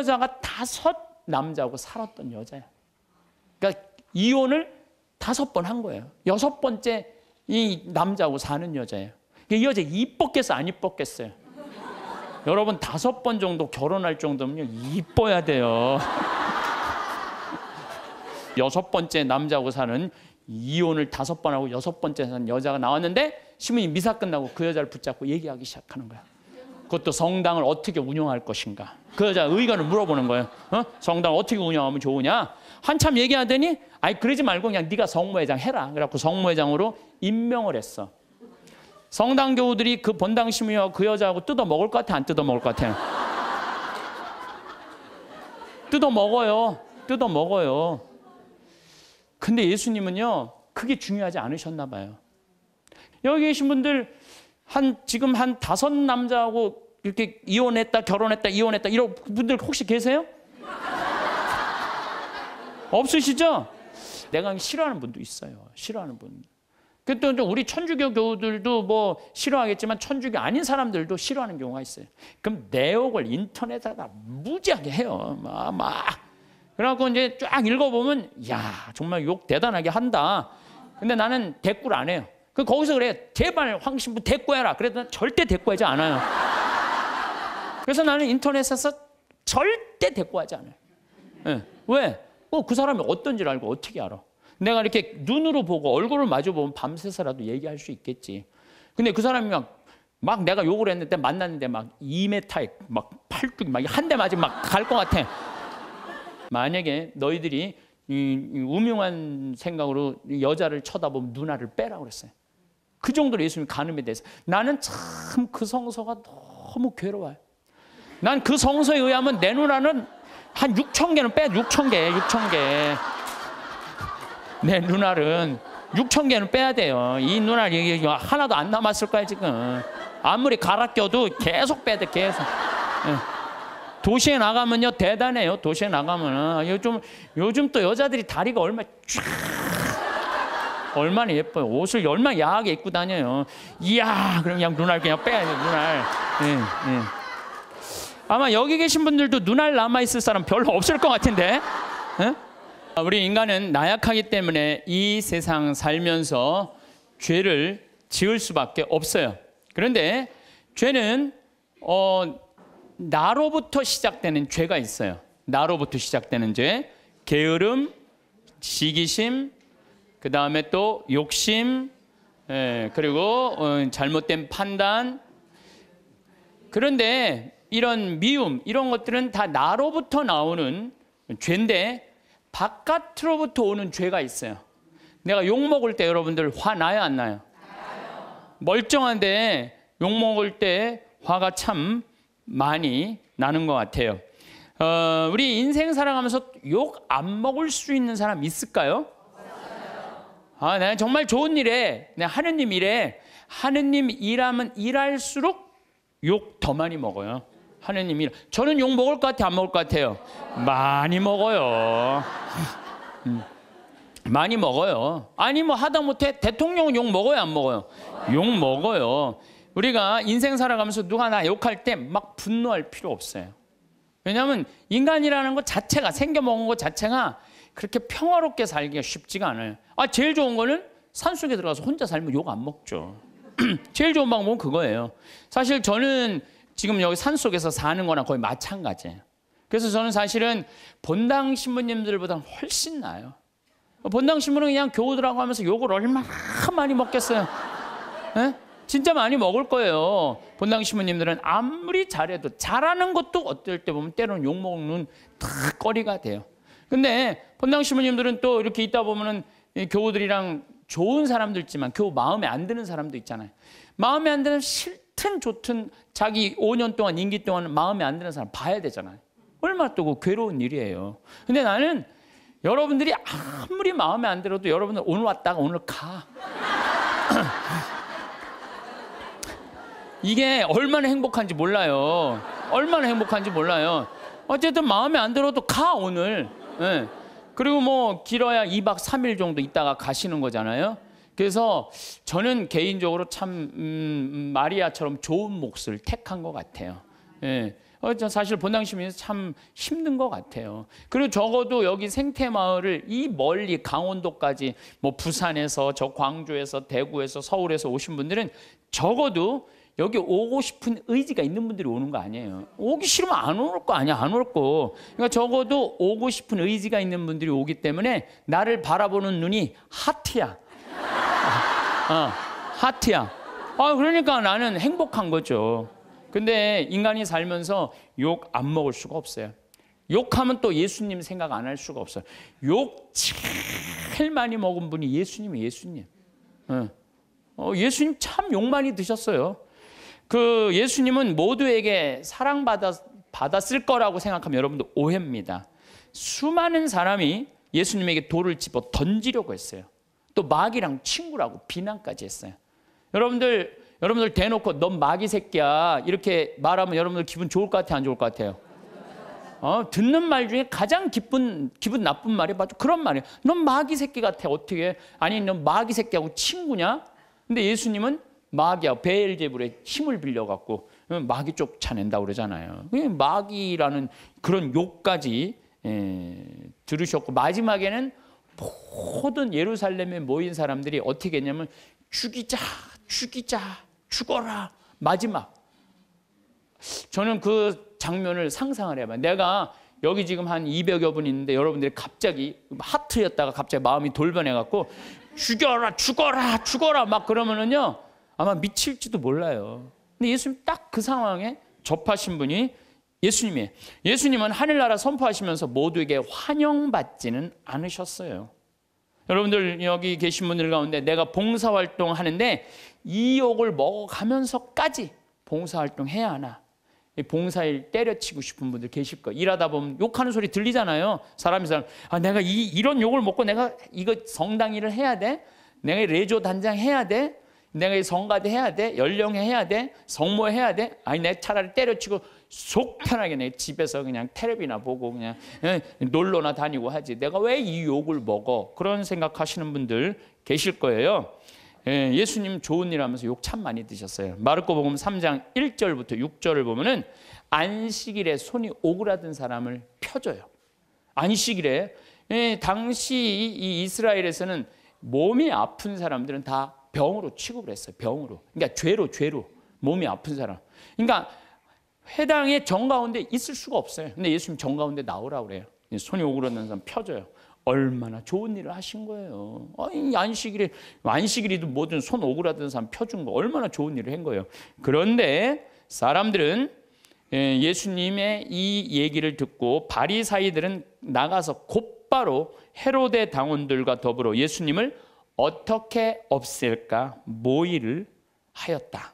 여자가 다섯 남자하고 살았던 여자야. 그러니까 이혼을 다섯 번 한 거예요. 여섯 번째 이 남자하고 사는 여자예요. 그러니까 이 여자 이뻤겠어 안 이뻤겠어요? 여러분 다섯 번 정도 결혼할 정도면 이뻐야 돼요. 여섯 번째 남자하고 사는 이혼을 다섯 번 하고 여섯 번째 사는 여자가 나왔는데 시문이 미사 끝나고 그 여자를 붙잡고 얘기하기 시작하는 거야. 그것도 성당을 어떻게 운영할 것인가. 그 여자 의견을 물어보는 거예요. 어? 성당 어떻게 운영하면 좋으냐? 한참 얘기하더니 아이 그러지 말고 그냥 네가 성모회장 해라. 그래갖고 성모회장으로 임명을 했어. 성당 교우들이 그 본당 심의와 그 여자하고 뜯어 먹을 것 같아 안 뜯어 먹을 것 같아요. 뜯어 먹어요. 뜯어 먹어요. 근데 예수님은요 그게 중요하지 않으셨나 봐요. 여기 계신 분들 한 지금 한 다섯 남자하고 이렇게 이혼했다, 결혼했다, 이혼했다 이런 분들 혹시 계세요? 없으시죠? 내가 싫어하는 분도 있어요. 싫어하는 분. 그또 우리 천주교 교우들도 뭐 싫어하겠지만 천주교 아닌 사람들도 싫어하는 경우가 있어요. 그럼 내역을 인터넷에다 무지하게 해요. 막, 막. 그래갖고 이제 쫙 읽어보면 야 정말 욕 대단하게 한다. 근데 나는 대꾸를 안 해요. 그 거기서 그래 제발 황신부 대꾸해라. 그래도 절대 대꾸하지 않아요. 그래서 나는 인터넷에서 절대 대꾸하지 않아요. 예. 왜? 어, 그 사람이 어떤지 알고 어떻게 알아? 내가 이렇게 눈으로 보고 얼굴을 마주보면 밤새서라도 얘기할 수 있겠지. 근데 그 사람이 막, 막 내가 욕을 했는데 만났는데 막 2m에 막 팔뚝 막 한 대 맞으면 막 갈 것 같아. 만약에 너희들이 음흉한 생각으로 여자를 쳐다보면 누나를 빼라 그랬어요. 그 정도로 예수님이 간에 대해서 나는 참 그 성서가 너무 괴로워요. 난그 성서에 의하면 내 누나는 한 6천 개는 빼 6천 개, 6천 개. 내 누나는 6천 개는 빼야 돼요. 이 누나 이게 하나도 안 남았을 거야 지금. 아무리 갈아 껴도 계속 빼야 돼 계속. 예. 도시에 나가면요 대단해요. 도시에 나가면은 아, 요즘 요즘 또 여자들이 다리가 얼마 쫙 얼마나 예뻐요. 옷을 얼마나 야하게 입고 다녀요. 이야 그럼 그냥 눈알 그냥 빼야 돼 눈알. 예, 예. 아마 여기 계신 분들도 눈알 남아 있을 사람 별로 없을 것 같은데. 응? 아, 우리 인간은 나약하기 때문에 이 세상 살면서 죄를 지을 수밖에 없어요. 그런데 죄는 어, 나로부터 시작되는 죄가 있어요. 나로부터 시작되는 죄, 게으름, 시기심, 그 다음에 또 욕심, 예, 그리고 어, 잘못된 판단. 그런데 이런 미움, 이런 것들은 다 나로부터 나오는 죄인데 바깥으로부터 오는 죄가 있어요. 내가 욕 먹을 때 여러분들 화 나요 안 나요? 멀쩡한데 욕 먹을 때 화가 참 많이 나는 것 같아요. 어, 우리 인생 살아가면서 욕 안 먹을 수 있는 사람 있을까요? 아, 내가 네, 정말 좋은 일에, 내 네, 하느님 일에, 하느님 일하면 일할수록 욕 더 많이 먹어요. 하느님이 저는 욕 먹을 것 같아요? 안 먹을 것 같아요? 많이 먹어요. 음. 많이 먹어요. 아니 뭐 하다못해 대통령은 욕 먹어요? 안 먹어요? 욕 먹어요. 우리가 인생 살아가면서 누가 나 욕할 때 막 분노할 필요 없어요. 왜냐하면 인간이라는 것 자체가 생겨먹은 것 자체가 그렇게 평화롭게 살기가 쉽지가 않아요. 아 제일 좋은 거는 산속에 들어가서 혼자 살면 욕 안 먹죠. 제일 좋은 방법은 그거예요. 사실 저는 지금 여기 산 속에서 사는 거랑 거의 마찬가지예요. 그래서 저는 사실은 본당 신부님들보다 훨씬 나아요. 본당 신부는 그냥 교우들하고 하면서 욕을 얼마나 많이 먹겠어요. 에? 예? 진짜 많이 먹을 거예요. 본당 신부님들은 아무리 잘해도 잘하는 것도 어떨 때 보면 때로는 욕 먹는 거리가 돼요. 근데 본당 신부님들은 또 이렇게 있다 보면은 교우들이랑 좋은 사람도 지만 교우 마음에 안 드는 사람도 있잖아요. 마음에 안 드는 실 싫든 좋든 자기 5년 동안 임기 동안 마음에 안 드는 사람 봐야 되잖아요. 얼마나 또 그 괴로운 일이에요. 근데 나는 여러분들이 아무리 마음에 안 들어도 여러분들 오늘 왔다가 오늘 가. 이게 얼마나 행복한지 몰라요. 얼마나 행복한지 몰라요. 어쨌든 마음에 안 들어도 가 오늘. 네. 그리고 뭐 길어야 2박 3일 정도 있다가 가시는 거잖아요. 그래서 저는 개인적으로 참 음, 음, 마리아처럼 좋은 몫을 택한 것 같아요. 예. 어, 사실 본당시민에서 참 힘든 것 같아요. 그리고 적어도 여기 생태마을을 이 멀리 강원도까지 뭐 부산에서 저 광주에서 대구에서 서울에서 오신 분들은 적어도 여기 오고 싶은 의지가 있는 분들이 오는 거 아니에요. 오기 싫으면 안 올 거 아니야, 안 올 거. 그러니까 적어도 오고 싶은 의지가 있는 분들이 오기 때문에 나를 바라보는 눈이 하트야. 어, 하트야. 아, 그러니까 나는 행복한 거죠. 근데 인간이 살면서 욕 안 먹을 수가 없어요. 욕하면 또 예수님 생각 안 할 수가 없어요. 욕 제일 많이 먹은 분이 예수님이 예수님. 어, 어 예수님 참 욕 많이 드셨어요. 그 예수님은 모두에게 사랑받았을 거라고 생각하면 여러분도 오해입니다. 수많은 사람이 예수님에게 돌을 집어 던지려고 했어요. 또 마귀랑 친구라고 비난까지 했어요. 여러분들 여러분들 대놓고 넌 마귀 새끼야 이렇게 말하면 여러분들 기분 좋을 것 같아요 안 좋을 것 같아요 어, 듣는 말 중에 가장 기쁜 기분 나쁜 말이 바로 그런 말이에요 넌 마귀 새끼 같아 어떻게 아니 넌 마귀 새끼하고 친구냐 근데 예수님은 마귀야 베엘제불의 힘을 빌려갖고 마귀 쫓아낸다 그러잖아요 마귀라는 그런 욕까지 에, 예, 들으셨고 마지막에는 모든 예루살렘에 모인 사람들이 어떻게 했냐면 죽이자, 죽이자, 죽어라. 마지막. 저는 그 장면을 상상을 해봐요. 내가 여기 지금 한 200여 분 있는데 여러분들이 갑자기 하트였다가 갑자기 마음이 돌변해갖고 죽여라, 죽어라, 죽어라 막 그러면은요 아마 미칠지도 몰라요. 근데 예수님 딱 그 상황에 접하신 분이 예수님이 예수님은 하늘나라 선포하시면서 모두에게 환영받지는 않으셨어요. 여러분들 여기 계신 분들 가운데 내가 봉사활동 하는데 이 욕을 먹어가면서까지 봉사활동 해야 하나. 봉사일 때려치고 싶은 분들 계실 거 일하다 보면 욕하는 소리 들리잖아요. 사람이 사람. 아, 내가 이, 이런 욕을 먹고 내가 이거 성당 일을 해야 돼? 내가 레조 단장 해야 돼? 내가 성가대 해야 돼? 연령회 해야 돼? 성모 해야 돼? 아니, 내 차라리 때려치고 속 편하게 내 집에서 그냥 텔레비나 보고 그냥 예, 놀러나 다니고 하지. 내가 왜 이 욕을 먹어? 그런 생각하시는 분들 계실 거예요. 예, 수님 좋은 일 하면서 욕 참 많이 드셨어요. 마르코복음 3장 1절부터 6절을 보면은 안식일에 손이 오그라든 사람을 펴줘요. 안식일에 예, 당시 이 이스라엘에서는 몸이 아픈 사람들은 다 병으로 취급을 했어요. 병으로. 그러니까 죄로 죄로 몸이 아픈 사람. 그러니까 회당의 정 가운데 있을 수가 없어요. 근데 예수님 정 가운데 나오라 그래요. 손이 오그러는 사람 펴져요. 얼마나 좋은 일을 하신 거예요. 아니, 어, 안식일에, 안식일이도 뭐든 손 오그라든 사람 펴준 거 얼마나 좋은 일을 한 거예요. 그런데 사람들은 예, 예수님의 이 얘기를 듣고 바리사이들은 나가서 곧바로 헤로데 당원들과 더불어 예수님을 어떻게 없앨까 모의를 하였다.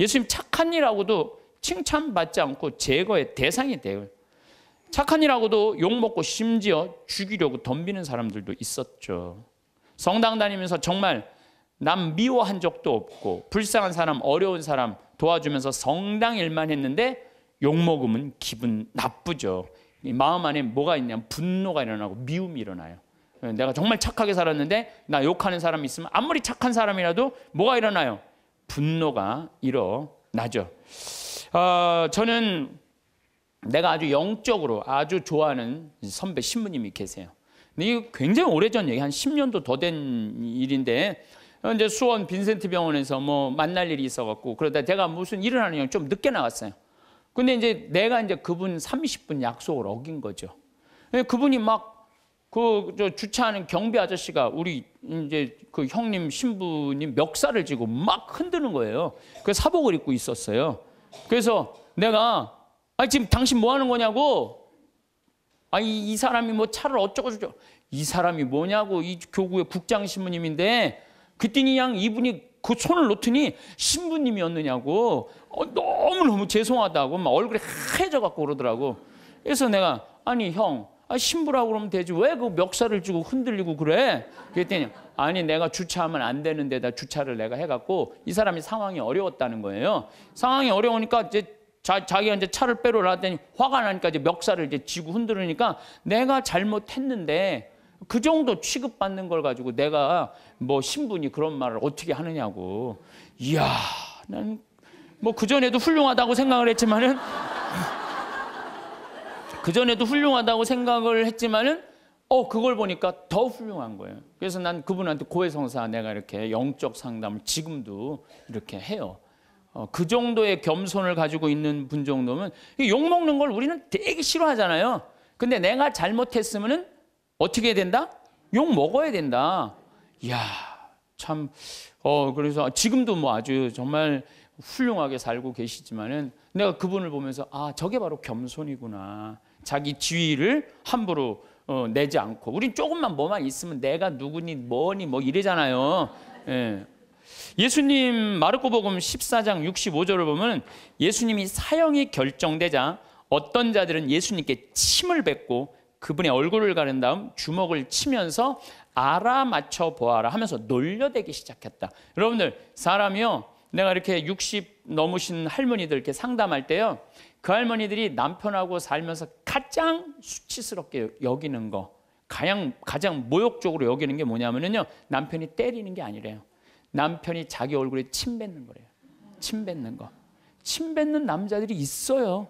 예수님 착한 일하고도 칭찬받지 않고 제거의 대상이 돼요. 착한 이라고도 욕먹고 심지어 죽이려고 덤비는 사람들도 있었죠. 성당 다니면서 정말 남 미워한 적도 없고 불쌍한 사람, 어려운 사람 도와주면서 성당 일만 했는데 욕먹으면 기분 나쁘죠. 마음 안에 뭐가 있냐면 분노가 일어나고 미움이 일어나요. 내가 정말 착하게 살았는데 나 욕하는 사람이 있으면 아무리 착한 사람이라도 뭐가 일어나요? 분노가 일어나죠. 어, 저는 내가 아주 영적으로 아주 좋아하는 선배 신부님이 계세요. 이거 굉장히 오래전 얘기, 한 10년도 더 된 일인데, 어, 이제 수원 빈센트 병원에서 뭐 만날 일이 있어갖고, 그러다 제가 무슨 일을 하느냐 좀 늦게 나갔어요. 근데 이제 내가 이제 그분 30분 약속을 어긴 거죠. 예, 그분이 막 그 주차하는 경비 아저씨가 우리 이제 그 형님 신부님 멱살을 쥐고 막 흔드는 거예요. 그 사복을 입고 있었어요. 그래서 내가 아 지금 당신 뭐 하는 거냐고 아이 이 사람이 뭐 차를 어쩌고 저쩌고 이 사람이 뭐냐고 이 교구의 국장 신부님인데 그랬니양 이분이 그 손을 놓더니 신부님이었느냐고 어, 너무너무 죄송하다고 막 얼굴이 하져 갖고 그러더라고 그래서 내가 아니 형 아, 신부라고 그러면 되지. 왜 그 멱살을 쥐고 흔들리고 그래? 그랬더니 아니 내가 주차하면 안 되는 데다 주차를 내가 해갖고 이 사람이 상황이 어려웠다는 거예요. 상황이 어려우니까 이제 자, 자기가 이제 차를 빼러 나왔더니 화가 나니까 이제 멱살을 이제 쥐고 흔들으니까 내가 잘못했는데 그 정도 취급받는 걸 가지고 내가 뭐 신분이 그런 말을 어떻게 하느냐고. 이야, 난 뭐 그전에도 훌륭하다고 생각을 했지만은 그전에도 훌륭하다고 생각을 했지만은 어, 그걸 보니까 더 훌륭한 거예요. 그래서 난 그분한테 고해성사 내가 이렇게 영적 상담을 지금도 이렇게 해요. 어, 그 정도의 겸손을 가지고 있는 분 정도면 욕먹는 걸 우리는 되게 싫어하잖아요. 근데 내가 잘못했으면은 어떻게 된다? 욕 먹어야 된다. 이야, 참, 어, 그래서 지금도 뭐 아주 정말 훌륭하게 살고 계시지만은 내가 그분을 보면서 아, 저게 바로 겸손이구나. 자기 지위를 함부로 어, 내지 않고 우린 조금만 뭐만 있으면 내가 누구니 뭐니 뭐 이래잖아요. 예. 예수님 마르코복음 14장 65절을 보면 예수님이 사형이 결정되자 어떤 자들은 예수님께 침을 뱉고 그분의 얼굴을 가른 다음 주먹을 치면서 알아맞혀 보아라 하면서 놀려대기 시작했다. 여러분들 사람이요 내가 이렇게 60 넘으신 할머니들 이 상담할 때요 그 할머니들이 남편하고 살면서 가장 수치스럽게 여기는 거, 가장, 가장 모욕적으로 여기는 게 뭐냐면요. 남편이 때리는 게 아니래요. 남편이 자기 얼굴에 침 뱉는 거래요. 침 뱉는 거. 침 뱉는 남자들이 있어요.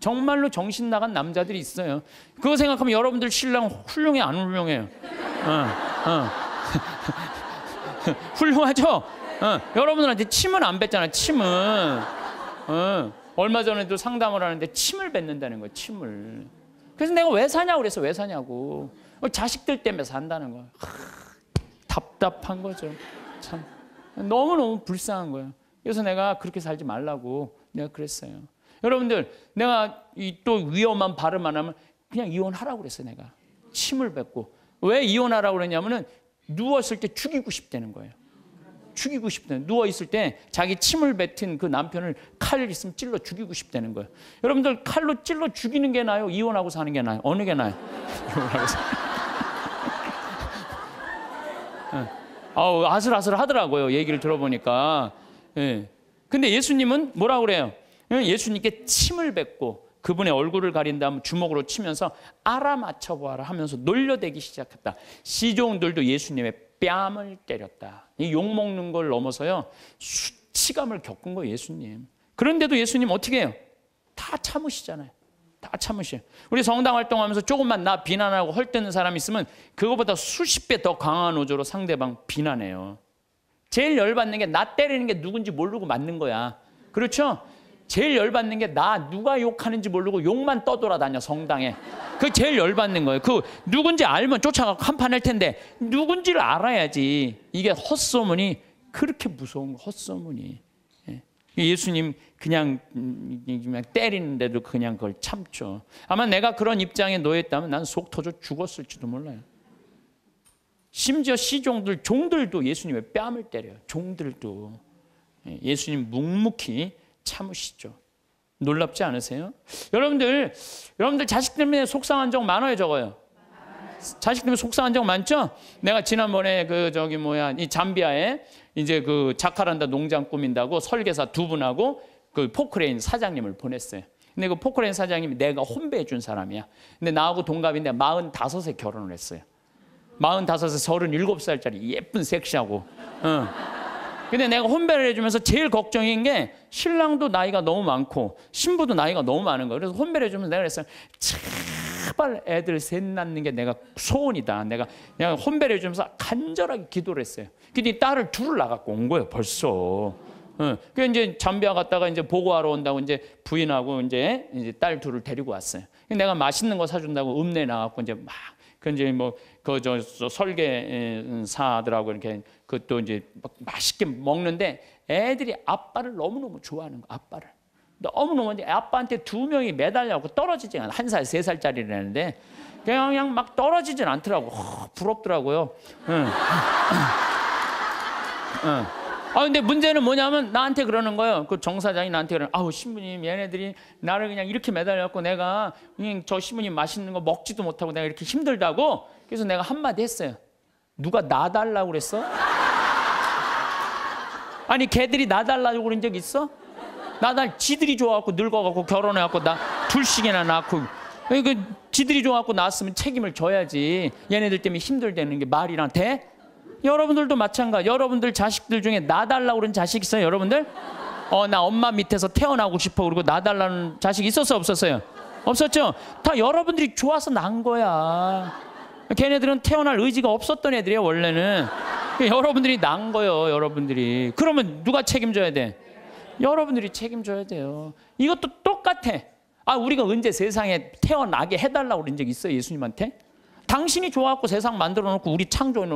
정말로 정신 나간 남자들이 있어요. 그거 생각하면 여러분들 신랑 훌륭해, 안 훌륭해요? 어, 어. 훌륭하죠? 어. 여러분들한테 침은 안 뱉잖아, 침은. 어. 얼마 전에도 상담을 하는데 침을 뱉는다는 거예요. 침을. 그래서 내가 왜 사냐고 그래서 왜 사냐고. 어, 자식들 때문에 산다는 거예요. 하, 답답한 거죠. 참. 너무너무 불쌍한 거예요. 그래서 내가 그렇게 살지 말라고 내가 그랬어요. 여러분들, 내가 이 또 위험한 발음 안 하면 그냥 이혼하라고 그랬어요, 내가. 침을 뱉고. 왜 이혼하라고 그랬냐면은 누웠을 때 죽이고 싶다는 거예요. 죽이고 싶다 누워 있을 때 자기 침을 뱉은 그 남편을 칼 있으면 찔러 죽이고 싶다는 거예요. 여러분들 칼로 찔러 죽이는 게 나요? 이혼하고 사는 게 나요? 어느 게 나요? 이혼하고 사. 예. 아우 아슬아슬 하더라고요. 얘기를 들어보니까. 예. 근데 예수님은 뭐라 그래요? 예, 예수님께 침을 뱉고 그분의 얼굴을 가린 다음 주먹으로 치면서 알아맞혀 보아라 하면서 놀려대기 시작했다. 시종들도 예수님의 뺨을 때렸다. 이욕 먹는 걸 넘어서요. 수치감을 겪은 거 예수님. 그런데도 예수님 어떻게 해요? 다 참으시잖아요. 다참으셔 우리 성당 활동하면서 조금만 나 비난하고 헐뜯는 사람 있으면 그거보다 수십 배 더 강한 어조로 상대방 비난해요. 제일 열받는 게 나 때리는 게 누군지 모르고 맞는 거야. 그렇죠? 제일 열받는 게 나 누가 욕하는지 모르고 욕만 떠돌아다녀 성당에 그 제일 열받는 거예요 그 누군지 알면 쫓아가 한판 할 텐데 누군지를 알아야지 이게 헛소문이 그렇게 무서운 헛소문이 예. 예수님 그냥, 음, 음, 그냥 때리는데도 그냥 그걸 참죠 아마 내가 그런 입장에 놓였다면 난 속 터져 죽었을지도 몰라요 심지어 시종들 종들도 예수님의 뺨을 때려요 종들도 예, 예수님 묵묵히 참으시죠. 놀랍지 않으세요? 여러분들, 여러분들 자식 때문에 속상한 적 많아요, 적어요? 자식 때문에 속상한 적 많죠? 내가 지난번에 그 저기 뭐야 이 잠비아에 이제 그 자카란다 농장 꾸민다고 설계사 두 분하고 그 포크레인 사장님을 보냈어요. 근데 그 포크레인 사장님이 내가 혼배해 준 사람이야. 근데 나하고 동갑인데 마흔 다섯에 결혼을 했어요. 마흔 다섯에 서른 일곱 살짜리 예쁜 섹시하고. 응. 근데 내가 혼배를 해주면서 제일 걱정인 게 신랑도 나이가 너무 많고 신부도 나이가 너무 많은 거예요. 그래서 혼배를 해주면서 내가 그랬어요. 제발 애들 셋 낳는 게 내가 소원이다. 내가 내가 혼배를 해주면서 간절하게 기도를 했어요. 근데 딸을 둘을 낳았고 온 거예요. 벌써. 응. 그 이제 잠비아 갔다가 이제 보고하러 온다고 이제 부인하고 이제 이제 딸 둘을 데리고 왔어요. 내가 맛있는 거 사준다고 읍내 나갔고 이제 막그 이제 뭐 그저 설계사들하고 이렇게 그것도 이제 막 맛있게 먹는데 애들이 아빠를 너무너무 좋아하는 거 아빠를 너무너무 이제 아빠한테 두 명이 매달려고 갖 떨어지지 않아 한 살 세 살짜리라는데 그냥 그냥 막 떨어지진 않더라고 어, 부럽더라고요. 응. 응. 아 근데 문제는 뭐냐면 나한테 그러는 거예요. 그 정사장이 나한테 그러는 아우 신부님 얘네들이 나를 그냥 이렇게 매달려갖고 내가 그냥 저 신부님 맛있는 거 먹지도 못하고 내가 이렇게 힘들다고 그래서 내가 한마디 했어요. 누가 나 달라고 그랬어? 아니 걔들이 나 달라고 그런 적 있어? 나날 지들이 좋아갖고 늙어갖고 결혼해갖고 나 둘씩이나 낳고 그 지들이 좋아갖고 낳았으면 책임을 져야지 얘네들 때문에 힘들대는 게 말이나 돼? 여러분들도 마찬가. 지 여러분들 자식들 중에 나 달라고 그런 자식 있어요, 여러분들? 어, 나 엄마 밑에서 태어나고 싶어. 그리고 나 달라는 자식 있었어, 없었어요? 없었죠? 다 여러분들이 좋아서 난 거야. 걔네들은 태어날 의지가 없었던 애들이에요, 원래는. 그러니까 여러분들이 난 거예요, 여러분들이. 그러면 누가 책임져야 돼? 여러분들이 책임져야 돼요. 이것도 똑같아. 아, 우리가 언제 세상에 태어나게 해달라고 그런 적 있어, 예수님한테? 당신이 좋아갖고 세상 만들어 놓고 우리 창조해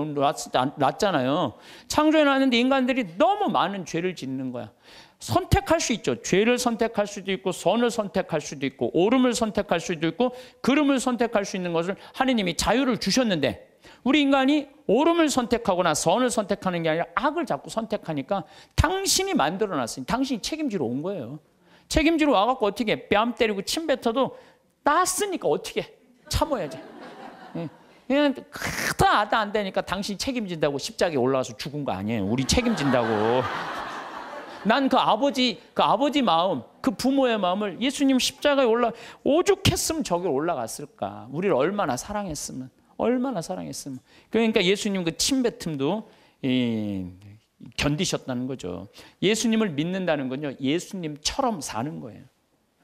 놨잖아요. 창조해 놨는데 인간들이 너무 많은 죄를 짓는 거야. 선택할 수 있죠. 죄를 선택할 수도 있고 선을 선택할 수도 있고 오름을 선택할 수도 있고 그름을 선택할 수 있는 것을 하느님이 자유를 주셨는데 우리 인간이 오름을 선택하거나 선을 선택하는 게 아니라 악을 자꾸 선택하니까 당신이 만들어 놨으니 당신이 책임지러 온 거예요. 책임지러 와갖고 어떻게 뺨 때리고 침 뱉어도 났으니까 어떻게 참아야지. 예. 그냥 크다 다안 되니까 당신 책임진다고 십자가에 올라와서 죽은 거 아니에요. 우리 책임진다고. 난 그 아버지 그 아버지 마음 그 부모의 마음을 예수님 십자가에 올라 오죽했으면 저기 올라갔을까. 우리를 얼마나 사랑했으면 얼마나 사랑했으면. 그러니까 예수님 그 침뱉음도 이, 견디셨다는 거죠. 예수님을 믿는다는 건요. 예수님처럼 사는 거예요.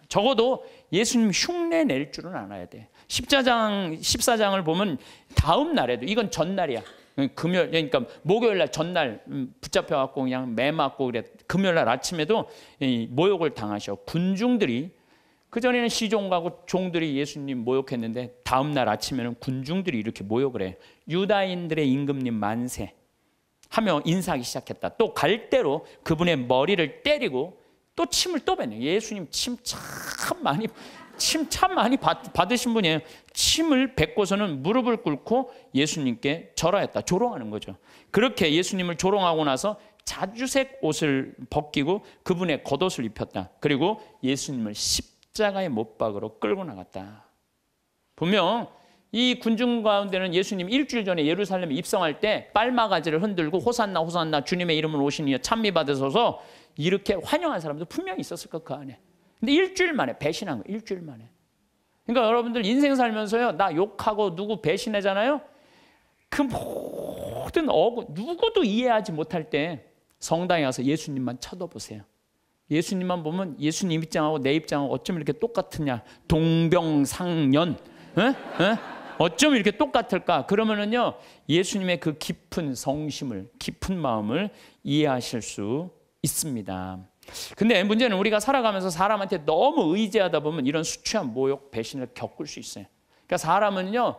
적어도 예수님 흉내 낼 줄은 알아야 돼. 십자장 14장을 보면 다음 날에도 이건 전날이야. 금요일 그러니까 목요일 날 전날 음, 붙잡혀 갖고 그냥 매 맞고 그래. 금요일 날 아침에도 모욕을 당하셔. 군중들이 그 전에는 시종 과고 종들이 예수님 모욕했는데 다음 날 아침에는 군중들이 이렇게 모욕을 해. 유다인들의 임금님 만세 하며 인사하기 시작했다. 또 갈대로 그분의 머리를 때리고 또 침을 또 뱉네. 예수님 침 참 많이 침참 많이 받, 받으신 분이에요. 침을 뱉고서는 무릎을 꿇고 예수님께 절하였다. 조롱하는 거죠. 그렇게 예수님을 조롱하고 나서 자주색 옷을 벗기고 그분의 겉옷을 입혔다. 그리고 예수님을 십자가의 못 박으로 끌고 나갔다. 분명 이 군중 가운데는 예수님 일주일 전에 예루살렘에 입성할 때 빨마가지를 흔들고 호산나 호산나 주님의 이름을 오시니여 미 받으소서 이렇게 환영한 사람도 분명히 있었을 것그 안에. 근데 일주일 만에 배신한 거예요. 일주일 만에. 그러니까 여러분들 인생 살면서요. 나 욕하고 누구 배신하잖아요. 그 모든 어 누구도 이해하지 못할 때 성당에 가서 예수님만 쳐다보세요. 예수님만 보면 예수님 입장하고 내 입장하고 어쩜 이렇게 똑같으냐. 동병상련. 어쩜 이렇게 똑같을까? 그러면은요, 예수님의 그 깊은 성심을, 깊은 마음을 이해하실 수 있습니다. 근데 문제는 우리가 살아가면서 사람한테 너무 의지하다 보면 이런 수치한 모욕, 배신을 겪을 수 있어요. 그러니까 사람은요,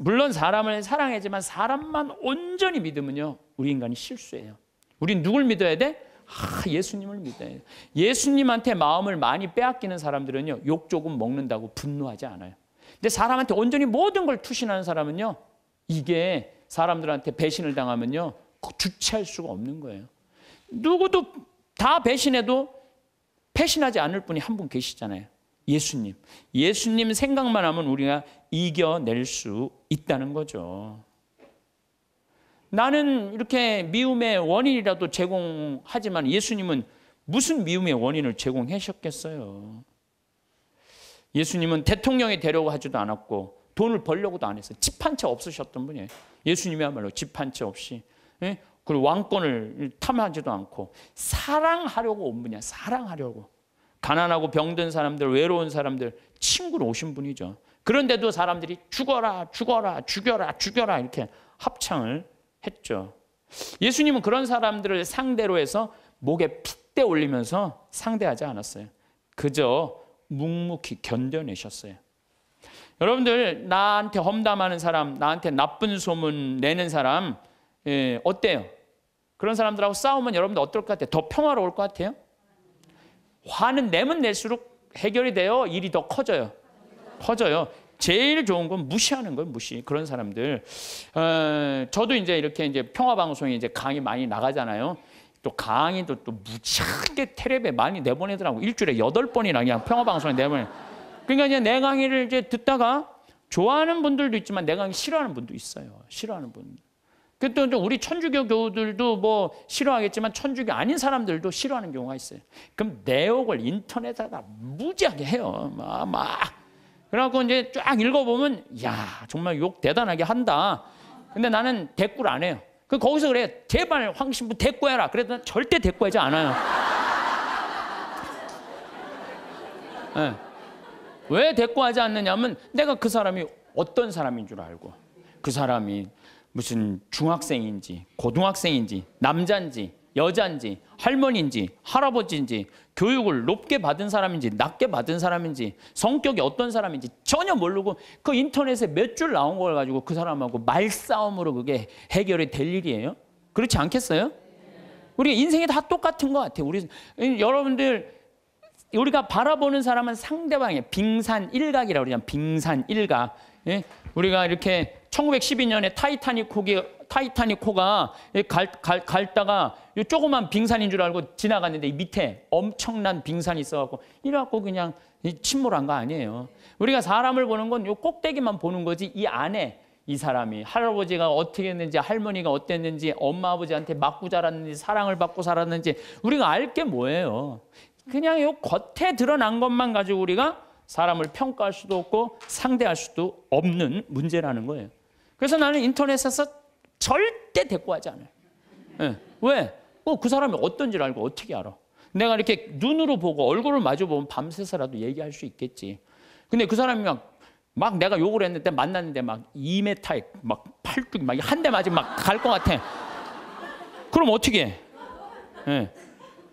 물론 사람을 사랑하지만 사람만 온전히 믿으면요, 우리 인간이 실수해요. 우린 누굴 믿어야 돼? 아, 예수님을 믿어야 돼. 예수님한테 마음을 많이 빼앗기는 사람들은요, 욕 조금 먹는다고 분노하지 않아요. 근데 사람한테 온전히 모든 걸 투신하는 사람은요, 이게 사람들한테 배신을 당하면요, 주체할 수가 없는 거예요. 누구도 다 배신해도 배신하지 않을 분이 한 분 계시잖아요. 예수님. 예수님 생각만 하면 우리가 이겨낼 수 있다는 거죠. 나는 이렇게 미움의 원인이라도 제공하지만 예수님은 무슨 미움의 원인을 제공하셨겠어요. 예수님은 대통령이 되려고 하지도 않았고 돈을 벌려고도 안 했어요. 집 한 채 없으셨던 분이에요. 예수님이야말로 집 한 채 없이 예? 그리고 왕권을 탐하지도 않고 사랑하려고 온 분이야. 사랑하려고. 가난하고 병든 사람들, 외로운 사람들 친구로 오신 분이죠. 그런데도 사람들이 죽어라, 죽어라, 죽여라, 죽여라 이렇게 합창을 했죠. 예수님은 그런 사람들을 상대로 해서 목에 핏대 올리면서 상대하지 않았어요. 그저 묵묵히 견뎌내셨어요. 여러분들 나한테 험담하는 사람, 나한테 나쁜 소문 내는 사람 예, 어때요? 그런 사람들하고 싸우면 여러분들 어떨 것 같아요? 더 평화로울 것 같아요? 화는 내면 낼수록 해결이 돼요? 일이 더 커져요? 커져요. 제일 좋은 건 무시하는 거예요, 무시. 그런 사람들. 어, 저도 이제 이렇게 이제 평화방송에 이제 강의 많이 나가잖아요. 또 강의도 또 무지하게 테레비에 많이 내보내더라고. 일주일에 여덟 번이나 그냥 평화방송에 내보내. 그러니까 이제 내 강의를 이제 듣다가 좋아하는 분들도 있지만 내 강의 싫어하는 분도 있어요. 싫어하는 분. 그때 또 우리 천주교 교우들도 뭐 싫어하겠지만 천주교 아닌 사람들도 싫어하는 경우가 있어요. 그럼 내역을 인터넷에다 무지하게 해요. 막, 막. 그래갖고 이제 쫙 읽어보면, 야 정말 욕 대단하게 한다. 근데 나는 대꾸를 안 해요. 그 거기서 그래. 제발 황신부 대꾸해라. 그래도 절대 대꾸하지 않아요. 네. 왜 대꾸하지 않느냐면 내가 그 사람이 어떤 사람인 줄 알고 그 사람이 무슨 중학생인지 고등학생인지 남자인지 여자인지 할머니인지 할아버지인지 교육을 높게 받은 사람인지 낮게 받은 사람인지 성격이 어떤 사람인지 전혀 모르고 그 인터넷에 몇 줄 나온 걸 가지고 그 사람하고 말싸움으로 그게 해결이 될 일이에요? 그렇지 않겠어요? 우리 인생이 다 똑같은 것 같아요. 우리 여러분들 우리가 바라보는 사람은 상대방의 빙산 일각이라고 그러잖아요. 빙산 일각. 예? 우리가 이렇게 1912년에 타이타닉 호기 타이타닉 호가 갈, 갈, 갈다가 이 조그만 빙산인 줄 알고 지나갔는데 이 밑에 엄청난 빙산이 있어갖고 이래갖고 그냥 침몰한 거 아니에요. 우리가 사람을 보는 건요 꼭대기만 보는 거지 이 안에 이 사람이 할아버지가 어떻게 했는지 할머니가 어땠는지 엄마 아버지한테 맞고 자랐는지 사랑을 받고 살았는지 우리가 알 게 뭐예요. 그냥 요 겉에 드러난 것만 가지고 우리가 사람을 평가할 수도 없고 상대할 수도 없는 문제라는 거예요. 그래서 나는 인터넷에서 절대 대꾸하지 않아요. 예. 왜? 어, 그 사람이 어떤지 알고 어떻게 알아? 내가 이렇게 눈으로 보고 얼굴을 마주 보면 밤새서라도 얘기할 수 있겠지. 근데 그 사람이 막, 막 내가 욕을 했는데 만났는데 막 2m에 막 팔뚝 막 한 대 맞으면 막 갈 것 같아. 그럼 어떻게 해? 네.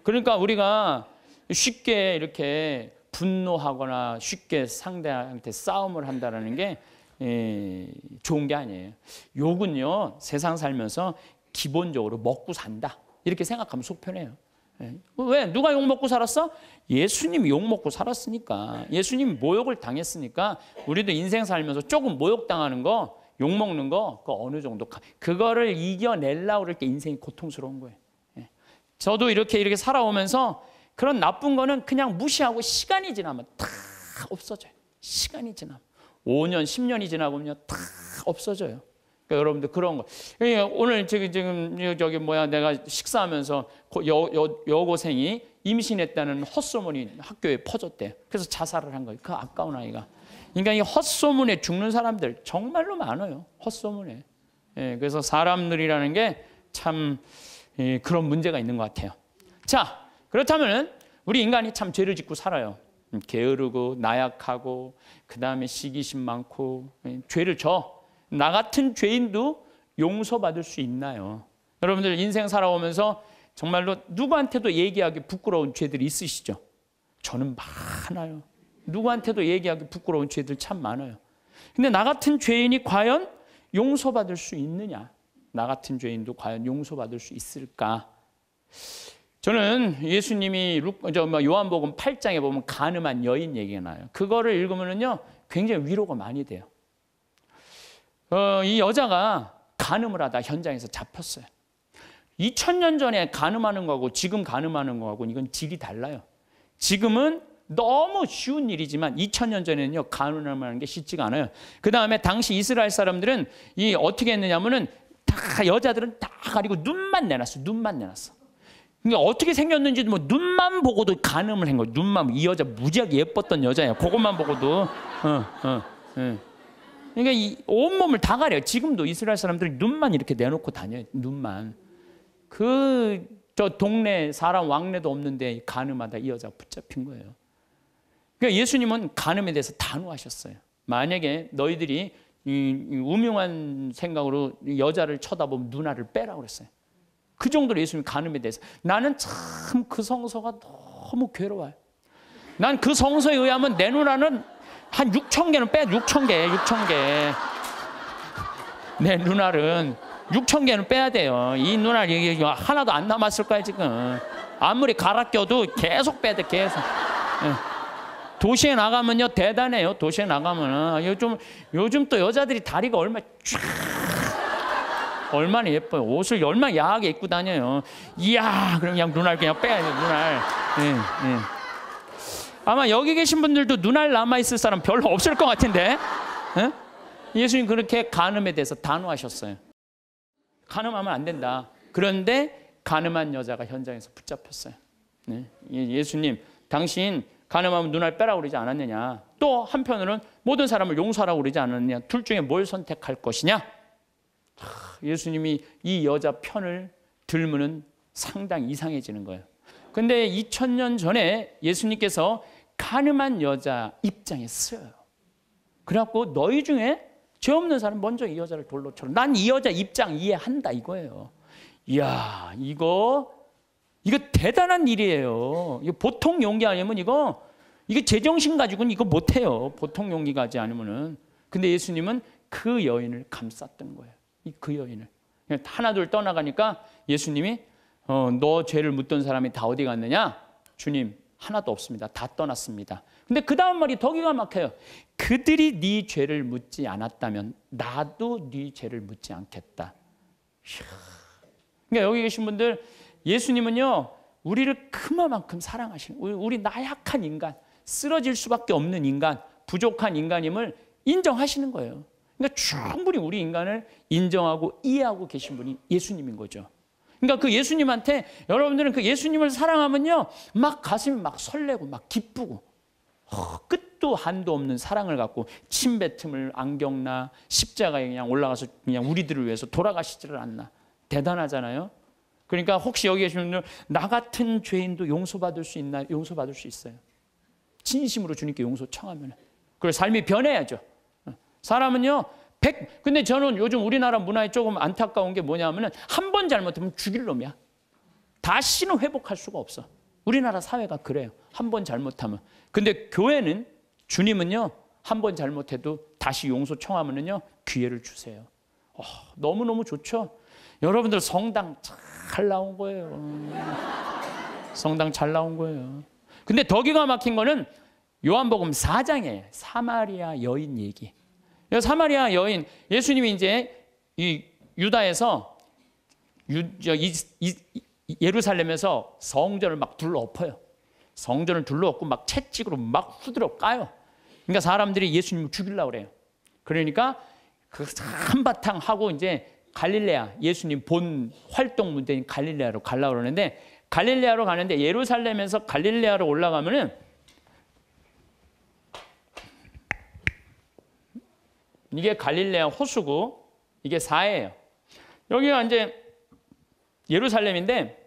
그러니까 우리가 쉽게 이렇게 분노하거나 쉽게 상대한테 싸움을 한다는게 예, 좋은 게 아니에요. 욕은요, 세상 살면서 기본적으로 먹고 산다. 이렇게 생각하면 속 편해요. 예. 왜? 누가 욕 먹고 살았어? 예수님이 욕 먹고 살았으니까. 예수님이 모욕을 당했으니까 우리도 인생 살면서 조금 모욕당하는 거, 욕 먹는 거, 그 어느 정도. 그거를 이겨내려고 그럴 때 인생이 고통스러운 거예요. 예. 저도 이렇게 이렇게 살아오면서 그런 나쁜 거는 그냥 무시하고 시간이 지나면 다 없어져요. 시간이 지나면. 5년, 10년이 지나 보면 다 없어져요. 그러니까 여러분들 그런 거. 예, 오늘 저기 지금 저기 뭐야 내가 식사하면서 여, 여, 여고생이 임신했다는 헛소문이 학교에 퍼졌대. 그래서 자살을 한 거예요. 그 아까운 아이가. 그러니까 이 헛소문에 죽는 사람들 정말로 많아요. 헛소문에. 예, 그래서 사람들이라는 게참 예, 그런 문제가 있는 것 같아요. 자, 그렇다면 우리 인간이 참 죄를 짓고 살아요. 음, 게으르고 나약하고 그 다음에 시기심 많고 예, 죄를 져. 나 같은 죄인도 용서받을 수 있나요? 여러분들 인생 살아오면서 정말로 누구한테도 얘기하기 부끄러운 죄들이 있으시죠? 저는 많아요. 누구한테도 얘기하기 부끄러운 죄들 참 많아요. 근데 나 같은 죄인이 과연 용서받을 수 있느냐? 나 같은 죄인도 과연 용서받을 수 있을까? 저는 예수님이 뭐 요한복음 8장에 보면 가늠한 여인 얘기가 나요. 그거를 읽으면요 굉장히 위로가 많이 돼요. 어, 이 여자가 가늠을 하다 현장에서 잡혔어요. 2000년 전에 가늠하는 거하고 지금 가늠하는 거하고 이건 질이 달라요. 지금은 너무 쉬운 일이지만 2000년 전에는요 가늠하는 게 쉽지가 않아요. 그 다음에 당시 이스라엘 사람들은 이 어떻게 했느냐면은 하다 여자들은 다 가리고 눈만 내놨어. 눈만 내놨어. 이게 그러니까 어떻게 생겼는지 뭐 눈만 보고도 가늠을 한 거야. 눈만 이 여자 무지하게 예뻤던 여자야. 그것만 보고도. 어, 어, 어. 그러니까 이 온몸을 다 가려. 지금도 이스라엘 사람들이 눈만 이렇게 내놓고 다녀 눈만. 그 저 동네 사람 왕래도 없는데 가늠하다 이 여자 붙잡힌 거예요. 그러니까 예수님은 가늠에 대해서 단호하셨어요. 만약에 너희들이 이, 음흉한 생각으로 여자를 쳐다보면 누나를 빼라 그랬어요. 그 정도로 예수님 가늠에 대해서 나는 참 그 성서가 너무 괴로워요. 난 그 성서에 의하면 내 누나는 한 6천 개는 빼 6천 개, 6천 개. 내 누나는 6천 개는 빼야 돼요. 이 누나 얘기 하나도 안 남았을 거야 지금. 아무리 갈아 껴도 계속 빼야 돼 계속. 예. 도시에 나가면요 대단해요. 도시에 나가면 아, 요즘 요즘 또 여자들이 다리가 얼마 쫙 얼마나 예뻐요. 옷을 얼마나 야하게 입고 다녀요. 이야, 그럼 그냥 눈알 그냥 빼야 돼 눈알. 예, 예. 아마 여기 계신 분들도 눈알 남아 있을 사람 별로 없을 것 같은데. 예? 예수님 그렇게 간음에 대해서 단호하셨어요. 간음하면 안 된다. 그런데 간음한 여자가 현장에서 붙잡혔어요. 예? 예수님, 당신 가늠하면 눈알 빼라고 그러지 않았느냐. 또 한편으로는 모든 사람을 용서하라고 그러지 않았느냐. 둘 중에 뭘 선택할 것이냐. 예수님이 이 여자 편을 들면은 상당히 이상해지는 거예요. 근데 2 0년 전에 예수님께서 가늠한 여자 입장에 쓰요 그래갖고 너희 중에 죄 없는 사람 먼저 이 여자를 돌로 쳐라. 난이 여자 입장 이해한다 이거예요. 이야, 이거, 이거 대단한 일이에요. 이거 보통 용기 아니면 이거, 이거 제정신 가지고는 이거 못해요. 보통 용기 가지 않으면은. 근데 예수님은 그 여인을 감쌌던 거예요. 그 여인을. 하나둘 떠나가니까 예수님이 어, 너 죄를 묻던 사람이 다 어디 갔느냐? 주님 하나도 없습니다. 다 떠났습니다. 근데 그 다음 말이 더 기가 막혀요. 그들이 네 죄를 묻지 않았다면 나도 네 죄를 묻지 않겠다. 이 그러니까 여기 계신 분들 예수님은요 우리를 그만큼 사랑하시는 우리 나약한 인간 쓰러질 수밖에 없는 인간 부족한 인간임을 인정하시는 거예요. 그러니까 충분히 우리 인간을 인정하고 이해하고 계신 분이 예수님인 거죠. 그러니까 그 예수님한테 여러분들은 그 예수님을 사랑하면요. 막 가슴이 막 설레고 막 기쁘고 어, 끝도 한도 없는 사랑을 갖고 침뱉음을 안경나 십자가에 그냥 올라가서 그냥 우리들을 위해서 돌아가시지를 않나. 대단하잖아요. 그러니까 혹시 여기 계신 분들 나 같은 죄인도 용서받을 수 있나? 용서받을 수 있어요. 진심으로 주님께 용서 청하면. 그리고 삶이 변해야죠. 사람은요. 100 근데 저는 요즘 우리나라 문화에 조금 안타까운 게 뭐냐면은 한 번 잘못하면 죽일 놈이야. 다시는 회복할 수가 없어. 우리나라 사회가 그래요. 한 번 잘못하면. 근데 교회는 주님은요. 한 번 잘못해도 다시 용서 청하면은요. 기회를 주세요. 어, 너무너무 좋죠. 여러분들 성당 잘 나온 거예요. 성당 잘 나온 거예요. 근데 더 기가 막힌 거는 요한복음 4장에 사마리아 여인 얘기. 사마리아 여인 예수님이 이제 이 유다에서 유, 저, 이, 이, 예루살렘에서 성전을 막 둘러엎어요. 성전을 둘러엎고 막 채찍으로 막 후드려 까요. 그러니까 사람들이 예수님을 죽이려고 그래요. 그러니까 그 한바탕 하고 이제 갈릴레아 예수님 본 활동 문제인 갈릴레아로 갈라 그러는데 갈릴레아로 가는데 예루살렘에서 갈릴레아로 올라가면은 이게 갈릴레아 호수고 이게 4예요. 여기가 이제 예루살렘인데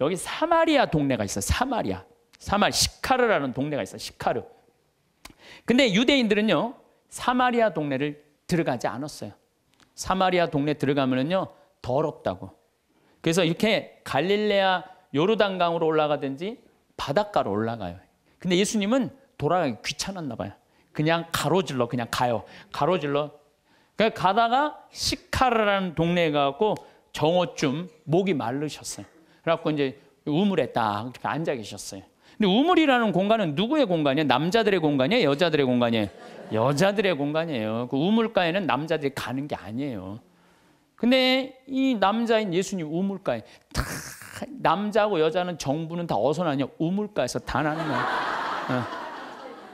여기 사마리아 동네가 있어. 사마리아. 사마 시카르라는 동네가 있어. 시카르. 근데 유대인들은요. 사마리아 동네를 들어가지 않았어요. 사마리아 동네 들어가면은요. 더럽다고. 그래서 이렇게 갈릴레아 요르단강으로 올라가든지 바닷가로 올라가요. 근데 예수님은 돌아가기 귀찮았나 봐요. 그냥 가로질러 그냥 가요. 가로질러. 그러 그러니까 가다가 시카르라는 동네에 가고 정오쯤 목이 말르셨어요. 그래갖고 이제 우물에 딱 앉아 계셨어요. 근데 우물이라는 공간은 누구의 공간이에요? 남자들의 공간이에요? 여자들의 공간이에요? 여자들의 공간이에요. 그 우물가에는 남자들이 가는 게 아니에요. 근데 이 남자인 예수님 우물가에 다 남자하고 여자는 정부는 다 어디서 나냐? 우물가에서 다 나는 거예요. 어.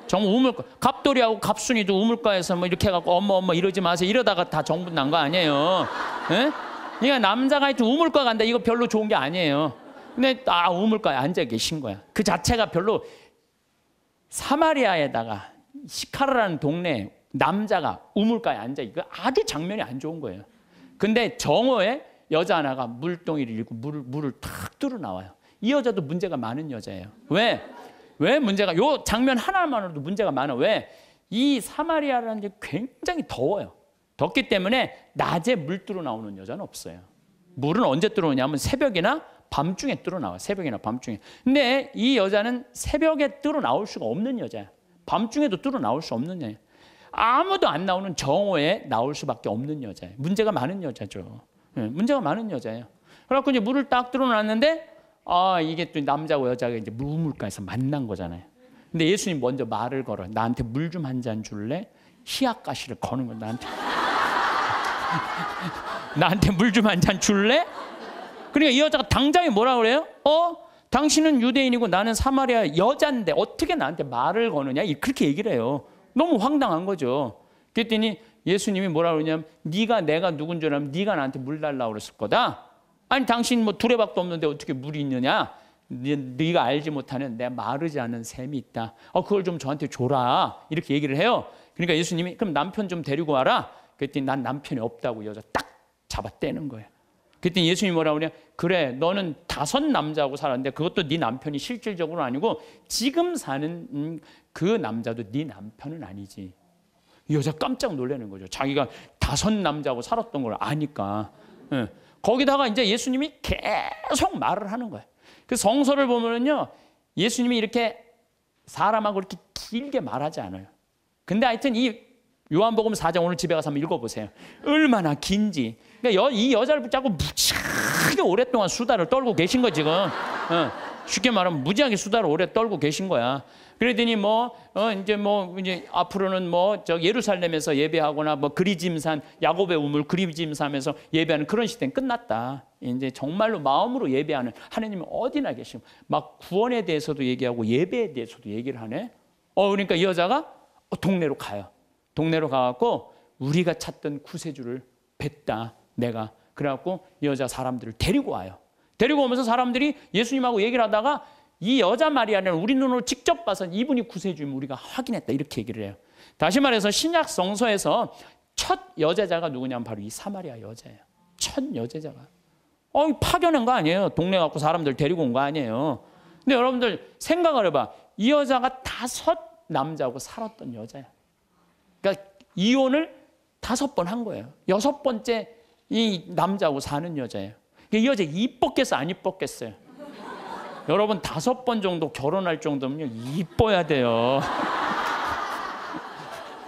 정말 우물가 갑돌이하고 갑순이도 우물가에서 뭐 이렇게 해갖고 엄마 엄마 이러지 마세요 이러다가 다 정분 난 거 아니에요 예? 그러 그러니까 남자가 하여튼 우물가 간다 이거 별로 좋은 게 아니에요 근데 아 우물가에 앉아 계신 거야 그 자체가 별로 사마리아에다가 시카라라는 동네 남자가 우물가에 앉아 이거 아주 장면이 안 좋은 거예요 근데 정오에 여자 하나가 물동이를 잃고 물 물을 탁 뚫어 나와요 이 여자도 문제가 많은 여자예요 왜? 왜 문제가 요 장면 하나만으로도 문제가 많아. 왜? 이 사마리아라는 게 굉장히 더워요. 덥기 때문에 낮에 물 뚫어 나오는 여자는 없어요. 물은 언제 들어오냐면 새벽이나 밤중에 뚫어 나와. 새벽이나 밤중에. 근데 이 여자는 새벽에 뚫어 나올 수가 없는 여자야. 밤중에도 뚫어 나올 수 없는 여자. 아무도 안 나오는 정오에 나올 수밖에 없는 여자예요. 문제가 많은 여자죠. 예, 문제가 많은 여자예요. 그래갖고 이제 물을 딱 들어놨는데 아, 이게 또 남자고 여자가 이제 무물가에서 만난 거잖아요. 근데 예수님 먼저 말을 걸어. 나한테 물 좀 한 잔 줄래? 희악가시를 거는 거 나한테. 나한테 물 좀 한 잔 줄래? 그러니까 이 여자가 당장에 뭐라 그래요? 어? 당신은 유대인이고 나는 사마리아 여잔데 어떻게 나한테 말을 거느냐? 그렇게 얘기를 해요. 너무 황당한 거죠. 그랬더니 예수님이 뭐라 그러냐면 네가 내가 누군 줄 알면 네가 나한테 물 달라고 그랬을 거다. 아니 당신 뭐 두레박도 없는데 어떻게 물이 있느냐? 네, 가 알지 못하는 내 마르지 않은 샘이 있다. 어 그걸 좀 저한테 줘라. 이렇게 얘기를 해요. 그러니까 예수님이 그럼 남편 좀 데리고 와라. 그랬더니 난 남편이 없다고 여자 딱 잡아 떼는 거예요. 그랬더니 예수님이 뭐라 그냐 그래, 너는 다섯 남자하고 살았는데 그것도 네 남편이 실질적으로 아니고 지금 사는 그 남자도 네 남편은 아니지. 여자 깜짝 놀라는 거죠. 자기가 다섯 남자하고 살았던 걸 아니까. 응. 예. 거기다가 이제 예수님이 계속 말을 하는 거예요. 그 성서를 보면요 예수님이 이렇게 사람하고 이렇게 길게 말하지 않아요. 근데 하여튼 이 요한복음 4장 오늘 집에 가서 한번 읽어보세요. 얼마나 긴지. 그러니까 여, 이 여자를 붙잡고 무지하게 오랫동안 수다를 떨고 계신 거 지금. 어, 쉽게 말하면 무지하게 수다를 오래 떨고 계신 거야. 그러더니 뭐 어, 이제 뭐 이제 앞으로는 뭐 저 예루살렘에서 예배하거나 뭐 그리짐산 야곱의 우물 그리짐산에서 예배하는 그런 시대는 끝났다. 이제 정말로 마음으로 예배하는 하느님은 어디나 계시고 막 구원에 대해서도 얘기하고 예배에 대해서도 얘기를 하네. 어 그러니까 이 여자가 동네로 가요. 동네로 가갖고 우리가 찾던 구세주를 뵀다. 내가 그래갖고 여자 사람들을 데리고 와요. 데리고 오면서 사람들이 예수님하고 얘기를 하다가 이 여자 마리아는 우리 눈으로 직접 봐서 이분이 구세주임 우리가 확인했다 이렇게 얘기를 해요. 다시 말해서 신약 성서에서 첫 여제자가 누구냐면 바로 이 사마리아 여자예요. 첫 여제자가. 어, 파견한 거 아니에요. 동네 갖고 사람들 데리고 온 거 아니에요. 근데 여러분들 생각을 해봐. 이 여자가 다섯 남자하고 살았던 여자야. 그러니까 이혼을 다섯 번 한 거예요. 여섯 번째 이 남자하고 사는 여자예요. 그러니까 이 여자 이뻤겠어? 안 이뻤겠어요? 여러분 다섯 번 정도 결혼할 정도면 이뻐야 돼요.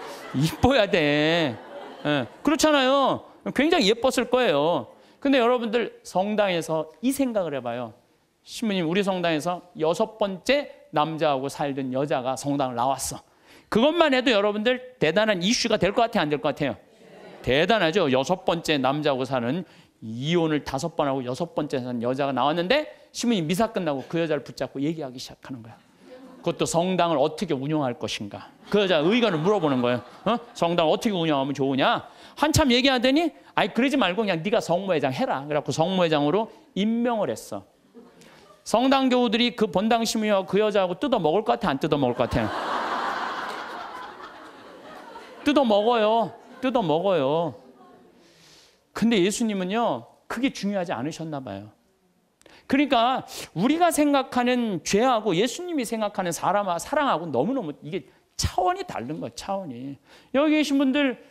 이뻐야 돼. 네. 그렇잖아요. 굉장히 예뻤을 거예요. 근데 여러분들 성당에서 이 생각을 해봐요. 신부님 우리 성당에서 여섯 번째 남자하고 살던 여자가 성당을 나왔어. 그것만 해도 여러분들 대단한 이슈가 될 것 같아요? 안 될 것 같아요? 대단하죠. 여섯 번째 남자하고 사는 이혼을 다섯 번 하고 여섯 번째 산 여자가 나왔는데 시몬이 미사 끝나고 그 여자를 붙잡고 얘기하기 시작하는 거야. 그것도 성당을 어떻게 운영할 것인가. 그 여자 의견을 물어보는 거예요. 어? 성당 어떻게 운영하면 좋으냐. 한참 얘기하더니 아이 그러지 말고 그냥 네가 성모회장 해라. 그래갖고 성모회장으로 임명을 했어. 성당 교우들이 그 본당 시민이와 그 여자하고 뜯어 먹을 것 같아 안 뜯어 먹을 것 같아. 뜯어 먹어요. 뜯어 먹어요. 근데 예수님은요, 그게 중요하지 않으셨나 봐요. 그러니까 우리가 생각하는 죄하고 예수님이 생각하는 사람하 사랑하고 너무너무 이게 차원이 다른 거예요. 차원이. 여기 계신 분들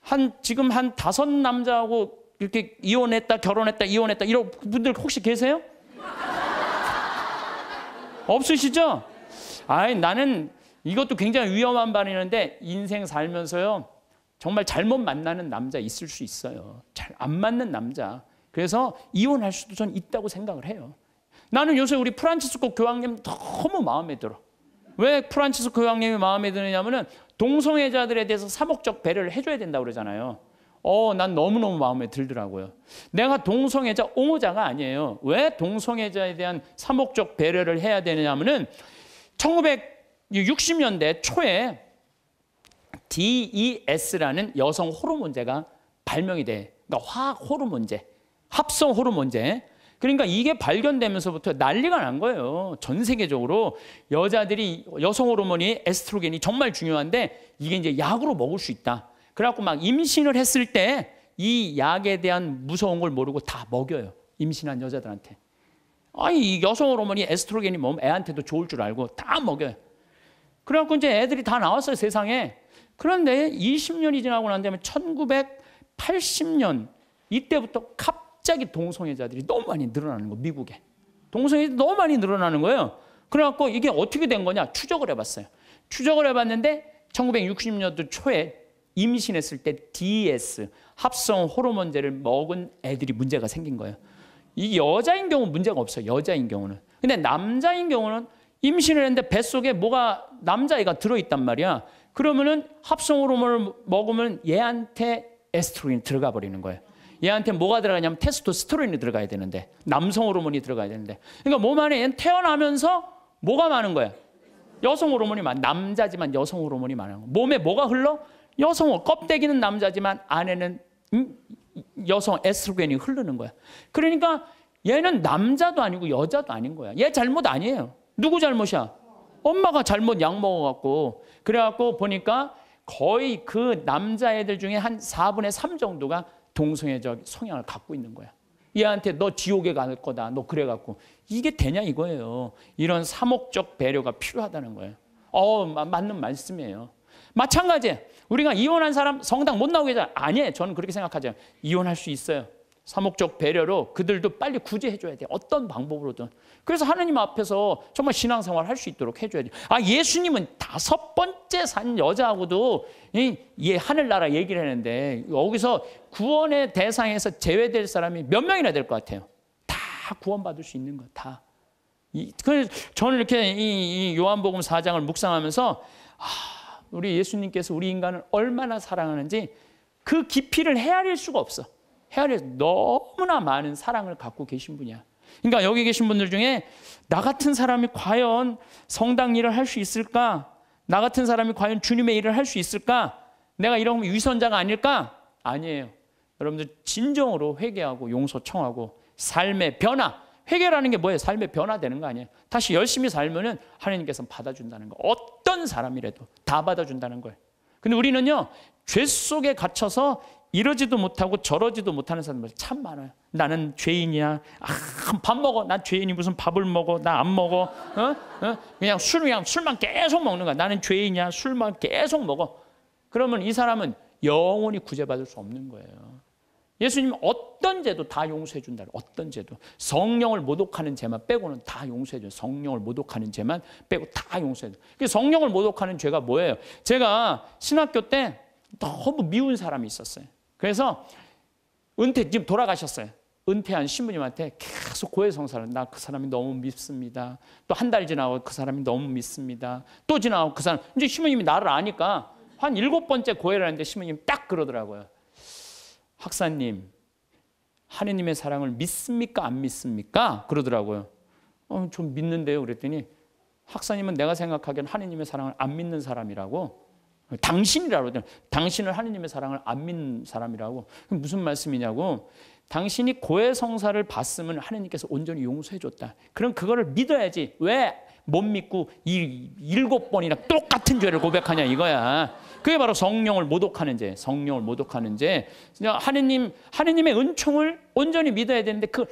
한 지금 한 다섯 남자하고 이렇게 이혼했다 결혼했다 이혼했다 이런 분들 혹시 계세요? 없으시죠? 아니 나는 이것도 굉장히 위험한 발언는데 인생 살면서요. 정말 잘못 만나는 남자 있을 수 있어요. 잘 안 맞는 남자. 그래서 이혼할 수도 전 있다고 생각을 해요. 나는 요새 우리 프란치스코 교황님 너무 마음에 들어. 왜 프란치스코 교황님이 마음에 드느냐면은 동성애자들에 대해서 사목적 배려를 해줘야 된다고 그러잖아요. 어, 난 너무너무 마음에 들더라고요. 내가 동성애자 옹호자가 아니에요. 왜 동성애자에 대한 사목적 배려를 해야 되느냐면은 1960년대 초에 DES라는 여성 호르몬제가 발명이 돼. 그러니까 화학 호르몬제, 합성 호르몬제. 그러니까 이게 발견되면서부터 난리가 난 거예요. 전 세계적으로 여자들이 여성 호르몬이 에스트로겐이 정말 중요한데 이게 이제 약으로 먹을 수 있다. 그래갖고 막 임신을 했을 때 이 약에 대한 무서운 걸 모르고 다 먹여요. 임신한 여자들한테. 아니 여성 호르몬이 에스트로겐이 몸 애한테도 좋을 줄 알고 다 먹여요. 그래갖고 이제 애들이 다 나왔어요 세상에. 그런데 20년이 지나고 난 다음에 1980년 이때부터 갑자기 동성애자들이 너무 많이 늘어나는 거 미국에. 동성애자들이 너무 많이 늘어나는 거예요. 그래갖고 이게 어떻게 된 거냐 추적을 해봤어요. 추적을 해봤는데 1960년도 초에 임신했을 때 d s 합성 호르몬제를 먹은 애들이 문제가 생긴 거예요. 이 여자인 경우 문제가 없어 여자인 경우는. 근데 남자인 경우는 임신을 했는데 뱃속에 뭐가 남자애가 들어있단 말이야. 그러면은 합성 호르몬을 먹으면 얘한테 에스트로겐 들어가 버리는 거예요. 얘한테 뭐가 들어가냐면 테스토스테론이 들어가야 되는데 남성 호르몬이 들어가야 되는데 그러니까 몸 안에 태어나면서 뭐가 많은 거야? 여성 호르몬이 많. 남자지만 여성 호르몬이 많은 거. 몸에 뭐가 흘러? 여성 껍데기는 남자지만 안에는 음, 여성 에스트로겐이 흐르는 거야. 그러니까 얘는 남자도 아니고 여자도 아닌 거야. 얘 잘못 아니에요. 누구 잘못이야? 엄마가 잘못 약 먹어갖고 그래갖고 보니까 거의 그 남자애들 중에 한 4분의 3 정도가 동성애적 성향을 갖고 있는 거야. 얘한테 너 지옥에 갈 거다. 너 그래갖고. 이게 되냐 이거예요. 이런 사목적 배려가 필요하다는 거예요. 어, 맞는 말씀이에요. 마찬가지 우리가 이혼한 사람 성당 못 나오게 되 아니에요. 저는 그렇게 생각하지 않아요. 이혼할 수 있어요. 사목적 배려로 그들도 빨리 구제해줘야 돼. 어떤 방법으로든. 그래서 하나님 앞에서 정말 신앙생활 할 수 있도록 해줘야 돼. 아, 예수님은 다섯 번째 산 여자하고도 이, 이 예, 하늘나라 얘기를 했는데 여기서 구원의 대상에서 제외될 사람이 몇 명이나 될 것 같아요? 다 구원받을 수 있는 거, 다. 이, 그래서 저는 이렇게 이, 이 요한복음 4장을 묵상하면서 아, 우리 예수님께서 우리 인간을 얼마나 사랑하는지 그 깊이를 헤아릴 수가 없어. 해 아래에서 너무나 많은 사랑을 갖고 계신 분이야. 그러니까 여기 계신 분들 중에 나 같은 사람이 과연 성당 일을 할 수 있을까? 나 같은 사람이 과연 주님의 일을 할 수 있을까? 내가 이러면 선자가 아닐까? 아니에요. 여러분들 진정으로 회개하고 용서 청하고 삶의 변화, 회개라는 게 뭐예요? 삶의 변화되는 거 아니에요? 다시 열심히 살면은 하나님께서 받아준다는 거. 어떤 사람이라도 다 받아준다는 거예요. 근데 우리는요 죄 속에 갇혀서 이러지도 못하고 저러지도 못하는 사람들 참 많아요. 나는 죄인이야. 아, 밥 먹어. 난 죄인이 무슨 밥을 먹어. 나 안 먹어. 어? 어? 그냥 술, 그냥 술만 계속 먹는 거야. 나는 죄인이야. 술만 계속 먹어. 그러면 이 사람은 영원히 구제받을 수 없는 거예요. 예수님 어떤 죄도 다 용서해 준다. 어떤 죄도 성령을 모독하는 죄만 빼고는 다 용서해 줘. 성령을 모독하는 죄만 빼고 다 용서해 줘. 그 성령을 모독하는 죄가 뭐예요? 제가 신학교 때 너무 미운 사람이 있었어요. 그래서 은퇴 지금 돌아가셨어요. 은퇴한 신부님한테 계속 고해성사를 나 그 사람이 너무 믿습니다. 또 한 달 지나고 그 사람이 너무 믿습니다. 또 지나고 그 사람 이제 신부님이 나를 아니까 한 일곱 번째 고해를 하는데 신부님 딱 그러더라고요. 학사님 하느님의 사랑을 믿습니까 안 믿습니까? 그러더라고요. 어, 좀 믿는데요. 그랬더니 학사님은 내가 생각하기엔 하느님의 사랑을 안 믿는 사람이라고 당신이라고 그러죠. 당신을 하느님의 사랑을 안 믿는 사람이라고. 무슨 말씀이냐고. 당신이 고해 성사를 봤으면 하느님께서 온전히 용서해 줬다. 그럼 그거를 믿어야지. 왜 못 믿고 이 일곱 번이나 똑같은 죄를 고백하냐 이거야. 그게 바로 성령을 모독하는 죄, 성령을 모독하는 죄. 하느님 하느님의 은총을 온전히 믿어야 되는데 그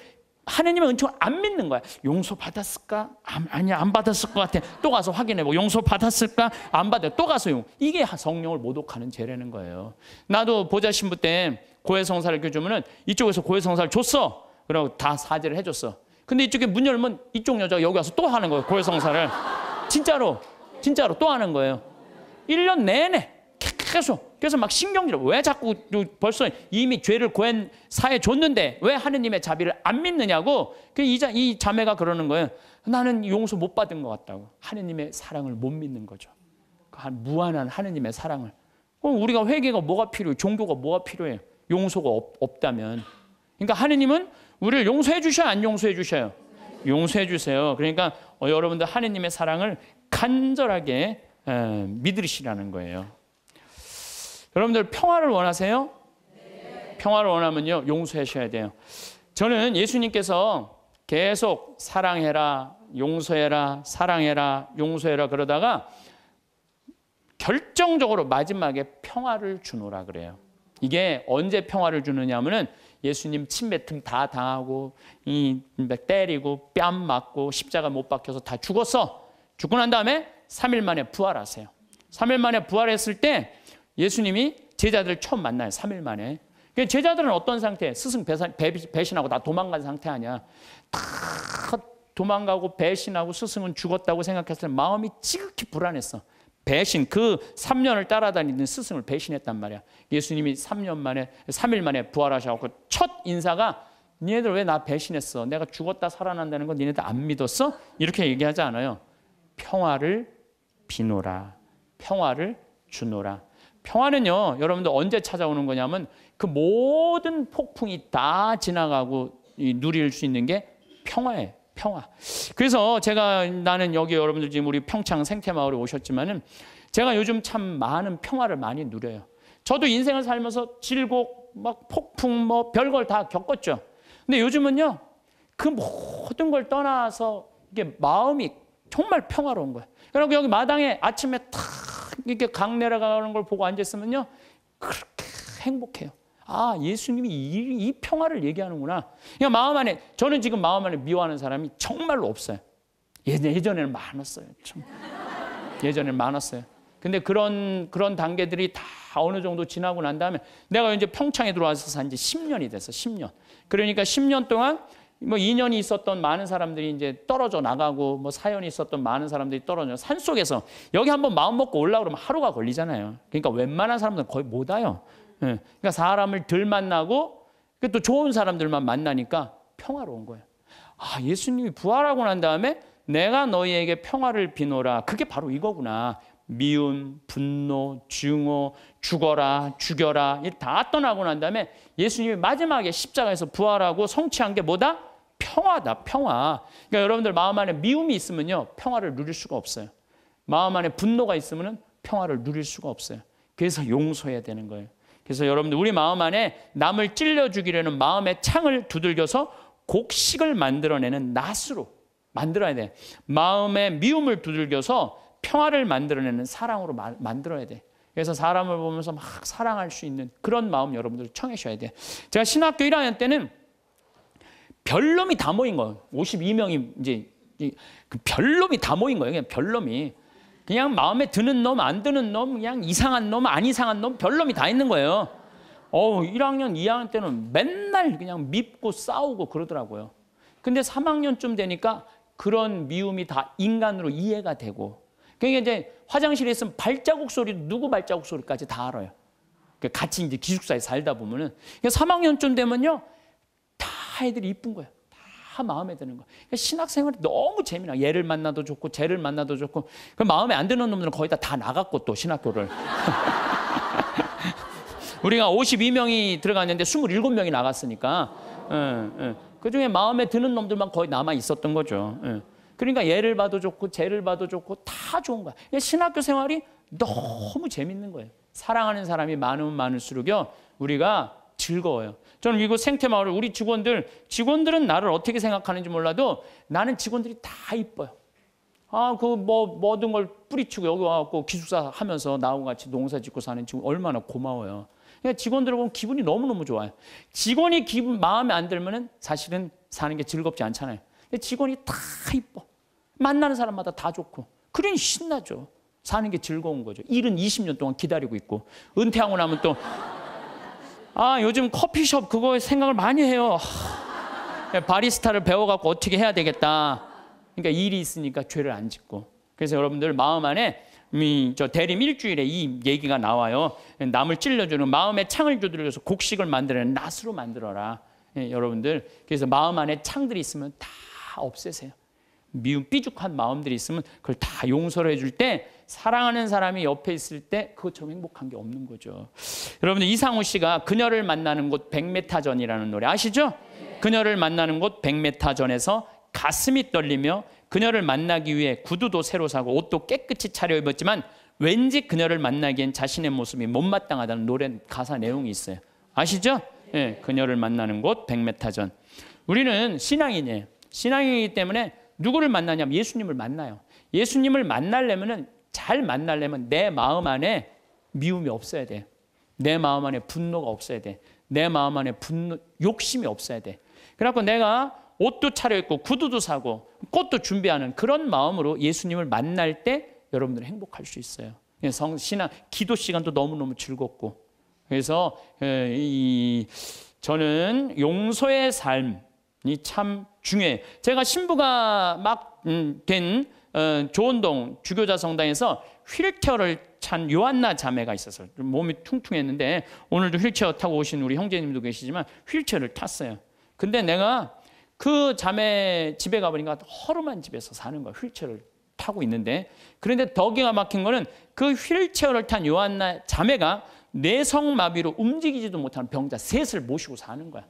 하느님의 은총을 안 믿는 거야. 용서 받았을까? 아니안 받았을 것 같아. 또 가서 확인해보고, 용서 받았을까? 안 받아. 또 가서 용. 이게 성령을 모독하는 죄라는 거예요. 나도 보좌신부 때 고해성사를 교주면은 이쪽에서 고해성사를 줬어. 그리고 다 사죄를 해줬어. 근데 이쪽에 문 열면 이쪽 여자가 여기 와서 또 하는 거예요. 고해성사를. 진짜로, 진짜로 또 하는 거예요. 1년 내내 계속. 그래서 막 신경질, 왜 자꾸 벌써 이미 죄를 구한 사에 줬는데 왜 하느님의 자비를 안 믿느냐고 그 이, 이 자매가 그러는 거예요. 나는 용서 못 받은 것 같다고. 하느님의 사랑을 못 믿는 거죠. 그 무한한 하느님의 사랑을. 우리가 회개가 뭐가 필요해? 종교가 뭐가 필요해? 용서가 없, 다면 그러니까 하느님은 우리를 용서해 주셔요? 안 용서해 주셔요? 용서해 주세요. 그러니까 어, 여러분들 하느님의 사랑을 간절하게 믿으시라는 거예요. 여러분들 평화를 원하세요? 네. 평화를 원하면요. 용서하셔야 돼요. 저는 예수님께서 계속 사랑해라, 용서해라, 사랑해라, 용서해라 그러다가 결정적으로 마지막에 평화를 주노라 그래요. 이게 언제 평화를 주느냐면은 예수님 침뱉음 다 당하고 이 때리고 뺨 맞고 십자가 못 박혀서 다 죽었어. 죽고 난 다음에 3일 만에 부활하세요. 3일 만에 부활했을 때 예수님이 제자들을 처음 만나요. 3일 만에. 그 제자들은 어떤 상태? 스승 배신, 하고다 도망간 상태 아니야. 다 도망가고 배신하고 스승은 죽었다고 생각했을 때 마음이 지극히 불안했어. 배신, 그 3년을 따라다니는 스승을 배신했단 말이야. 예수님이 3년 만에, 3일 만에 부활하셔갖고 첫 인사가 니네들 왜 나 배신했어? 내가 죽었다 살아난다는 건 니네들 안 믿었어? 이렇게 얘기하지 않아요. 평화를 비노라. 평화를 주노라. 평화는요, 여러분들 언제 찾아오는 거냐면 그 모든 폭풍이 다 지나가고 누릴 수 있는 게 평화예요. 평화. 그래서 제가 나는 여기 여러분들 지금 우리 평창 생태마을에 오셨지만은 제가 요즘 참 많은 평화를 많이 누려요. 저도 인생을 살면서 질곡, 막 폭풍, 뭐 별걸 다 겪었죠. 근데 요즘은요, 그 모든 걸 떠나서 이게 마음이 정말 평화로운 거예요. 그러고 여기 마당에 아침에 탁 이렇게 강 내려가는 걸 보고 앉았으면요. 그렇게 행복해요. 아, 예수님이 이, 이 평화를 얘기하는구나. 그냥 그러니까 마음 안에, 저는 지금 마음 안에 미워하는 사람이 정말로 없어요. 예전, 예전에는 많았어요. 참. 예전에는 많았어요. 근데 그런, 그런 단계들이 다 어느 정도 지나고 난 다음에 내가 이제 평창에 들어와서 산 지 10년이 됐어, 10년. 그러니까 10년 동안 뭐 인연이 있었던 많은 사람들이 이제 떨어져 나가고 뭐 사연이 있었던 많은 사람들이 떨어져 산 속에서 여기 한번 마음 먹고 올라 오러면 하루가 걸리잖아요. 그러니까 웬만한 사람들은 거의 못 와요. 예. 그러니까 사람을 덜 만나고 또 좋은 사람들만 만나니까 평화로운 거예요. 아 예수님이 부활하고 난 다음에 내가 너희에게 평화를 비노라. 그게 바로 이거구나. 미운 분노, 증오, 죽어라, 죽여라 다 떠나고 난 다음에 예수님이 마지막에 십자가에서 부활하고 성취한 게 뭐다? 평화다, 평화. 그러니까 여러분들 마음 안에 미움이 있으면요, 평화를 누릴 수가 없어요. 마음 안에 분노가 있으면 평화를 누릴 수가 없어요. 그래서 용서해야 되는 거예요. 그래서 여러분들 우리 마음 안에 남을 찔려 죽이려는 마음의 창을 두들겨서 곡식을 만들어내는 낫으로 만들어야 돼. 마음의 미움을 두들겨서 평화를 만들어내는 사랑으로 마, 만들어야 돼. 그래서 사람을 보면서 막 사랑할 수 있는 그런 마음 여러분들 청해셔야 돼. 제가 신학교 1학년 때는 별놈이 다 모인 거예요. 52명이 이제 그 별놈이 다 모인 거예요. 그냥 별놈이. 그냥 마음에 드는 놈, 안 드는 놈, 그냥 이상한 놈, 안 이상한 놈, 별놈이 다 있는 거예요. 어, 1학년, 2학년 때는 맨날 그냥 밉고 싸우고 그러더라고요. 근데 3학년쯤 되니까 그런 미움이 다 인간으로 이해가 되고. 그러니까 이제 화장실에 있으면 발자국 소리, 누구 발자국 소리까지 다 알아요. 그러니까 같이 이제 기숙사에 살다 보면은. 3학년쯤 그러니까 되면요. 애들이 이쁜 거야. 다 마음에 드는 거. 그러니까 신학생활이 너무 재미나. 얘를 만나도 좋고 쟤를 만나도 좋고. 그 마음에 안 드는 놈들은 거의 다 다 나갔고 또 신학교를. 우리가 52명이 들어갔는데 27명이 나갔으니까 예, 예. 그중에 마음에 드는 놈들만 거의 남아 있었던 거죠. 예. 그러니까 얘를 봐도 좋고 쟤를 봐도 좋고 다 좋은 거야. 그러니까 신학교 생활이 너무 재밌는 거예요. 사랑하는 사람이 많으면 많을수록요 우리가 즐거워요. 저는 이곳 생태마을을 우리 직원들, 직원들은 나를 어떻게 생각하는지 몰라도 나는 직원들이 다 이뻐요. 아, 그 뭐, 모든 걸 뿌리치고 여기 와갖고 기숙사 하면서 나하고 같이 농사 짓고 사는 지금 얼마나 고마워요. 그러니까 직원들 보면 기분이 너무너무 좋아요. 직원이 기분, 마음에 안 들면은 사실은 사는 게 즐겁지 않잖아요. 근데 직원이 다 이뻐. 만나는 사람마다 다 좋고. 그러니 신나죠. 사는 게 즐거운 거죠. 일은 20년 동안 기다리고 있고, 은퇴하고 나면 또 아, 요즘 커피숍 그거에 생각을 많이 해요. 바리스타를 배워갖고 어떻게 해야 되겠다. 그러니까 일이 있으니까 죄를 안 짓고. 그래서 여러분들 마음 안에 저 대림 일주일에 이 얘기가 나와요. 남을 찔러주는 마음에 창을 두드려서 곡식을 만들어낸 낫으로 만들어라. 예, 여러분들 그래서 마음 안에 창들이 있으면 다 없애세요. 미운 삐죽한 마음들이 있으면 그걸 다 용서를 해줄 때 사랑하는 사람이 옆에 있을 때 그것처럼 행복한 게 없는 거죠. 여러분들 이상우 씨가 그녀를 만나는 곳 백메타전이라는 노래 아시죠? 그녀를 만나는 곳 백메타전에서 가슴이 떨리며 그녀를 만나기 위해 구두도 새로 사고 옷도 깨끗이 차려 입었지만 왠지 그녀를 만나기엔 자신의 모습이 못마땅하다는 노래 가사 내용이 있어요. 아시죠? 예, 그녀를 만나는 곳 백메타전. 우리는 신앙인이에요. 신앙이기 때문에 누구를 만나냐면 예수님을 만나요. 예수님을 만나려면은 잘 만나려면 내 마음 안에 미움이 없어야 돼. 내 마음 안에 분노가 없어야 돼. 내 마음 안에 분노, 욕심이 없어야 돼. 그래갖고 내가 옷도 차려입고 구두도 사고 꽃도 준비하는 그런 마음으로 예수님을 만날 때 여러분들이 행복할 수 있어요. 성, 신앙, 기도 시간도 너무너무 즐겁고. 그래서 이, 저는 용서의 삶, 이참 중요해요. 제가 신부가 막된 음, 어, 조원동 주교자 성당에서 휠체어를 찬 요한나 자매가 있어서 몸이 퉁퉁했는데 오늘도 휠체어 타고 오신 우리 형제님도 계시지만 휠체어를 탔어요. 근데 내가 그 자매 집에 가보니까 허름한 집에서 사는 거야. 휠체어를 타고 있는데 그런데 덕이가 막힌 거는 그 휠체어를 탄 요한나 자매가 내성마비로 움직이지도 못하는 병자 셋을 모시고 사는 거야.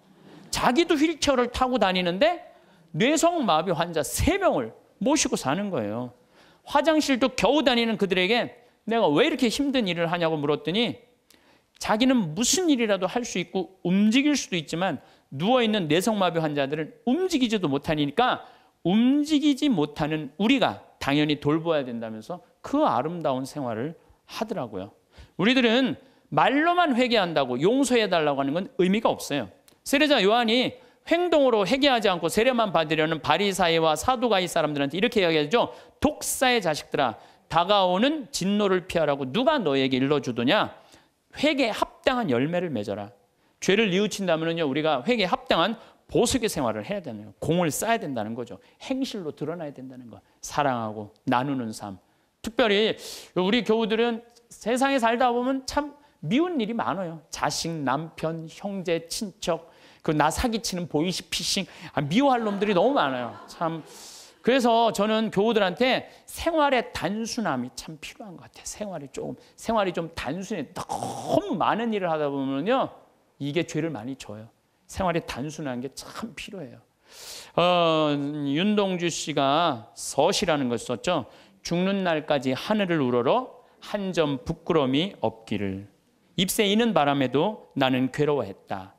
자기도 휠체어를 타고 다니는데 뇌성마비 환자 3명을 모시고 사는 거예요. 화장실도 겨우 다니는 그들에게 내가 왜 이렇게 힘든 일을 하냐고 물었더니 자기는 무슨 일이라도 할 수 있고 움직일 수도 있지만 누워있는 뇌성마비 환자들을 움직이지도 못하니까 움직이지 못하는 우리가 당연히 돌봐야 된다면서 그 아름다운 생활을 하더라고요. 우리들은 말로만 회개한다고 용서해달라고 하는 건 의미가 없어요. 세례자 요한이 행동으로 회개하지 않고 세례만 받으려는 바리사이와 사두가이 사람들한테 이렇게 이야기하죠. 독사의 자식들아 다가오는 진노를 피하라고 누가 너에게 일러주더냐? 회개 합당한 열매를 맺어라. 죄를 뉘우친다면요 우리가 회개 합당한 보수의 생활을 해야 되는 거예요. 공을 쌓아야 된다는 거죠. 행실로 드러나야 된다는 거. 사랑하고 나누는 삶. 특별히 우리 교우들은 세상에 살다 보면 참 미운 일이 많아요. 자식, 남편, 형제, 친척, 그나 사기치는 보이시 피싱 아, 미워할 놈들이 너무 많아요. 참 그래서 저는 교우들한테 생활의 단순함이 참 필요한 것 같아요. 생활이 조금 생활이 좀 단순해 너무 많은 일을 하다 보면요 이게 죄를 많이 져요. 생활이 단순한 게 참 필요해요. 어, 윤동주 씨가 서시라는 걸 썼죠. 죽는 날까지 하늘을 우러러 한 점 부끄러움이 없기를. 입새 이는 바람에도 나는 괴로워했다.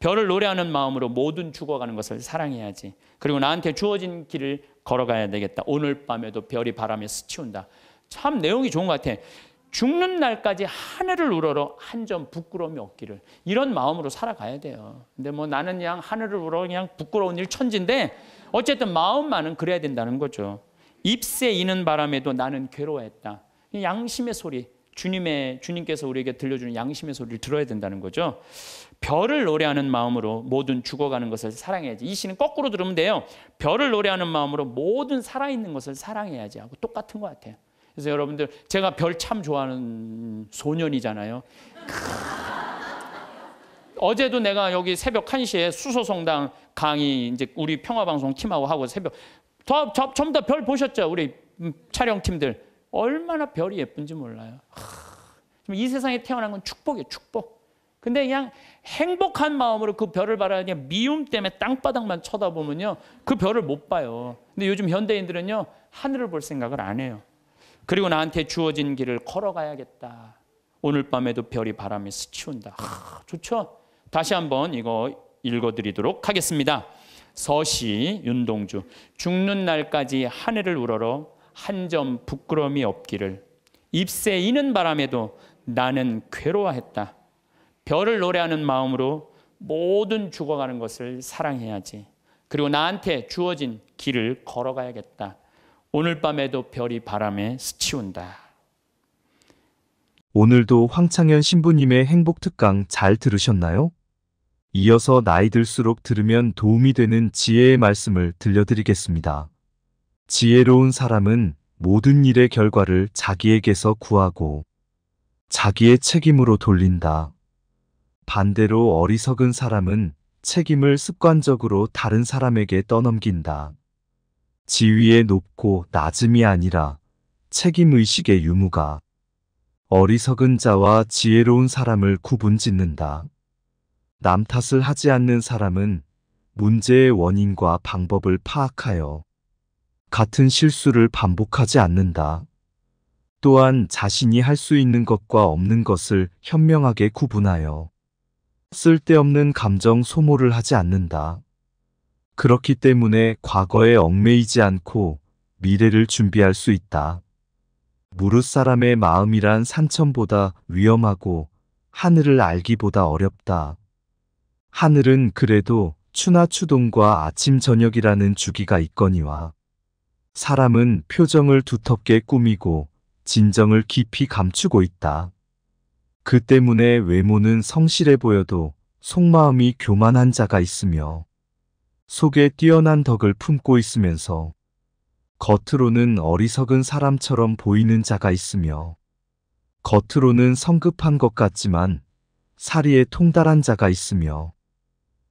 별을 노래하는 마음으로 모든 죽어가는 것을 사랑해야지. 그리고 나한테 주어진 길을 걸어가야 되겠다. 오늘 밤에도 별이 바람에 스치운다. 참 내용이 좋은 것 같아. 죽는 날까지 하늘을 우러러 한 점 부끄러움이 없기를 이런 마음으로 살아가야 돼요. 근데 뭐 나는 그냥 하늘을 우러러 그냥 부끄러운 일천인데 어쨌든 마음만은 그래야 된다는 거죠. 입새 이는 바람에도 나는 괴로워했다. 양심의 소리, 주님의 주님께서 우리에게 들려주는 양심의 소리를 들어야 된다는 거죠. 별을 노래하는 마음으로 모든 죽어가는 것을 사랑해야지. 이 시는 거꾸로 들으면 돼요. 별을 노래하는 마음으로 모든 살아있는 것을 사랑해야지 하고 똑같은 것 같아요. 그래서 여러분들 제가 별 참 좋아하는 소년이잖아요. 어제도 내가 여기 새벽 1시에 수소성당 강의 이제 우리 평화방송 팀하고 하고 새벽 저, 저, 전부 다별 보셨죠? 우리 음, 촬영팀들. 얼마나 별이 예쁜지 몰라요. 하, 이 세상에 태어난 건 축복이에요, 축복. 근데 그냥 행복한 마음으로 그 별을 바라는 게 미움 때문에 땅바닥만 쳐다보면요. 그 별을 못 봐요. 근데 요즘 현대인들은요. 하늘을 볼 생각을 안 해요. 그리고 나한테 주어진 길을 걸어가야겠다. 오늘 밤에도 별이 바람에 스치운다. 하, 좋죠? 다시 한번 이거 읽어드리도록 하겠습니다. 서시 윤동주 죽는 날까지 하늘을 우러러 한점 부끄러움이 없기를 입새 이는 바람에도 나는 괴로워했다. 별을 노래하는 마음으로 모든 죽어가는 것을 사랑해야지. 그리고 나한테 주어진 길을 걸어가야겠다. 오늘 밤에도 별이 바람에 스치운다. 오늘도 황창현 신부님의 행복 특강 잘 들으셨나요? 이어서 나이 들수록 들으면 도움이 되는 지혜의 말씀을 들려드리겠습니다. 지혜로운 사람은 모든 일의 결과를 자기에게서 구하고 자기의 책임으로 돌린다. 반대로 어리석은 사람은 책임을 습관적으로 다른 사람에게 떠넘긴다. 지위에 높고 낮음이 아니라 책임의식의 유무가 어리석은 자와 지혜로운 사람을 구분 짓는다. 남 탓을 하지 않는 사람은 문제의 원인과 방법을 파악하여 같은 실수를 반복하지 않는다. 또한 자신이 할 수 있는 것과 없는 것을 현명하게 구분하여 쓸데없는 감정 소모를 하지 않는다. 그렇기 때문에 과거에 얽매이지 않고 미래를 준비할 수 있다. 무릇 사람의 마음이란 산천보다 위험하고 하늘을 알기보다 어렵다. 하늘은 그래도 추나 추동과 아침 저녁이라는 주기가 있거니와 사람은 표정을 두텁게 꾸미고 진정을 깊이 감추고 있다. 그 때문에 외모는 성실해 보여도 속마음이 교만한 자가 있으며 속에 뛰어난 덕을 품고 있으면서 겉으로는 어리석은 사람처럼 보이는 자가 있으며 겉으로는 성급한 것 같지만 사리에 통달한 자가 있으며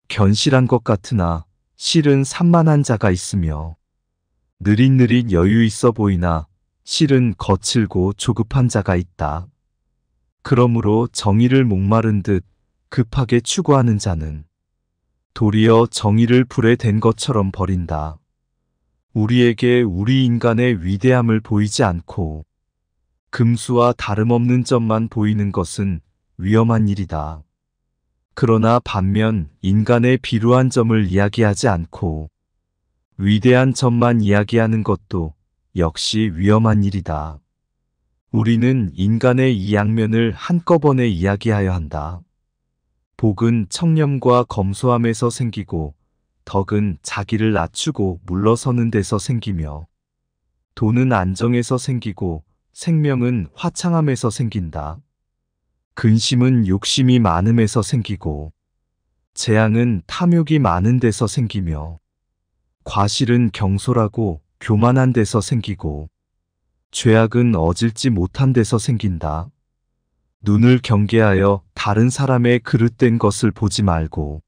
견실한 것 같으나 실은 산만한 자가 있으며 느릿느릿 여유 있어 보이나 실은 거칠고 조급한 자가 있다. 그러므로 정의를 목마른 듯 급하게 추구하는 자는 도리어 정의를 불에 댄 것처럼 버린다. 우리에게 우리 인간의 위대함을 보이지 않고 금수와 다름없는 점만 보이는 것은 위험한 일이다. 그러나 반면 인간의 비루한 점을 이야기하지 않고 위대한 점만 이야기하는 것도 역시 위험한 일이다. 우리는 인간의 이 양면을 한꺼번에 이야기하여 한다. 복은 청렴과 검소함에서 생기고 덕은 자기를 낮추고 물러서는 데서 생기며 돈은 안정에서 생기고 생명은 화창함에서 생긴다. 근심은 욕심이 많음에서 생기고 재앙은 탐욕이 많은 데서 생기며 과실은 경솔하고 교만한 데서 생기고 죄악은 어질지 못한 데서 생긴다. 눈을 경계하여 다른 사람의 그릇된 것을 보지 말고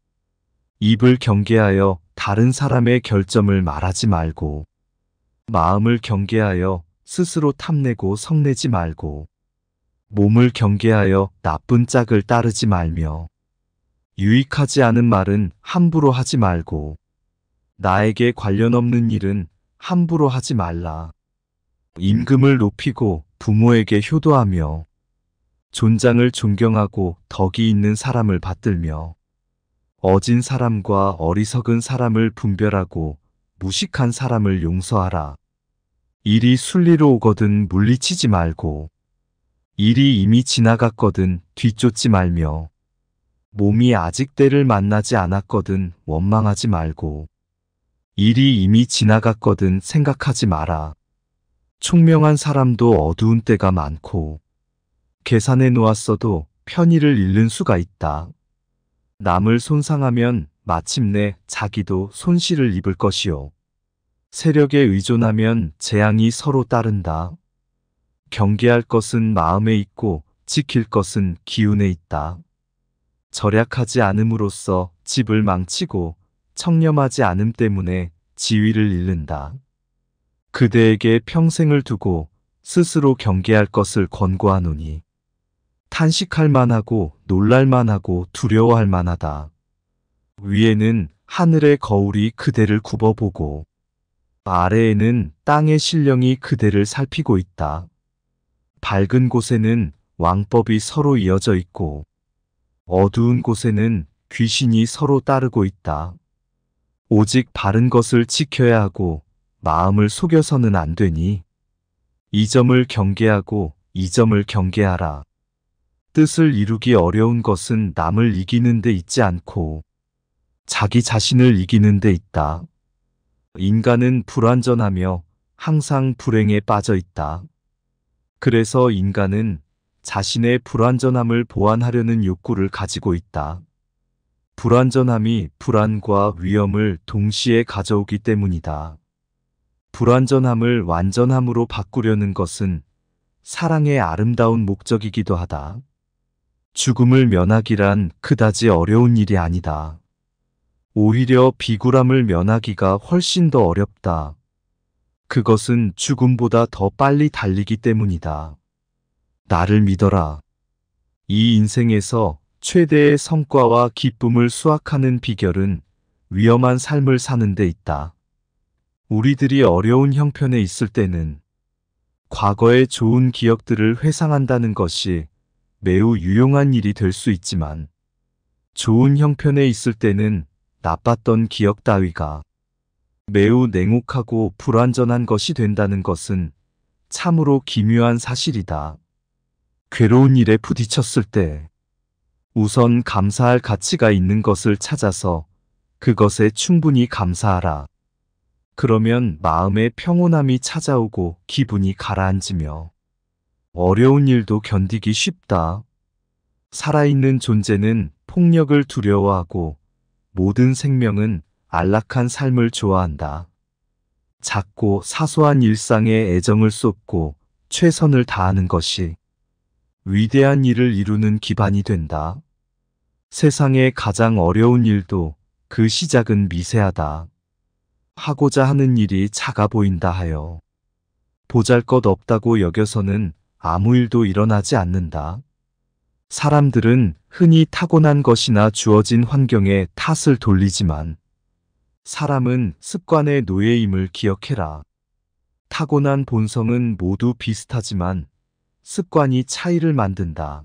입을 경계하여 다른 사람의 결점을 말하지 말고 마음을 경계하여 스스로 탐내고 성내지 말고 몸을 경계하여 나쁜 짝을 따르지 말며 유익하지 않은 말은 함부로 하지 말고 나에게 관련 없는 일은 함부로 하지 말라. 임금을 높이고 부모에게 효도하며 존장을 존경하고 덕이 있는 사람을 받들며 어진 사람과 어리석은 사람을 분별하고 무식한 사람을 용서하라. 일이 순리로 오거든 물리치지 말고 일이 이미 지나갔거든 뒤쫓지 말며 몸이 아직 때를 만나지 않았거든 원망하지 말고 일이 이미 지나갔거든 생각하지 마라. 총명한 사람도 어두운 때가 많고 계산해 놓았어도 편의를 잃는 수가 있다. 남을 손상하면 마침내 자기도 손실을 입을 것이요. 세력에 의존하면 재앙이 서로 따른다. 경계할 것은 마음에 있고 지킬 것은 기운에 있다. 절약하지 않음으로써 집을 망치고 청렴하지 않음 때문에 지위를 잃는다. 그대에게 평생을 두고 스스로 경계할 것을 권고하노니 탄식할 만하고 놀랄 만하고 두려워할 만하다. 위에는 하늘의 거울이 그대를 굽어보고 아래에는 땅의 신령이 그대를 살피고 있다. 밝은 곳에는 왕법이 서로 이어져 있고 어두운 곳에는 귀신이 서로 따르고 있다. 오직 바른 것을 지켜야 하고 마음을 속여서는 안 되니 이 점을 경계하고 이 점을 경계하라. 뜻을 이루기 어려운 것은 남을 이기는 데 있지 않고 자기 자신을 이기는 데 있다. 인간은 불완전하며 항상 불행에 빠져 있다. 그래서 인간은 자신의 불완전함을 보완하려는 욕구를 가지고 있다. 불완전함이 불안과 위험을 동시에 가져오기 때문이다. 불완전함을 완전함으로 바꾸려는 것은 사랑의 아름다운 목적이기도 하다. 죽음을 면하기란 그다지 어려운 일이 아니다. 오히려 비굴함을 면하기가 훨씬 더 어렵다. 그것은 죽음보다 더 빨리 달리기 때문이다. 나를 믿어라. 이 인생에서 최대의 성과와 기쁨을 수확하는 비결은 위험한 삶을 사는 데 있다. 우리들이 어려운 형편에 있을 때는 과거의 좋은 기억들을 회상한다는 것이 매우 유용한 일이 될 수 있지만 좋은 형편에 있을 때는 나빴던 기억 따위가 매우 냉혹하고 불완전한 것이 된다는 것은 참으로 기묘한 사실이다. 괴로운 일에 부딪혔을 때 우선 감사할 가치가 있는 것을 찾아서 그것에 충분히 감사하라. 그러면 마음의 평온함이 찾아오고 기분이 가라앉으며 어려운 일도 견디기 쉽다. 살아있는 존재는 폭력을 두려워하고 모든 생명은 안락한 삶을 좋아한다. 작고 사소한 일상에 애정을 쏟고 최선을 다하는 것이 위대한 일을 이루는 기반이 된다. 세상의 가장 어려운 일도 그 시작은 미세하다. 하고자 하는 일이 작아 보인다 하여 보잘 것 없다고 여겨서는 아무 일도 일어나지 않는다. 사람들은 흔히 타고난 것이나 주어진 환경에 탓을 돌리지만 사람은 습관의 노예임을 기억해라. 타고난 본성은 모두 비슷하지만 습관이 차이를 만든다.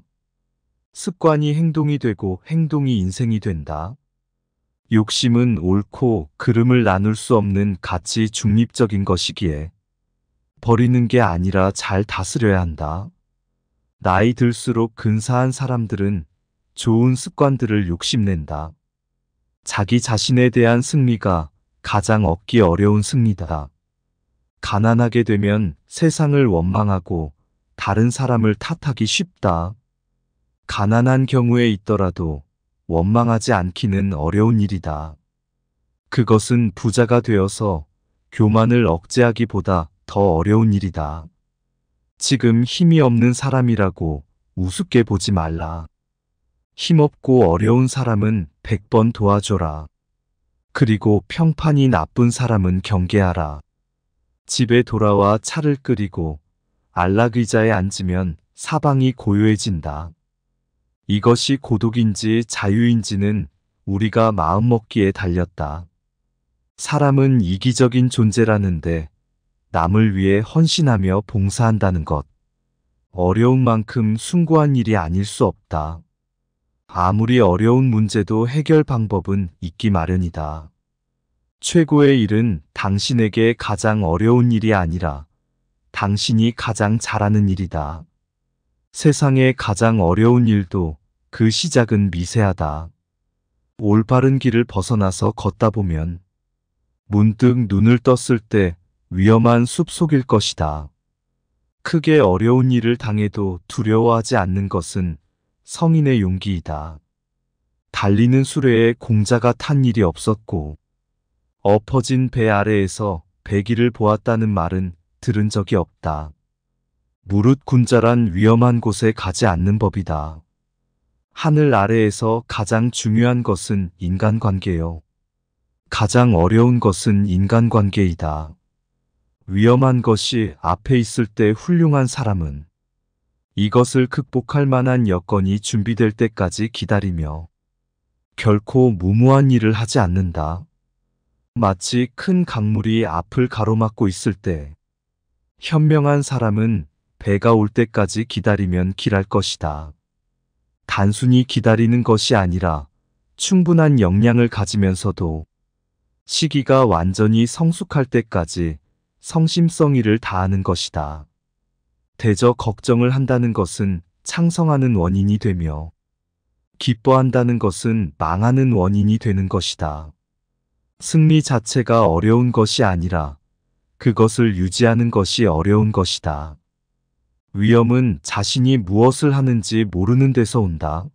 습관이 행동이 되고 행동이 인생이 된다. 욕심은 옳고 그름을 나눌 수 없는 가치 중립적인 것이기에 버리는 게 아니라 잘 다스려야 한다. 나이 들수록 근사한 사람들은 좋은 습관들을 욕심낸다. 자기 자신에 대한 승리가 가장 얻기 어려운 승리다. 가난하게 되면 세상을 원망하고 다른 사람을 탓하기 쉽다. 가난한 경우에 있더라도 원망하지 않기는 어려운 일이다. 그것은 부자가 되어서 교만을 억제하기보다 더 어려운 일이다. 지금 힘이 없는 사람이라고 우습게 보지 말라. 힘없고 어려운 사람은 백 번 도와줘라. 그리고 평판이 나쁜 사람은 경계하라. 집에 돌아와 차를 끓이고 안락의자에 앉으면 사방이 고요해진다. 이것이 고독인지 자유인지는 우리가 마음먹기에 달렸다. 사람은 이기적인 존재라는데 남을 위해 헌신하며 봉사한다는 것. 어려운 만큼 숭고한 일이 아닐 수 없다. 아무리 어려운 문제도 해결 방법은 있기 마련이다. 최고의 일은 당신에게 가장 어려운 일이 아니라 당신이 가장 잘하는 일이다. 세상의 가장 어려운 일도 그 시작은 미세하다. 올바른 길을 벗어나서 걷다 보면 문득 눈을 떴을 때 위험한 숲속일 것이다. 크게 어려운 일을 당해도 두려워하지 않는 것은 성인의 용기이다. 달리는 수레에 공자가 탄 일이 없었고 엎어진 배 아래에서 배기를 보았다는 말은 들은 적이 없다. 무릇 군자란 위험한 곳에 가지 않는 법이다. 하늘 아래에서 가장 중요한 것은 인간관계요. 가장 어려운 것은 인간관계이다. 위험한 것이 앞에 있을 때 훌륭한 사람은 이것을 극복할 만한 여건이 준비될 때까지 기다리며 결코 무모한 일을 하지 않는다. 마치 큰 강물이 앞을 가로막고 있을 때 현명한 사람은 배가 올 때까지 기다리면 길할 것이다. 단순히 기다리는 것이 아니라 충분한 역량을 가지면서도 시기가 완전히 성숙할 때까지 성심성의를 다하는 것이다. 대저 걱정을 한다는 것은 창성하는 원인이 되며 기뻐한다는 것은 망하는 원인이 되는 것이다. 승리 자체가 어려운 것이 아니라 그것을 유지하는 것이 어려운 것이다. 위험은 자신이 무엇을 하는지 모르는 데서 온다.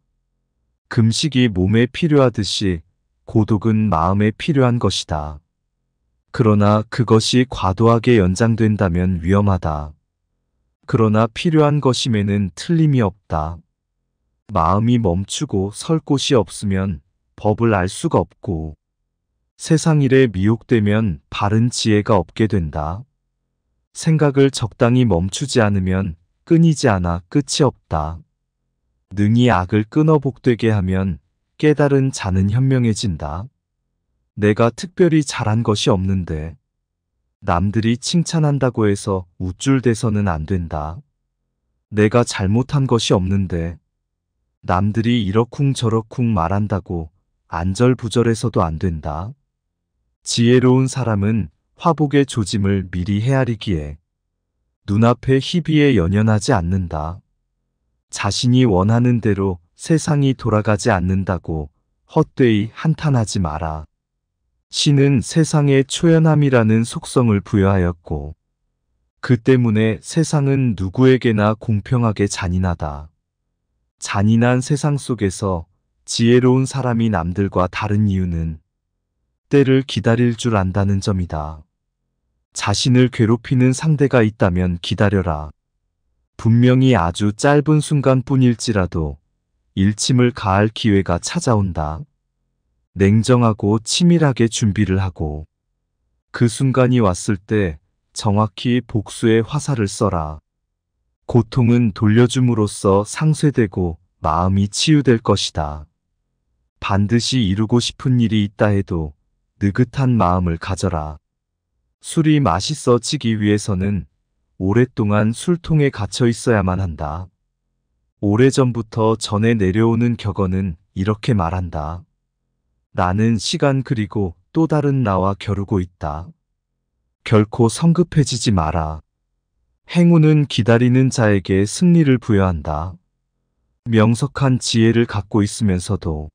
금식이 몸에 필요하듯이 고독은 마음에 필요한 것이다. 그러나 그것이 과도하게 연장된다면 위험하다. 그러나 필요한 것임에는 틀림이 없다. 마음이 멈추고 설 곳이 없으면 법을 알 수가 없고 세상 일에 미혹되면 바른 지혜가 없게 된다. 생각을 적당히 멈추지 않으면 끊이지 않아 끝이 없다. 능이 악을 끊어 복되게 하면 깨달은 자는 현명해진다. 내가 특별히 잘한 것이 없는데 남들이 칭찬한다고 해서 우쭐대서는 안 된다. 내가 잘못한 것이 없는데 남들이 이러쿵저러쿵 말한다고 안절부절해서도 안 된다. 지혜로운 사람은 화복의 조짐을 미리 헤아리기에 눈앞의 희비에 연연하지 않는다. 자신이 원하는 대로 세상이 돌아가지 않는다고 헛되이 한탄하지 마라. 신은 세상의 초연함이라는 속성을 부여하였고 그 때문에 세상은 누구에게나 공평하게 잔인하다. 잔인한 세상 속에서 지혜로운 사람이 남들과 다른 이유는 때를 기다릴 줄 안다는 점이다. 자신을 괴롭히는 상대가 있다면 기다려라. 분명히 아주 짧은 순간뿐일지라도 일침을 가할 기회가 찾아온다. 냉정하고 치밀하게 준비를 하고 그 순간이 왔을 때 정확히 복수의 화살을 써라. 고통은 돌려줌으로써 상쇄되고 마음이 치유될 것이다. 반드시 이루고 싶은 일이 있다 해도 느긋한 마음을 가져라. 술이 맛있어지기 위해서는 오랫동안 술통에 갇혀 있어야만 한다. 오래전부터 전해 내려오는 격언은 이렇게 말한다. 나는 시간 그리고 또 다른 나와 겨루고 있다. 결코 성급해지지 마라. 행운은 기다리는 자에게 승리를 부여한다. 명석한 지혜를 갖고 있으면서도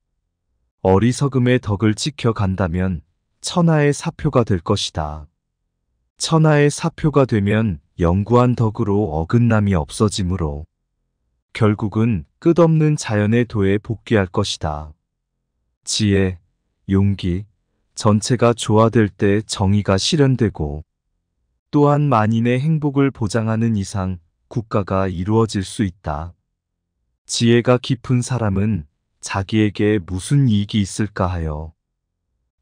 어리석음의 덕을 지켜 간다면 천하의 사표가 될 것이다. 천하의 사표가 되면 영구한 덕으로 어긋남이 없어지므로 결국은 끝없는 자연의 도에 복귀할 것이다. 지혜, 용기, 전체가 조화될 때 정의가 실현되고 또한 만인의 행복을 보장하는 이상 국가가 이루어질 수 있다. 지혜가 깊은 사람은 자기에게 무슨 이익이 있을까 하여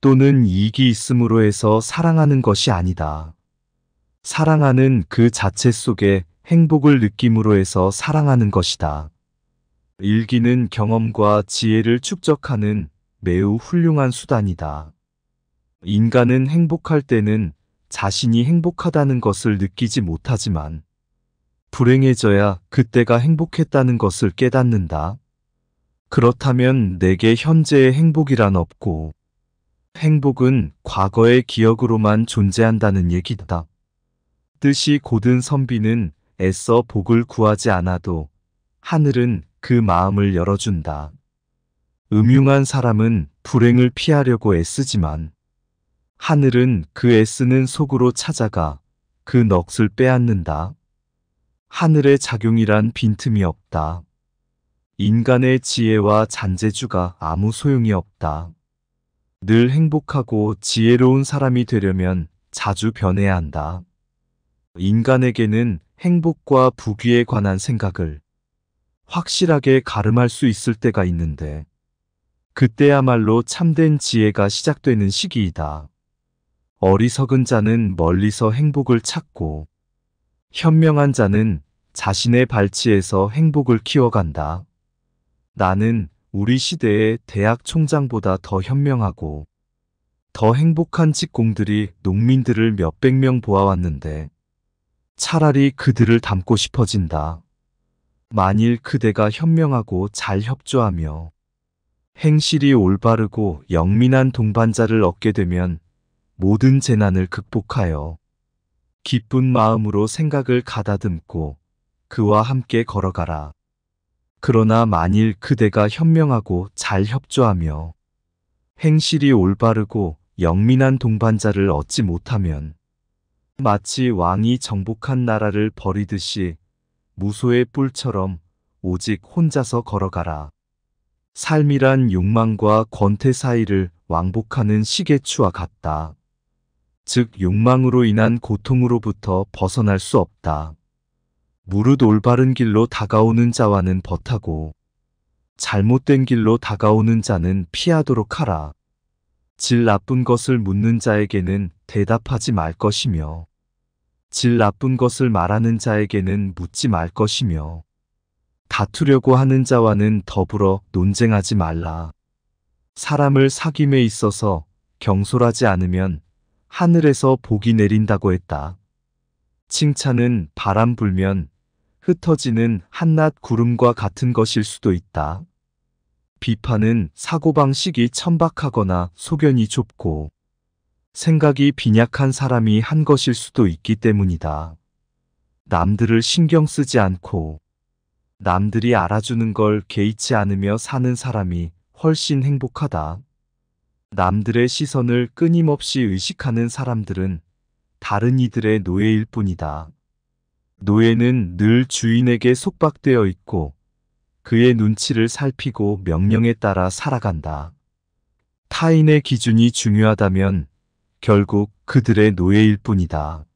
또는 이익이 있음으로 해서 사랑하는 것이 아니다. 사랑하는 그 자체 속에 행복을 느낌으로 해서 사랑하는 것이다. 일기는 경험과 지혜를 축적하는 매우 훌륭한 수단이다. 인간은 행복할 때는 자신이 행복하다는 것을 느끼지 못하지만 불행해져야 그때가 행복했다는 것을 깨닫는다. 그렇다면 내게 현재의 행복이란 없고 행복은 과거의 기억으로만 존재한다는 얘기다. 뜻이 고든 선비는 애써 복을 구하지 않아도 하늘은 그 마음을 열어준다. 음흉한 사람은 불행을 피하려고 애쓰지만 하늘은 그 애쓰는 속으로 찾아가 그 넋을 빼앗는다. 하늘의 작용이란 빈틈이 없다. 인간의 지혜와 잔재주가 아무 소용이 없다. 늘 행복하고 지혜로운 사람이 되려면 자주 변해야 한다. 인간에게는 행복과 부귀에 관한 생각을 확실하게 가름할 수 있을 때가 있는데 그때야말로 참된 지혜가 시작되는 시기이다. 어리석은 자는 멀리서 행복을 찾고 현명한 자는 자신의 발치에서 행복을 키워간다. 나는 우리 시대의 대학 총장보다 더 현명하고 더 행복한 직공들이 농민들을 몇백 명 보아왔는데 차라리 그들을 닮고 싶어진다. 만일 그대가 현명하고 잘 협조하며 행실이 올바르고 영민한 동반자를 얻게 되면 모든 재난을 극복하여 기쁜 마음으로 생각을 가다듬고 그와 함께 걸어가라. 그러나 만일 그대가 현명하고 잘 협조하며 행실이 올바르고 영민한 동반자를 얻지 못하면 마치 왕이 정복한 나라를 버리듯이 무소의 뿔처럼 오직 혼자서 걸어가라. 삶이란 욕망과 권태 사이를 왕복하는 시계추와 같다. 즉 욕망으로 인한 고통으로부터 벗어날 수 없다. 무릇 올바른 길로 다가오는 자와는 버타고 잘못된 길로 다가오는 자는 피하도록 하라. 질 나쁜 것을 묻는 자에게는 대답하지 말 것이며 질 나쁜 것을 말하는 자에게는 묻지 말 것이며 다투려고 하는 자와는 더불어 논쟁하지 말라. 사람을 사귐에 있어서 경솔하지 않으면 하늘에서 복이 내린다고 했다. 칭찬은 바람 불면 흩어지는 한낱 구름과 같은 것일 수도 있다. 비판은 사고방식이 천박하거나 소견이 좁고 생각이 빈약한 사람이 한 것일 수도 있기 때문이다. 남들을 신경 쓰지 않고 남들이 알아주는 걸 개의치 않으며 사는 사람이 훨씬 행복하다. 남들의 시선을 끊임없이 의식하는 사람들은 다른 이들의 노예일 뿐이다. 노예는 늘 주인에게 속박되어 있고 그의 눈치를 살피고 명령에 따라 살아간다. 타인의 기준이 중요하다면 결국 그들의 노예일 뿐이다.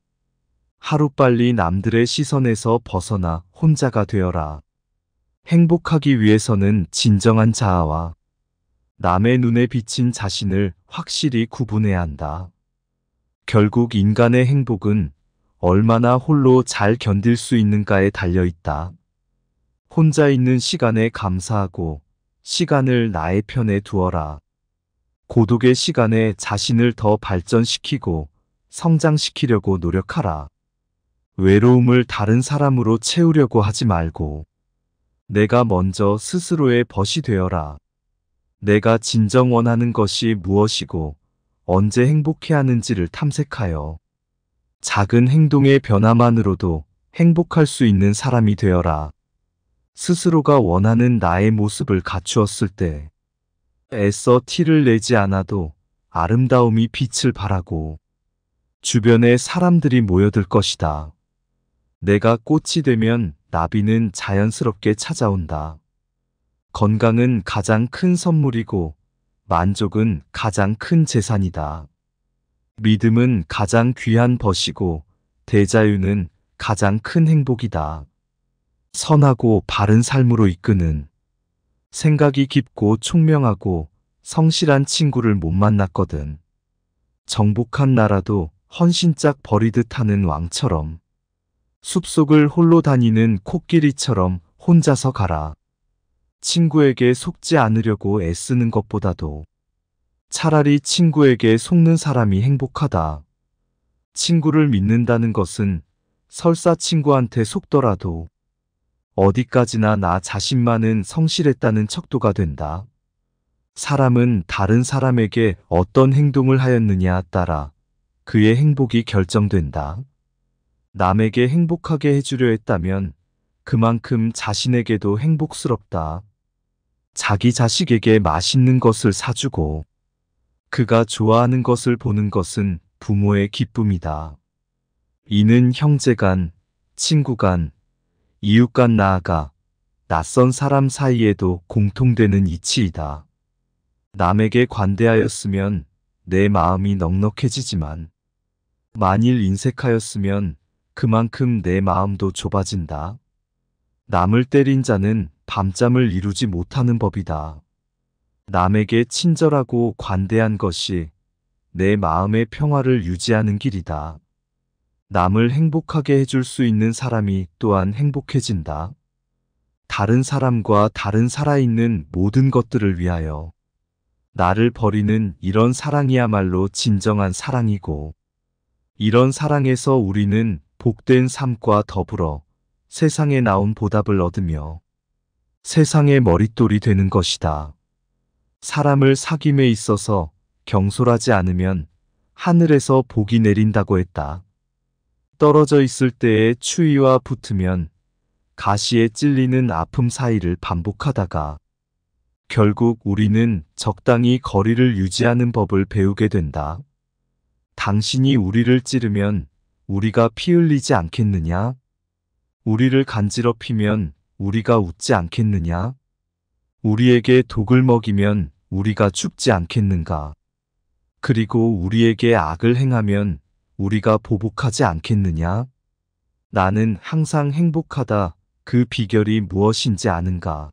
하루빨리 남들의 시선에서 벗어나 혼자가 되어라. 행복하기 위해서는 진정한 자아와 남의 눈에 비친 자신을 확실히 구분해야 한다. 결국 인간의 행복은 얼마나 홀로 잘 견딜 수 있는가에 달려 있다. 혼자 있는 시간에 감사하고 시간을 나의 편에 두어라. 고독의 시간에 자신을 더 발전시키고 성장시키려고 노력하라. 외로움을 다른 사람으로 채우려고 하지 말고 내가 먼저 스스로의 벗이 되어라. 내가 진정 원하는 것이 무엇이고 언제 행복해 하는지를 탐색하여 작은 행동의 변화만으로도 행복할 수 있는 사람이 되어라. 스스로가 원하는 나의 모습을 갖추었을 때 애써 티를 내지 않아도 아름다움이 빛을 발하고 주변에 사람들이 모여들 것이다. 내가 꽃이 되면 나비는 자연스럽게 찾아온다. 건강은 가장 큰 선물이고 만족은 가장 큰 재산이다. 믿음은 가장 귀한 벗이고 대자유는 가장 큰 행복이다. 선하고 바른 삶으로 이끄는 생각이 깊고 총명하고 성실한 친구를 못 만났거든. 정복한 나라도 헌신짝 버리듯 하는 왕처럼 숲속을 홀로 다니는 코끼리처럼 혼자서 가라. 친구에게 속지 않으려고 애쓰는 것보다도 차라리 친구에게 속는 사람이 행복하다. 친구를 믿는다는 것은 설사 친구한테 속더라도 어디까지나 나 자신만은 성실했다는 척도가 된다. 사람은 다른 사람에게 어떤 행동을 하였느냐에 따라 그의 행복이 결정된다. 남에게 행복하게 해주려 했다면 그만큼 자신에게도 행복스럽다. 자기 자식에게 맛있는 것을 사주고 그가 좋아하는 것을 보는 것은 부모의 기쁨이다. 이는 형제간, 친구간, 이웃간 나아가 낯선 사람 사이에도 공통되는 이치이다. 남에게 관대하였으면 내 마음이 넉넉해지지만 만일 인색하였으면 그만큼 내 마음도 좁아진다. 남을 때린 자는 밤잠을 이루지 못하는 법이다. 남에게 친절하고 관대한 것이 내 마음의 평화를 유지하는 길이다. 남을 행복하게 해줄 수 있는 사람이 또한 행복해진다. 다른 사람과 다른 살아있는 모든 것들을 위하여 나를 버리는 이런 사랑이야말로 진정한 사랑이고 이런 사랑에서 우리는 복된 삶과 더불어 세상에 나온 보답을 얻으며 세상의 머릿돌이 되는 것이다. 사람을 사귐에 있어서 경솔하지 않으면 하늘에서 복이 내린다고 했다. 떨어져 있을 때의 추위와 붙으면 가시에 찔리는 아픔 사이를 반복하다가 결국 우리는 적당히 거리를 유지하는 법을 배우게 된다. 당신이 우리를 찌르면 우리가 피 흘리지 않겠느냐? 우리를 간지럽히면 우리가 웃지 않겠느냐? 우리에게 독을 먹이면 우리가 죽지 않겠는가? 그리고 우리에게 악을 행하면 우리가 보복하지 않겠느냐? 나는 항상 행복하다. 그 비결이 무엇인지 아는가?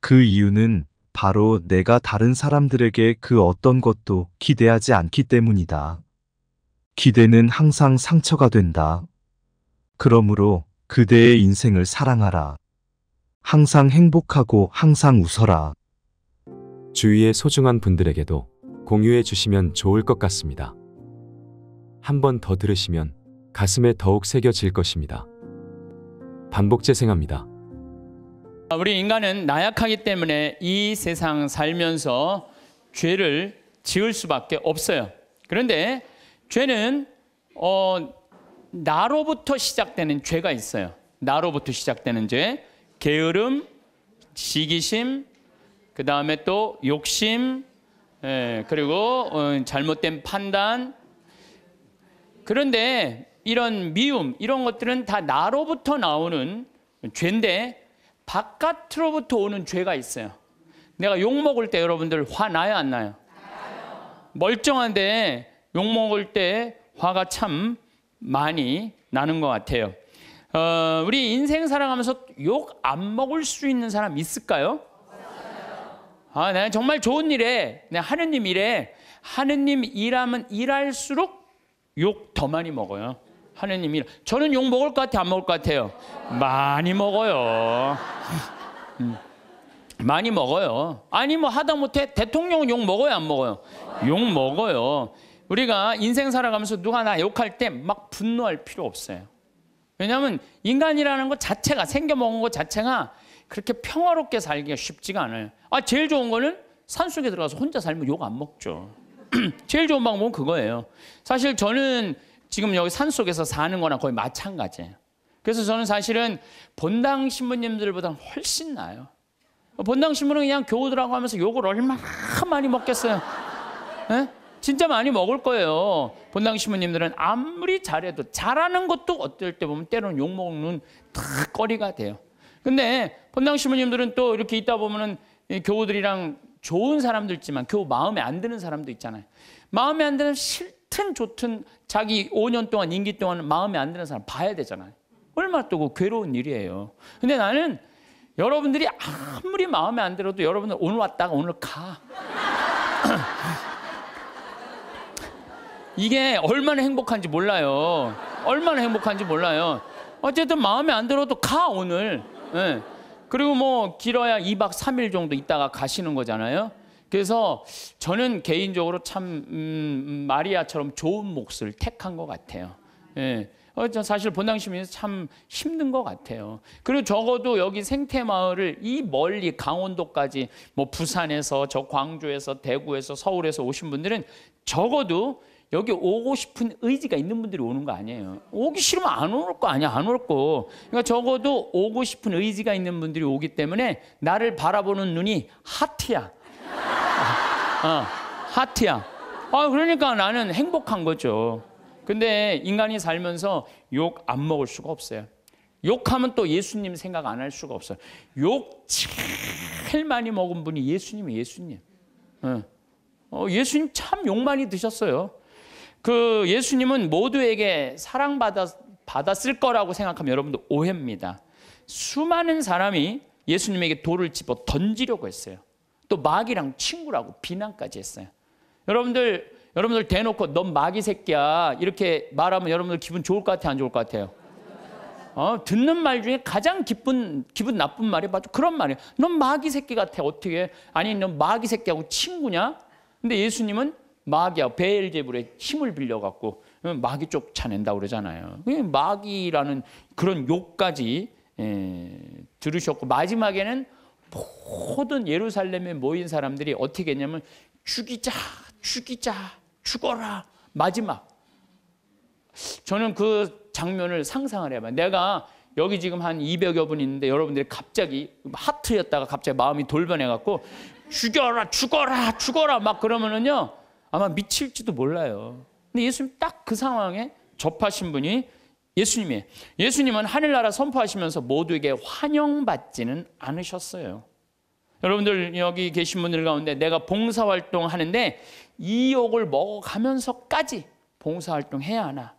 그 이유는 바로 내가 다른 사람들에게 그 어떤 것도 기대하지 않기 때문이다. 기대는 항상 상처가 된다. 그러므로 그대의 인생을 사랑하라. 항상 행복하고 항상 웃어라. 주위의 소중한 분들에게도 공유해 주시면 좋을 것 같습니다. 한 번 더 들으시면 가슴에 더욱 새겨질 것입니다. 반복 재생합니다. 아, 우리 인간은 나약하기 때문에 이 세상 살면서 죄를 지을 수밖에 없어요. 그런데 죄는 어, 나로부터 시작되는 죄가 있어요. 나로부터 시작되는 죄. 게으름, 지기심그 다음에 또 욕심, 예, 그리고 어, 잘못된 판단. 그런데 이런 미움, 이런 것들은 다 나로부터 나오는 죄인데 바깥으로부터 오는 죄가 있어요. 내가 욕 먹을 때 여러분들 화나요, 안 나요. 멀쩡한데 욕 먹을 때 화가 참 많이 나는 것 같아요. 어, 우리 인생 살아가면서 욕 안 먹을 수 있는 사람 있을까요? 아, 네, 정말 좋은 일에, 네, 하느님 일에, 하느님 일하면 일할수록 욕 더 많이 먹어요. 하느님 일. 저는 욕 먹을 것같아안 먹을 것 같아요? 많이 먹어요. 음. 많이 먹어요. 아니, 뭐 하다 못해 대통령은 욕 먹어요? 안 먹어요? 욕 먹어요. 우리가 인생 살아가면서 누가 나 욕할 때 막 분노할 필요 없어요. 왜냐하면 인간이라는 것 자체가 생겨 먹은 것 자체가 그렇게 평화롭게 살기가 쉽지가 않아요. 아 제일 좋은 거는 산 속에 들어가서 혼자 살면 욕 안 먹죠. 제일 좋은 방법은 그거예요. 사실 저는 지금 여기 산 속에서 사는 거나 거의 마찬가지예요. 그래서 저는 사실은 본당 신부님들보다 훨씬 나아요. 본당 신부는 그냥 교우들하고 하면서 욕을 얼마나 많이 먹겠어요. 네? 진짜 많이 먹을 거예요. 본당 신부님들은 아무리 잘해도 잘하는 것도 어떨 때 보면 때로는 욕먹는 탁 거리가 돼요. 근데 본당 신부님들은 또 이렇게 있다 보면은 교우들이랑 좋은 사람도 있지만 교우 마음에 안 드는 사람도 있잖아요. 마음에 안 드는 싫든 좋든 자기 5년 동안 임기 동안 마음에 안 드는 사람 봐야 되잖아요. 얼마나 또 그 괴로운 일이에요. 근데 나는 여러분들이 아무리 마음에 안 들어도 여러분들 오늘 왔다가 오늘 가. 이게 얼마나 행복한지 몰라요. 얼마나 행복한지 몰라요. 어쨌든 마음에 안 들어도 가 오늘. 네. 그리고 뭐 길어야 2박 3일 정도 있다가 가시는 거잖아요. 그래서 저는 개인적으로 참 음, 음 마리아처럼 좋은 몫을 택한 것 같아요. 예. 어, 사실 본당시민에서 참 힘든 것 같아요. 그리고 적어도 여기 생태마을을 이 멀리 강원도까지 뭐 부산에서 저 광주에서 대구에서 서울에서 오신 분들은 적어도 여기 오고 싶은 의지가 있는 분들이 오는 거 아니에요. 오기 싫으면 안 올 거 아니야, 안 올 거. 그러니까 적어도 오고 싶은 의지가 있는 분들이 오기 때문에 나를 바라보는 눈이 하트야. 어, 어 하트야. 아, 그러니까 나는 행복한 거죠. 근데 인간이 살면서 욕 안 먹을 수가 없어요. 욕하면 또 예수님 생각 안 할 수가 없어요. 욕 제일 많이 먹은 분이 예수님이에요, 예수님. 어, 어 예수님 참 욕 많이 드셨어요. 그 예수님은 모두에게 사랑받았을 거라고 생각하면 여러분도 오해입니다. 수많은 사람이 예수님에게 돌을 집어 던지려고 했어요. 또 마귀랑 친구라고 비난까지 했어요. 여러분들 여러분들 대놓고 넌 마귀 새끼야 이렇게 말하면 여러분들 기분 좋을 것 같아 안 좋을 것 같아요? 어, 듣는 말 중에 가장 기쁜 기분 나쁜 말이 맞죠 그런 말이에요. 넌 마귀 새끼 같아 어떻게? 아니 넌 마귀 새끼하고 친구냐? 근데 예수님은 마귀와 베엘제불의 힘을 빌려갖고 마귀 쫓아낸다 그러잖아요. 마귀라는 그런 욕까지 예, 들으셨고 마지막에는 모든 예루살렘에 모인 사람들이 어떻게 했냐면 죽이자 죽이자 죽어라 마지막 저는 그 장면을 상상을 해봐요. 내가 여기 지금 한 200여 분 있는데 여러분들이 갑자기 하트였다가 갑자기 마음이 돌변해갖고 죽여라 죽어라 죽어라 막 그러면은요 아마 미칠지도 몰라요. 근데 예수님 딱 그 상황에 접하신 분이 예수님이에요. 예수님은 하늘나라 선포하시면서 모두에게 환영받지는 않으셨어요. 여러분들 여기 계신 분들 가운데 내가 봉사활동 하는데 이 욕을 먹어가면서까지 봉사활동 해야 하나.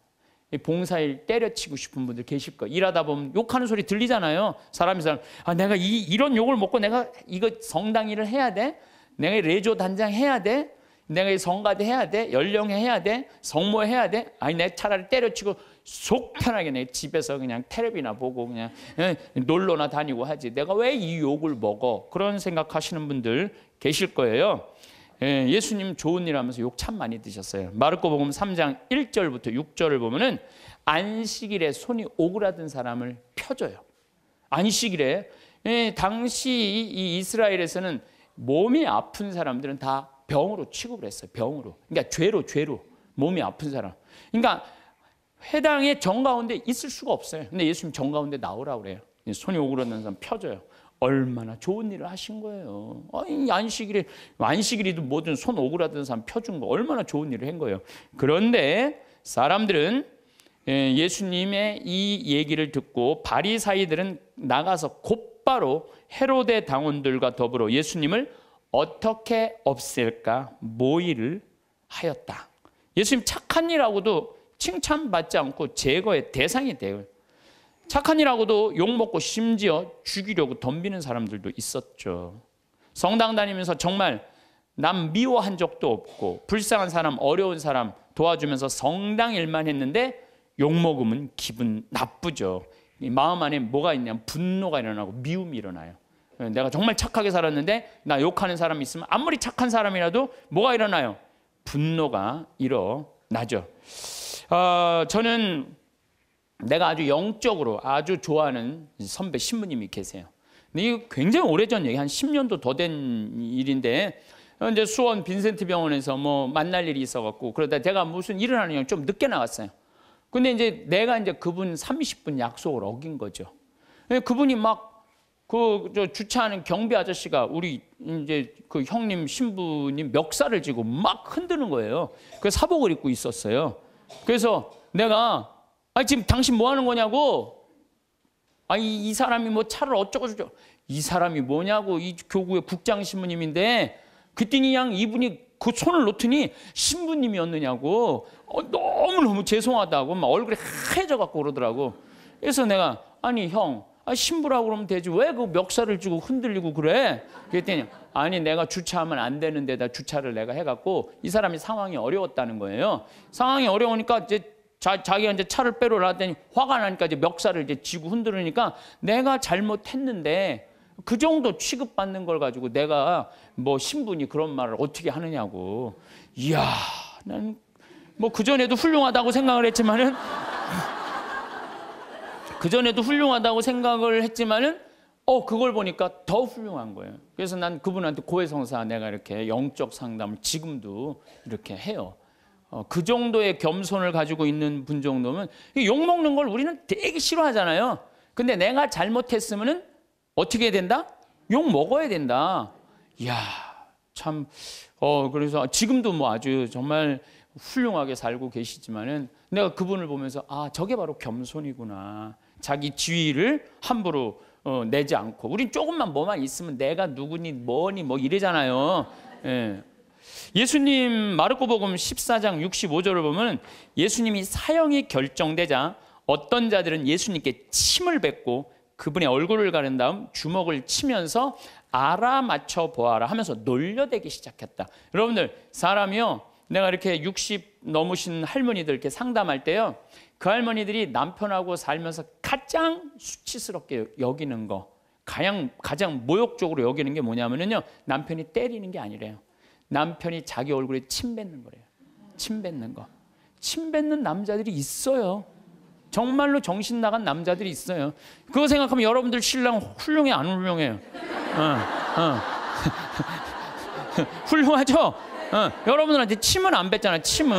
봉사일 때려치고 싶은 분들 계실 거예요. 일하다 보면 욕하는 소리 들리잖아요. 사람이 사람, 아, 내가 이, 이런 욕을 먹고 내가 이거 성당 일을 해야 돼? 내가 레조 단장 해야 돼? 내가 이 성가대 해야 돼? 연령회 해야 돼? 성모 해야 돼? 아니, 내 차라리 때려치고 속 편하게 내 집에서 그냥 테레비나 보고 그냥 예, 놀러나 다니고 하지. 내가 왜 이 욕을 먹어? 그런 생각하시는 분들 계실 거예요. 예, 수님 좋은 일 하면서 욕 참 많이 드셨어요. 마르코복음 3장 1절부터 6절을 보면은 안식일에 손이 오그라든 사람을 펴줘요. 안식일에 예, 당시 이 이스라엘에서는 몸이 아픈 사람들은 다 병으로 취급을 했어요. 병으로. 그러니까 죄로 죄로 몸이 아픈 사람. 그러니까 회당의 정 가운데 있을 수가 없어요. 근데 예수님 정 가운데 나오라 그래요. 손이 오그러는 사람 펴져요. 얼마나 좋은 일을 하신 거예요. 아니, 어, 안식일에 안식일이든 뭐든 손오그라드 사람 펴준 거 얼마나 좋은 일을 한 거예요. 그런데 사람들은 예, 예수님의 이 얘기를 듣고 바리사이들은 나가서 곧바로 헤로데 당원들과 더불어 예수님을 어떻게 없을까 모의를 하였다. 예수님 착한 이라고도 칭찬받지 않고 제거의 대상이 돼요. 착한 이라고도 욕먹고 심지어 죽이려고 덤비는 사람들도 있었죠. 성당 다니면서 정말 남 미워한 적도 없고 불쌍한 사람, 어려운 사람 도와주면서 성당 일만 했는데 욕먹으면 기분 나쁘죠. 마음 안에 뭐가 있냐면 분노가 일어나고 미움이 일어나요. 예, 내가 정말 착하게 살았는데 나 욕하는 사람이 있으면 아무리 착한 사람이라도 뭐가 일어나요? 분노가 일어나죠. 어, 저는 내가 아주 영적으로 아주 좋아하는 선배 신부님이 계세요. 이거 굉장히 오래전 얘기 한 10년도 더 된 일인데 어, 이제 수원 빈센트 병원에서 뭐 만날 일이 있어갖고 그러다 제가 무슨 일을 하는냐좀 늦게 나갔어요. 근데 이제 내가 이제 그분 30분 약속을 어긴 거죠. 예, 그분이 막 그저 주차하는 경비 아저씨가 우리 이제 그 형님 신부님 멱살을 쥐고 막 흔드는 거예요. 그 사복을 입고 있었어요. 그래서 내가 아 지금 당신 뭐 하는 거냐고 아이 이 사람이 뭐 차를 어쩌고 저쩌고 이 사람이 뭐냐고 이 교구의 국장 신부님인데 그랬더니 양 이분이 그 손을 놓더니 신부님이었느냐고 어, 너무너무 죄송하다고 막 얼굴이 하얘져 갖고 그러더라고 그래서 내가 아니 형 아, 신부라고 그러면 되지. 왜 그 멱살을 쥐고 흔들리고 그래? 그랬더니, 아니, 내가 주차하면 안 되는 데다 주차를 내가 해갖고, 이 사람이 상황이 어려웠다는 거예요. 상황이 어려우니까, 이제 자, 자기가 이제 차를 빼러 나왔더니, 화가 나니까 이제 멱살을 이제 쥐고 흔들으니까, 내가 잘못했는데, 그 정도 취급받는 걸 가지고 내가 뭐 신분이 그런 말을 어떻게 하느냐고. 이야, 난 뭐 그전에도 훌륭하다고 생각을 했지만은, 그전에도 훌륭하다고 생각을 했지만은 어, 그걸 보니까 더 훌륭한 거예요. 그래서 난 그분한테 고해성사 내가 이렇게 영적 상담을 지금도 이렇게 해요. 어, 그 정도의 겸손을 가지고 있는 분 정도면 욕먹는 걸 우리는 되게 싫어하잖아요. 근데 내가 잘못했으면은 어떻게 해야 된다? 욕 먹어야 된다. 이야, 참, 어, 그래서 지금도 뭐 아주 정말 훌륭하게 살고 계시지만은 내가 그분을 보면서 아, 저게 바로 겸손이구나. 자기 지위를 함부로 어, 내지 않고 우린 조금만 뭐만 있으면 내가 누구니 뭐니 뭐 이래잖아요. 예. 예수님 마르코복음 14장 65절을 보면 예수님이 사형이 결정되자 어떤 자들은 예수님께 침을 뱉고 그분의 얼굴을 가른 다음 주먹을 치면서 알아맞혀 보아라 하면서 놀려대기 시작했다. 여러분들 사람이요 내가 이렇게 60 넘으신 할머니들 이렇게 상담할 때요 그 할머니들이 남편하고 살면서 가장 수치스럽게 여기는 거, 가장, 가장 모욕적으로 여기는 게 뭐냐면요. 남편이 때리는 게 아니래요. 남편이 자기 얼굴에 침 뱉는 거래요. 침 뱉는 거. 침 뱉는 남자들이 있어요. 정말로 정신 나간 남자들이 있어요. 그거 생각하면 여러분들 신랑 훌륭해, 안 훌륭해요? 어, 어. 훌륭하죠? 어, 여러분들한테 침은 안 뱉잖아, 침은.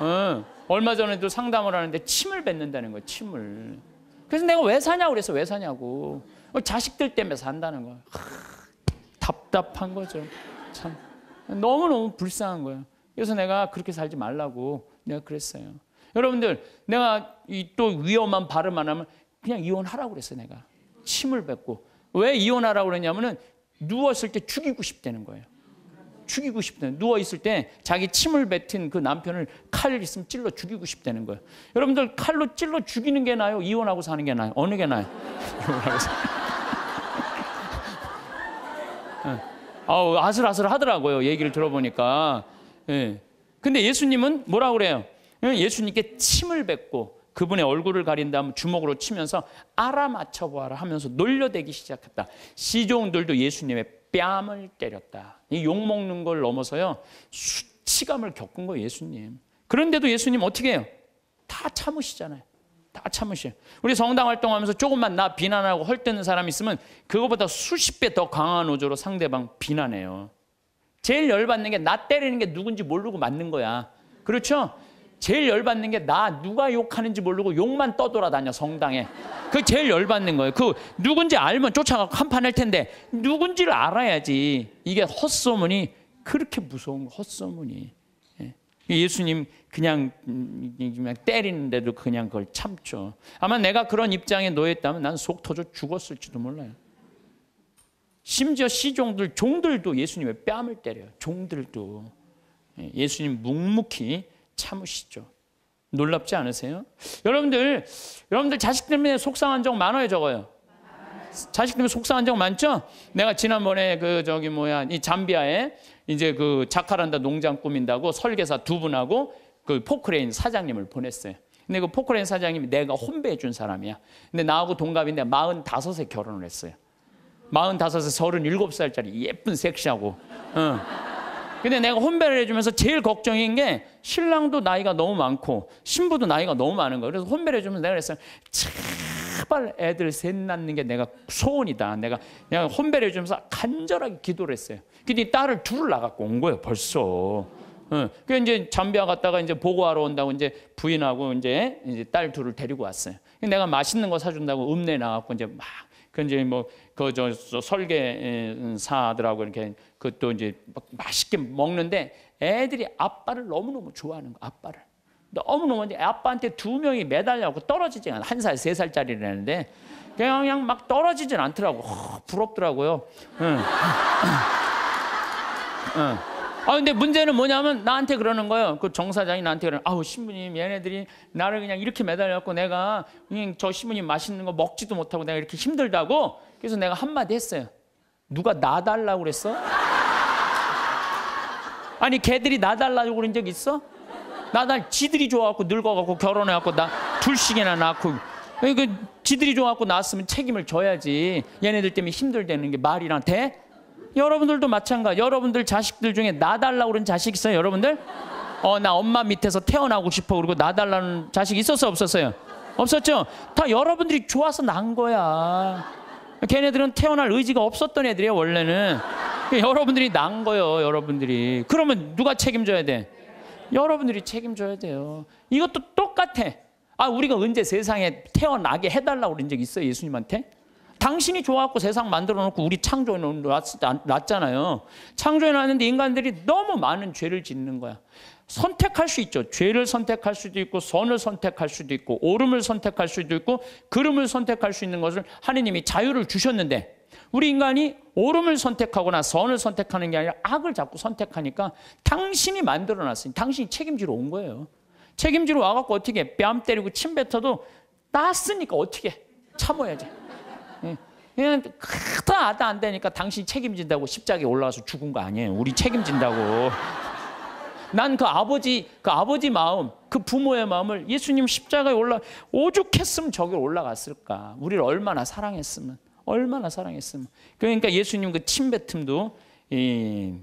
어. 얼마 전에도 상담을 하는데 침을 뱉는다는 거예요. 침을. 그래서 내가 왜 사냐고 그래서 왜 사냐고. 뭐 자식들 때문에 산다는 거예요. 답답한 거죠. 참 너무너무 불쌍한 거예요. 그래서 내가 그렇게 살지 말라고 내가 그랬어요. 여러분들 내가 이 또 위험한 발음 안 하면 그냥 이혼하라고 그랬어요. 내가 침을 뱉고 왜 이혼하라고 그랬냐면은 누웠을 때 죽이고 싶다는 거예요. 죽이고 싶다는 누워 있을 때 자기 침을 뱉은 그 남편을 칼 있으면 찔러 죽이고 싶다는 거예요. 여러분들 칼로 찔러 죽이는 게 나요? 이혼하고 사는 게 나요? 어느 게 나요? 이혼하고 사. 어. 아우 아슬아슬 하더라고요. 얘기를 들어보니까. 예. 근데 예수님은 뭐라 그래요? 예, 예수님께 침을 뱉고 그분의 얼굴을 가린 다음 주먹으로 치면서 알아맞혀 보아라 하면서 놀려대기 시작했다. 시종들도 예수님의 뺨을 때렸다. 이욕 먹는 걸 넘어서요. 수치감을 겪은 거예수님 그런데도 예수님 어떻게 해요? 다 참으시잖아요. 다참으셔 우리 성당 활동하면서 조금만 나 비난하고 헐뜯는 사람 있으면 그거보다 수십 배 더 강한 어조로 상대방 비난해요. 제일 열받는 게 나 때리는 게 누군지 모르고 맞는 거야. 그렇죠? 제일 열받는 게 나 누가 욕하는지 모르고 욕만 떠돌아다녀 성당에. 그 제일 열받는 거예요. 그 누군지 알면 쫓아가고 한판 할 텐데 누군지를 알아야지. 이게 헛소문이 그렇게 무서운 헛소문이. 예. 예수님 그냥, 그냥 때리는데도 그냥 그걸 참죠. 아마 내가 그런 입장에 놓였다면 난 속 터져 죽었을지도 몰라요. 심지어 시종들, 종들도 예수님의 뺨을 때려요. 종들도. 예, 예수님 묵묵히 참으시죠. 놀랍지 않으세요? 여러분들, 여러분들 자식 때문에 속상한 적 많아요, 적어요? 자식 때문에 속상한 적 많죠? 내가 지난번에 그 저기 뭐야 이 잠비아에 이제 그 자카란다 농장 꾸민다고 설계사 두 분하고 그 포크레인 사장님을 보냈어요. 근데 그 포크레인 사장님이 내가 혼배해 준 사람이야. 근데 나하고 동갑인데 45세 결혼을 했어요. 45세 37살짜리 예쁜 섹시하고. 응. 근데 내가 혼배를 해주면서 제일 걱정인 게 신랑도 나이가 너무 많고 신부도 나이가 너무 많은 거예요. 그래서 혼배를 해주면서 내가 그랬어요. 제발 애들 셋 낳는 게 내가 소원이다. 내가 그냥 혼배를 해주면서 간절하게 기도를 했어요. 근데 딸을 둘을 나갖고 온 거예요. 벌써. 응. 그 이제 잠비아 갔다가 이제 보고하러 온다고 이제 부인하고 이제 이제 딸 둘을 데리고 왔어요. 내가 맛있는 거 사준다고 읍내 나갖고 이제 막그 이제 뭐 그저 설계사들하고 이렇게 그것도 이제 맛있게 먹는데 애들이 아빠를 너무너무 좋아하는 거야 아빠를 너무너무 아빠한테 두 명이 매달려고 갖 떨어지지 않아 한살 세 살짜리라는데 그냥, 그냥 막 떨어지진 않더라고 어, 부럽더라고요. 응. 응. 아 근데 문제는 뭐냐면 나한테 그러는 거예요. 그 정사장이 나한테 그러는 아우 신부님 얘네들이 나를 그냥 이렇게 매달려갖고 내가 그냥 저 신부님 맛있는 거 먹지도 못하고 내가 이렇게 힘들다고 그래서 내가 한마디 했어요. 누가 나 달라고 그랬어? 아니 걔들이 나 달라고 그런 적 있어? 나날 지들이 좋아갖고 늙어갖고 결혼해갖고 나 둘씩이나 낳고 그러니까 지들이 좋아갖고 낳았으면 책임을 져야지 얘네들 때문에 힘들다는게 말이랑 돼? 여러분들도 마찬가지. 여러분들 자식들 중에 나 달라고 그런 자식 있어요, 여러분들? 어, 나 엄마 밑에서 태어나고 싶어. 그리고 나 달라는 자식 있었어, 없었어요? 없었죠? 다 여러분들이 좋아서 난 거야. 걔네들은 태어날 의지가 없었던 애들이에 원래는. 여러분들이 난 거예요, 여러분들이. 그러면 누가 책임져야 돼? 여러분들이 책임져야 돼요. 이것도 똑같아. 아, 우리가 언제 세상에 태어나게 해달라고 그런 적 있어요, 예수님한테? 당신이 좋아갖고 세상 만들어 놓고 우리 창조해 놨잖아요. 창조해 놨는데 인간들이 너무 많은 죄를 짓는 거야. 선택할 수 있죠. 죄를 선택할 수도 있고 선을 선택할 수도 있고 오름을 선택할 수도 있고 그름을 선택할 수 있는 것을 하느님이 자유를 주셨는데 우리 인간이 오름을 선택하거나 선을 선택하는 게 아니라 악을 자꾸 선택하니까 당신이 만들어 놨으니 당신이 책임지러 온 거예요. 책임지러 와갖고 어떻게 뺨 때리고 침 뱉어도 땄으니까 어떻게 참아야지. 예. 얘는 크다 하다 안 되니까 당신 이 책임진다고 십자가에 올라와서 죽은 거 아니에요. 우리 책임진다고. 난 그 아버지 그 아버지 마음, 그 부모의 마음을 예수님 십자가에 올라 오죽했으면 저기 올라갔을까. 우리를 얼마나 사랑했으면 얼마나 사랑했으면. 그러니까 예수님 그 침뱉음도 이,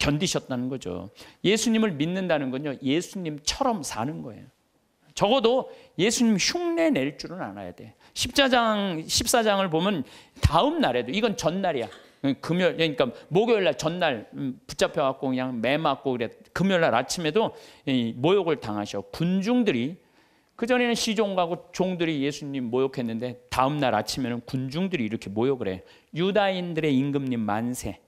견디셨다는 거죠. 예수님을 믿는다는 건요. 예수님처럼 사는 거예요. 적어도 예수님 흉내 낼 줄은 알아야 돼. 십자장 14장을 보면 다음 날에도 이건 전날이야. 금요일 그러니까 목요일 날 전날 음, 붙잡혀 갖고 그냥 매 맞고 그래. 금요일 날 아침에도 모욕을 당하셔. 군중들이 그 전에는 시종가고 종들이 예수님 모욕했는데 다음 날 아침에는 군중들이 이렇게 모욕을 해. 유다인들의 임금님 만세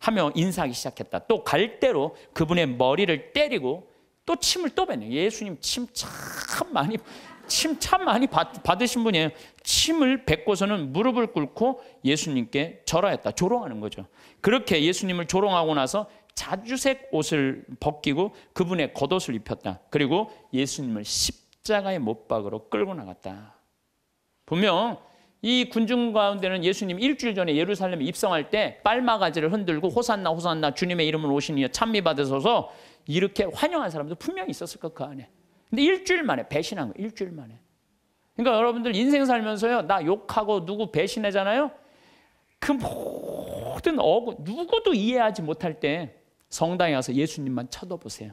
하며 인사하기 시작했다. 또 갈대로 그분의 머리를 때리고 또 침을 또 뱉네. 예수님 침 참 많이 침참 많이 받, 받으신 분이에요. 침을 뱉고서는 무릎을 꿇고 예수님께 절하였다. 조롱하는 거죠. 그렇게 예수님을 조롱하고 나서 자주색 옷을 벗기고 그분의 겉옷을 입혔다. 그리고 예수님을 십자가의 못 박으로 끌고 나갔다. 분명 이 군중 가운데는 예수님 일주일 전에 예루살렘에 입성할 때 빨마가지를 흔들고 호산나 호산나 주님의 이름을 오시니 찬미 받으소서 이렇게 환영한 사람도 분명히 있었을 것 그 안에. 근데 일주일 만에 배신한 거예요. 일주일 만에. 그러니까 여러분들 인생 살면서요. 나 욕하고 누구 배신하잖아요. 그 모든 억울 누구도 이해하지 못할 때 성당에 가서 예수님만 쳐다보세요.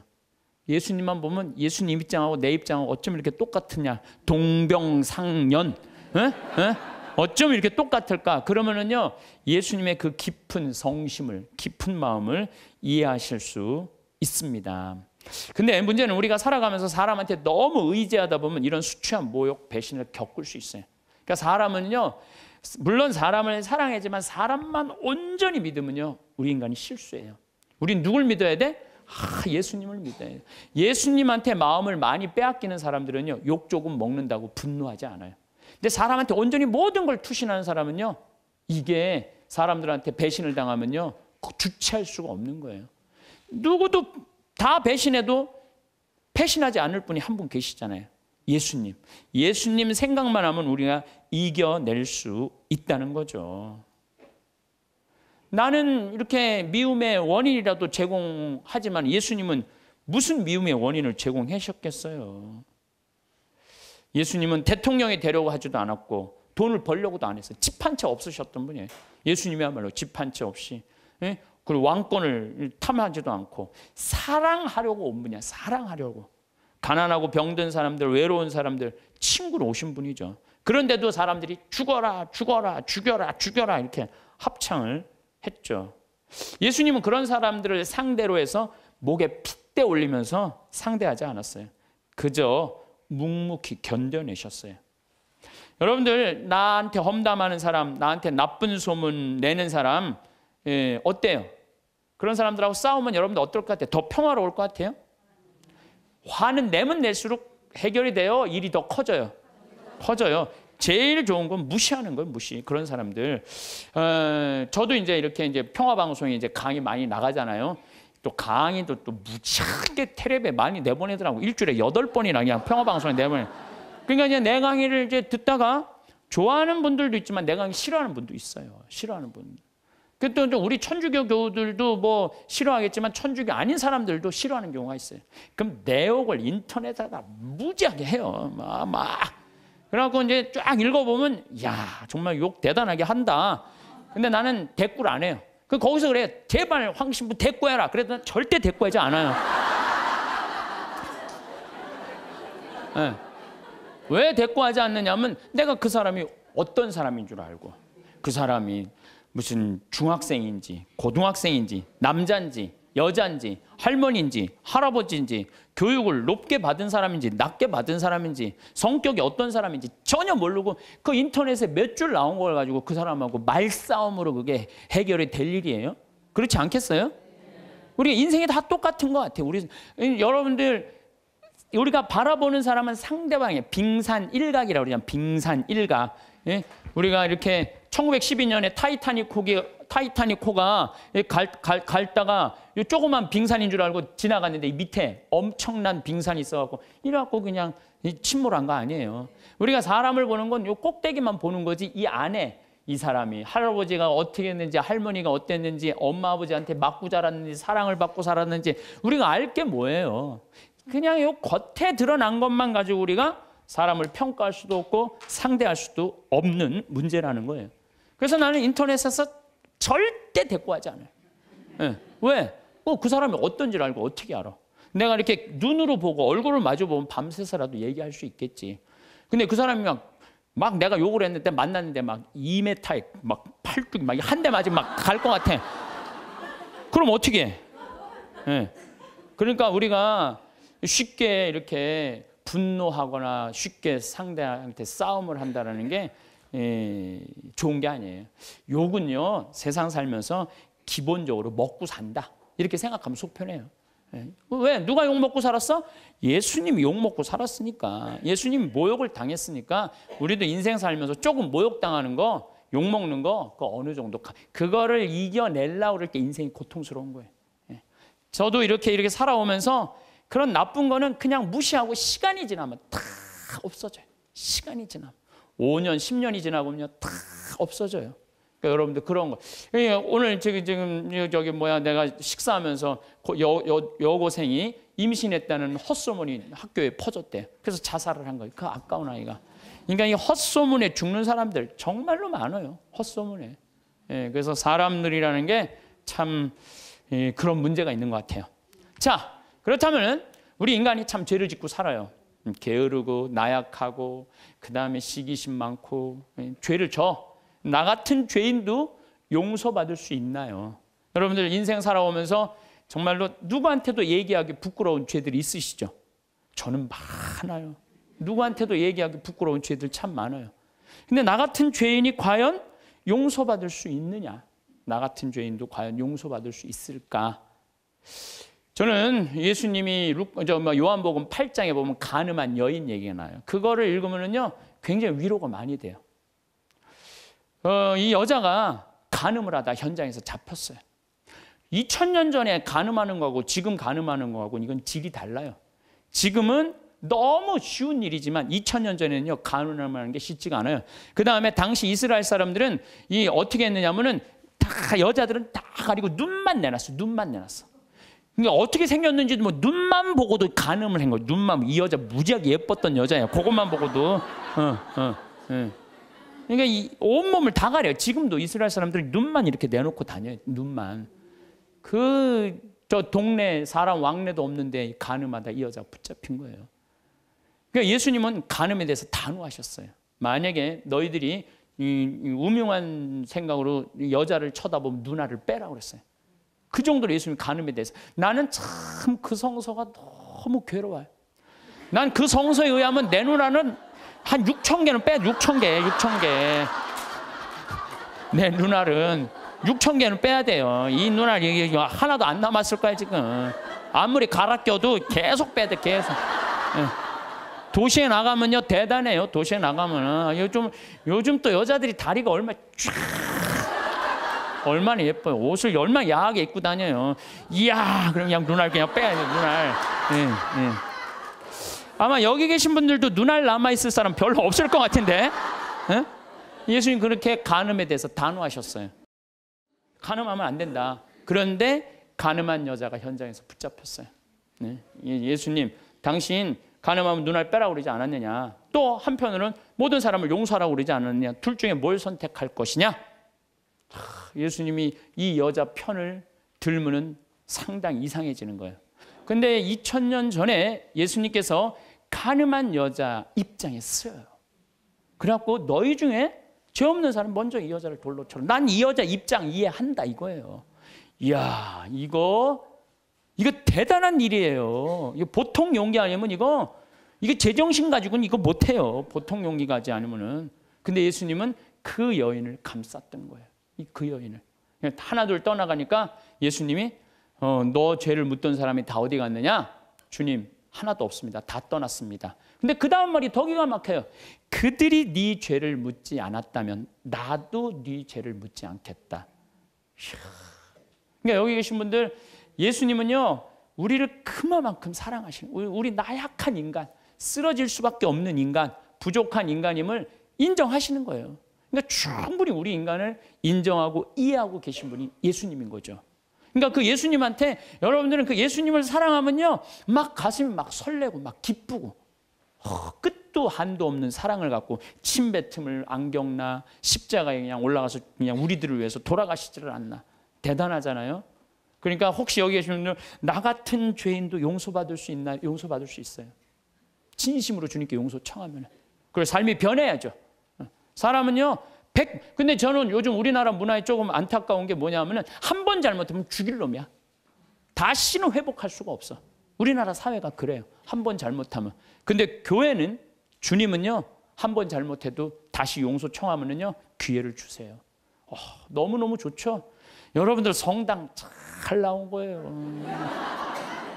예수님만 보면 예수님 입장하고 내 입장하고 어쩜 이렇게 똑같으냐. 동병상련. 에? 에? 어쩜 이렇게 똑같을까? 그러면은요. 예수님의 그 깊은 성심을, 깊은 마음을 이해하실 수 있습니다. 근데 문제는 우리가 살아가면서 사람한테 너무 의지하다 보면 이런 수치한 모욕, 배신을 겪을 수 있어요. 그러니까 사람은요, 물론 사람을 사랑하지만 사람만 온전히 믿으면요, 우리 인간이 실수해요. 우린 누굴 믿어야 돼? 아, 예수님을 믿어야 돼. 예수님한테 마음을 많이 빼앗기는 사람들은요, 욕 조금 먹는다고 분노하지 않아요. 근데 사람한테 온전히 모든 걸 투신하는 사람은요, 이게 사람들한테 배신을 당하면요, 주체할 수가 없는 거예요. 누구도 다 배신해도 배신하지 않을 분이 한 분 계시잖아요. 예수님. 예수님 생각만 하면 우리가 이겨낼 수 있다는 거죠. 나는 이렇게 미움의 원인이라도 제공하지만 예수님은 무슨 미움의 원인을 제공하셨겠어요? 예수님은 대통령이 되려고 하지도 않았고 돈을 벌려고도 안 했어요. 집한 채 없으셨던 분이에요. 예수님이야말로 집 한 채 없이 예? 그리고 왕권을 탐하지도 않고 사랑하려고 온 분이야. 사랑하려고. 가난하고 병든 사람들, 외로운 사람들 친구로 오신 분이죠. 그런데도 사람들이 죽어라, 죽어라, 죽여라, 죽여라 이렇게 합창을 했죠. 예수님은 그런 사람들을 상대로 해서 목에 핏대 올리면서 상대하지 않았어요. 그저 묵묵히 견뎌내셨어요. 여러분들 나한테 험담하는 사람, 나한테 나쁜 소문 내는 사람 예, 어때요? 그런 사람들하고 싸우면 여러분들 어떨 것 같아요? 더 평화로울 것 같아요? 화는 내면 낼수록 해결이 돼요? 일이 더 커져요? 커져요. 제일 좋은 건 무시하는 거예요, 무시. 그런 사람들. 어, 저도 이제 이렇게 이제 평화방송에 이제 강의 많이 나가잖아요. 또 강의도 또 무지하게 테레비에 많이 내보내더라고. 일주일에 여덟 번이나 그냥 평화방송에 내보내. 그러니까 이제 내 강의를 이제 듣다가 좋아하는 분들도 있지만 내 강의 싫어하는 분도 있어요. 싫어하는 분. 그때 우리 천주교 교우들도 뭐 싫어하겠지만 천주교 아닌 사람들도 싫어하는 경우가 있어요. 그럼 내역을 인터넷에다 무지하게 해요. 막, 막. 그래갖고 이제 쫙 읽어보면, 야 정말 욕 대단하게 한다. 근데 나는 대꾸를 안 해요. 그 거기서 그래. 제발 황신부 대꾸해라. 그래도 절대 대꾸하지 않아요. 네. 왜 대꾸하지 않느냐면 내가 그 사람이 어떤 사람인 줄 알고 그 사람이 무슨 중학생인지 고등학생인지 남자인지 여자인지 할머니인지 할아버지인지 교육을 높게 받은 사람인지 낮게 받은 사람인지 성격이 어떤 사람인지 전혀 모르고 그 인터넷에 몇 줄 나온 걸 가지고 그 사람하고 말싸움으로 그게 해결이 될 일이에요? 그렇지 않겠어요? 우리 인생이 다 똑같은 것 같아요. 우리 여러분들 우리가 바라보는 사람은 상대방의 빙산 일각이라고 그러잖아요. 빙산 일각. 예? 우리가 이렇게 1912년에 타이타닉 호기 타이타닉 호가 갈, 갈, 갈다가 이 조그만 빙산인 줄 알고 지나갔는데 밑에 엄청난 빙산이 있어갖고 이래갖고 그냥 침몰한 거 아니에요. 우리가 사람을 보는 건요 꼭대기만 보는 거지 이 안에 이 사람이 할아버지가 어떻게 했는지 할머니가 어땠는지 엄마 아버지한테 맞고 자랐는지 사랑을 받고 살았는지 우리가 알 게 뭐예요. 그냥 요 겉에 드러난 것만 가지고 우리가 사람을 평가할 수도 없고 상대할 수도 없는 문제라는 거예요. 그래서 나는 인터넷에서 절대 대꾸하지 않아요. 네. 왜? 어, 그 사람이 어떤지 를 알고 어떻게 알아? 내가 이렇게 눈으로 보고 얼굴을 마주 보면 밤새서라도 얘기할 수 있겠지. 근데 그 사람이 막, 막 내가 욕을 했는데 만났는데 막 2m에 막 팔뚝 막 한 대 맞으면 막갈것 같아. 그럼 어떻게 해? 네. 그러니까 우리가 쉽게 이렇게 분노하거나 쉽게 상대한테 싸움을 한다는게 예, 좋은 게 아니에요. 욕은요, 세상 살면서 기본적으로 먹고 산다. 이렇게 생각하면 속 편해요. 예. 왜? 누가 욕 먹고 살았어? 예수님이 욕 먹고 살았으니까. 예수님 모욕을 당했으니까 우리도 인생 살면서 조금 모욕당하는 거, 욕 먹는 거, 그 어느 정도. 그거를 이겨낼라 그럴 때 인생이 고통스러운 거예요. 예. 저도 이렇게 이렇게 살아오면서 그런 나쁜 거는 그냥 무시하고 시간이 지나면 다 없어져요. 시간이 지나면. 5년, 10년이 지나보면다 없어져요. 그러니까 여러분들 그런 거. 예, 오늘 지금, 지금 저기 뭐야 내가 식사하면서 여, 여, 여고생이 임신했다는 헛소문이 학교에 퍼졌대. 그래서 자살을 한 거예요. 그 아까운 아이가. 그러니까 이 헛소문에 죽는 사람들 정말로 많아요. 헛소문에. 예, 그래서 사람들이라는 게참 예, 그런 문제가 있는 것 같아요. 자, 그렇다면 우리 인간이 참 죄를 짓고 살아요. 게으르고 나약하고 그 다음에 시기심 많고 예, 죄를 져. 나 같은 죄인도 용서받을 수 있나요? 여러분들 인생 살아오면서 정말로 누구한테도 얘기하기 부끄러운 죄들이 있으시죠? 저는 많아요. 누구한테도 얘기하기 부끄러운 죄들 참 많아요. 근데 나 같은 죄인이 과연 용서받을 수 있느냐? 나 같은 죄인도 과연 용서받을 수 있을까? 저는 예수님이 뭐 요한복음 8장에 보면 가늠한 여인 얘기가 나요. 그거를 읽으면요 굉장히 위로가 많이 돼요. 어, 이 여자가 가늠을 하다 현장에서 잡혔어요. 2000년 전에 가늠하는 거하고 지금 가늠하는 거하고 이건 질이 달라요. 지금은 너무 쉬운 일이지만 2000년 전에는요 가늠하는 게 쉽지가 않아요. 그 다음에 당시 이스라엘 사람들은 이 어떻게 했느냐면은 하다 여자들은 다 가리고 눈만 내놨어. 눈만 내놨어. 그러니까 어떻게 생겼는지도 뭐 눈만 보고도 가늠을 한 거야. 눈만 이 여자 무지하게 예뻤던 여자야. 그것만 보고도 어, 어, 어. 그러니까 이 온몸을 다 가려. 지금도 이스라엘 사람들이 눈만 이렇게 내놓고 다녀. 눈만. 그 저 동네 사람 왕래도 없는데 가늠하다 이 여자 붙잡힌 거예요. 그러니까 예수님은 가늠에 대해서 단호하셨어요. 만약에 너희들이 이, 이 우명한 생각으로 여자를 쳐다보면 누나를 빼라 그랬어요. 그 정도로 예수님 간음에 대해서 나는 참 그 성서가 너무 괴로워요. 난 그 성서에 의하면 내 누나는 한 6천 개는 빼 6천 개, 6천 개. 내 누나는 6천 개는 빼야 돼요. 이 누나 이게 하나도 안 남았을 거야 지금. 아무리 갈아 껴도 계속 빼야 돼 계속. 예. 도시에 나가면요 대단해요. 도시에 나가면은 아, 요즘 요즘 또 여자들이 다리가 얼마 쫙 얼마나 예뻐요. 옷을 얼마나 야하게 입고 다녀요. 이야, 그럼 그냥 눈알 그냥 빼야 돼 눈알. 예, 예. 아마 여기 계신 분들도 눈알 남아있을 사람 별로 없을 것 같은데. 예? 예수님 그렇게 간음에 대해서 단호하셨어요. 간음하면 안 된다. 그런데 간음한 여자가 현장에서 붙잡혔어요. 네. 예? 예수님, 당신 가늠하면 눈알 빼라고 그러지 않았느냐. 또 한편으로는 모든 사람을 용서하라고 그러지 않았느냐. 둘 중에 뭘 선택할 것이냐. 예수님이 이 여자 편을 들면은 상당히 이상해지는 거예요. 근데 2 0년 전에 예수님께서 가늠한 여자 입장에 쓰요 그래갖고 너희 중에 죄 없는 사람 먼저 이 여자를 돌로 쳐라. 난이 여자 입장 이해한다 이거예요. 이야, 이거, 이거 대단한 일이에요. 이거 보통 용기 아니면 이거, 이게 제정신 가지고는 이거 못해요. 보통 용기 가지 않으면은. 근데 예수님은 그 여인을 감쌌던 거예요. 그 여인을. 하나둘 떠나가니까 예수님이 어, 너 죄를 묻던 사람이 다 어디 갔느냐? 주님 하나도 없습니다. 다 떠났습니다. 근데 그 다음 말이 더 기가 막혀요. 그들이 네 죄를 묻지 않았다면 나도 네 죄를 묻지 않겠다. 그러니까 여기 계신 분들 예수님은요 우리를 그만큼 사랑하시는 우리, 우리 나약한 인간 쓰러질 수밖에 없는 인간 부족한 인간임을 인정하시는 거예요. 그러니까 충분히 우리 인간을 인정하고 이해하고 계신 분이 예수님인 거죠. 그러니까 그 예수님한테 여러분들은 그 예수님을 사랑하면요. 막 가슴이 막 설레고 막 기쁘고 끝도 한도 없는 사랑을 갖고 침뱉음을 안경나 십자가에 그냥 올라가서 그냥 우리들을 위해서 돌아가시지를 않나. 대단하잖아요. 그러니까 혹시 여기 계시 분들 나 같은 죄인도 용서받을 수 있나? 용서받을 수 있어요. 진심으로 주님께 용서 청하면. 그걸 삶이 변해야죠. 사람은요. 100 근데 저는 요즘 우리나라 문화에 조금 안타까운 게 뭐냐면은 한 번 잘못하면 죽일 놈이야. 다시는 회복할 수가 없어. 우리나라 사회가 그래요. 한 번 잘못하면. 근데 교회는 주님은요. 한 번 잘못해도 다시 용서 청하면은요. 기회를 주세요. 어, 너무너무 좋죠. 여러분들 성당 잘 나온 거예요.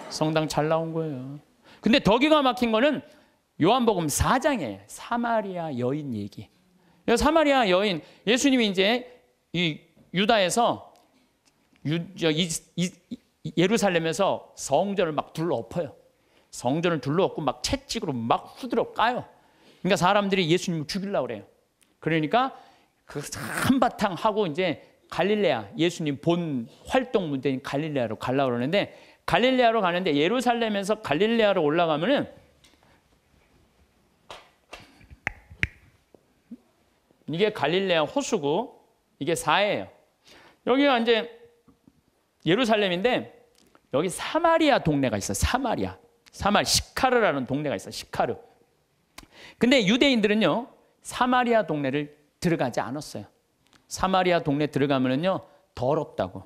성당 잘 나온 거예요. 근데 더 기가 막힌 거는 요한복음 4장에 사마리아 여인 얘기. 사마리아 여인 예수님이 이제 이 유다에서 유, 이, 이, 예루살렘에서 성전을 막 둘러엎어요. 성전을 둘러엎고 막 채찍으로 막 후드려 까요. 그러니까 사람들이 예수님을 죽이려고 그래요. 그러니까 그 한바탕 하고 이제 갈릴레아 예수님 본 활동 문제인 갈릴레아로 갈라 그러는데 갈릴레아로 가는데 예루살렘에서 갈릴레아로 올라가면은 이게 갈릴레아 호수고 이게 사해예요. 여기가 이제 예루살렘인데 여기 사마리아 동네가 있어. 사마리아. 사마 시카르라는 동네가 있어. 시카르. 근데 유대인들은요. 사마리아 동네를 들어가지 않았어요. 사마리아 동네 들어가면은요. 더럽다고.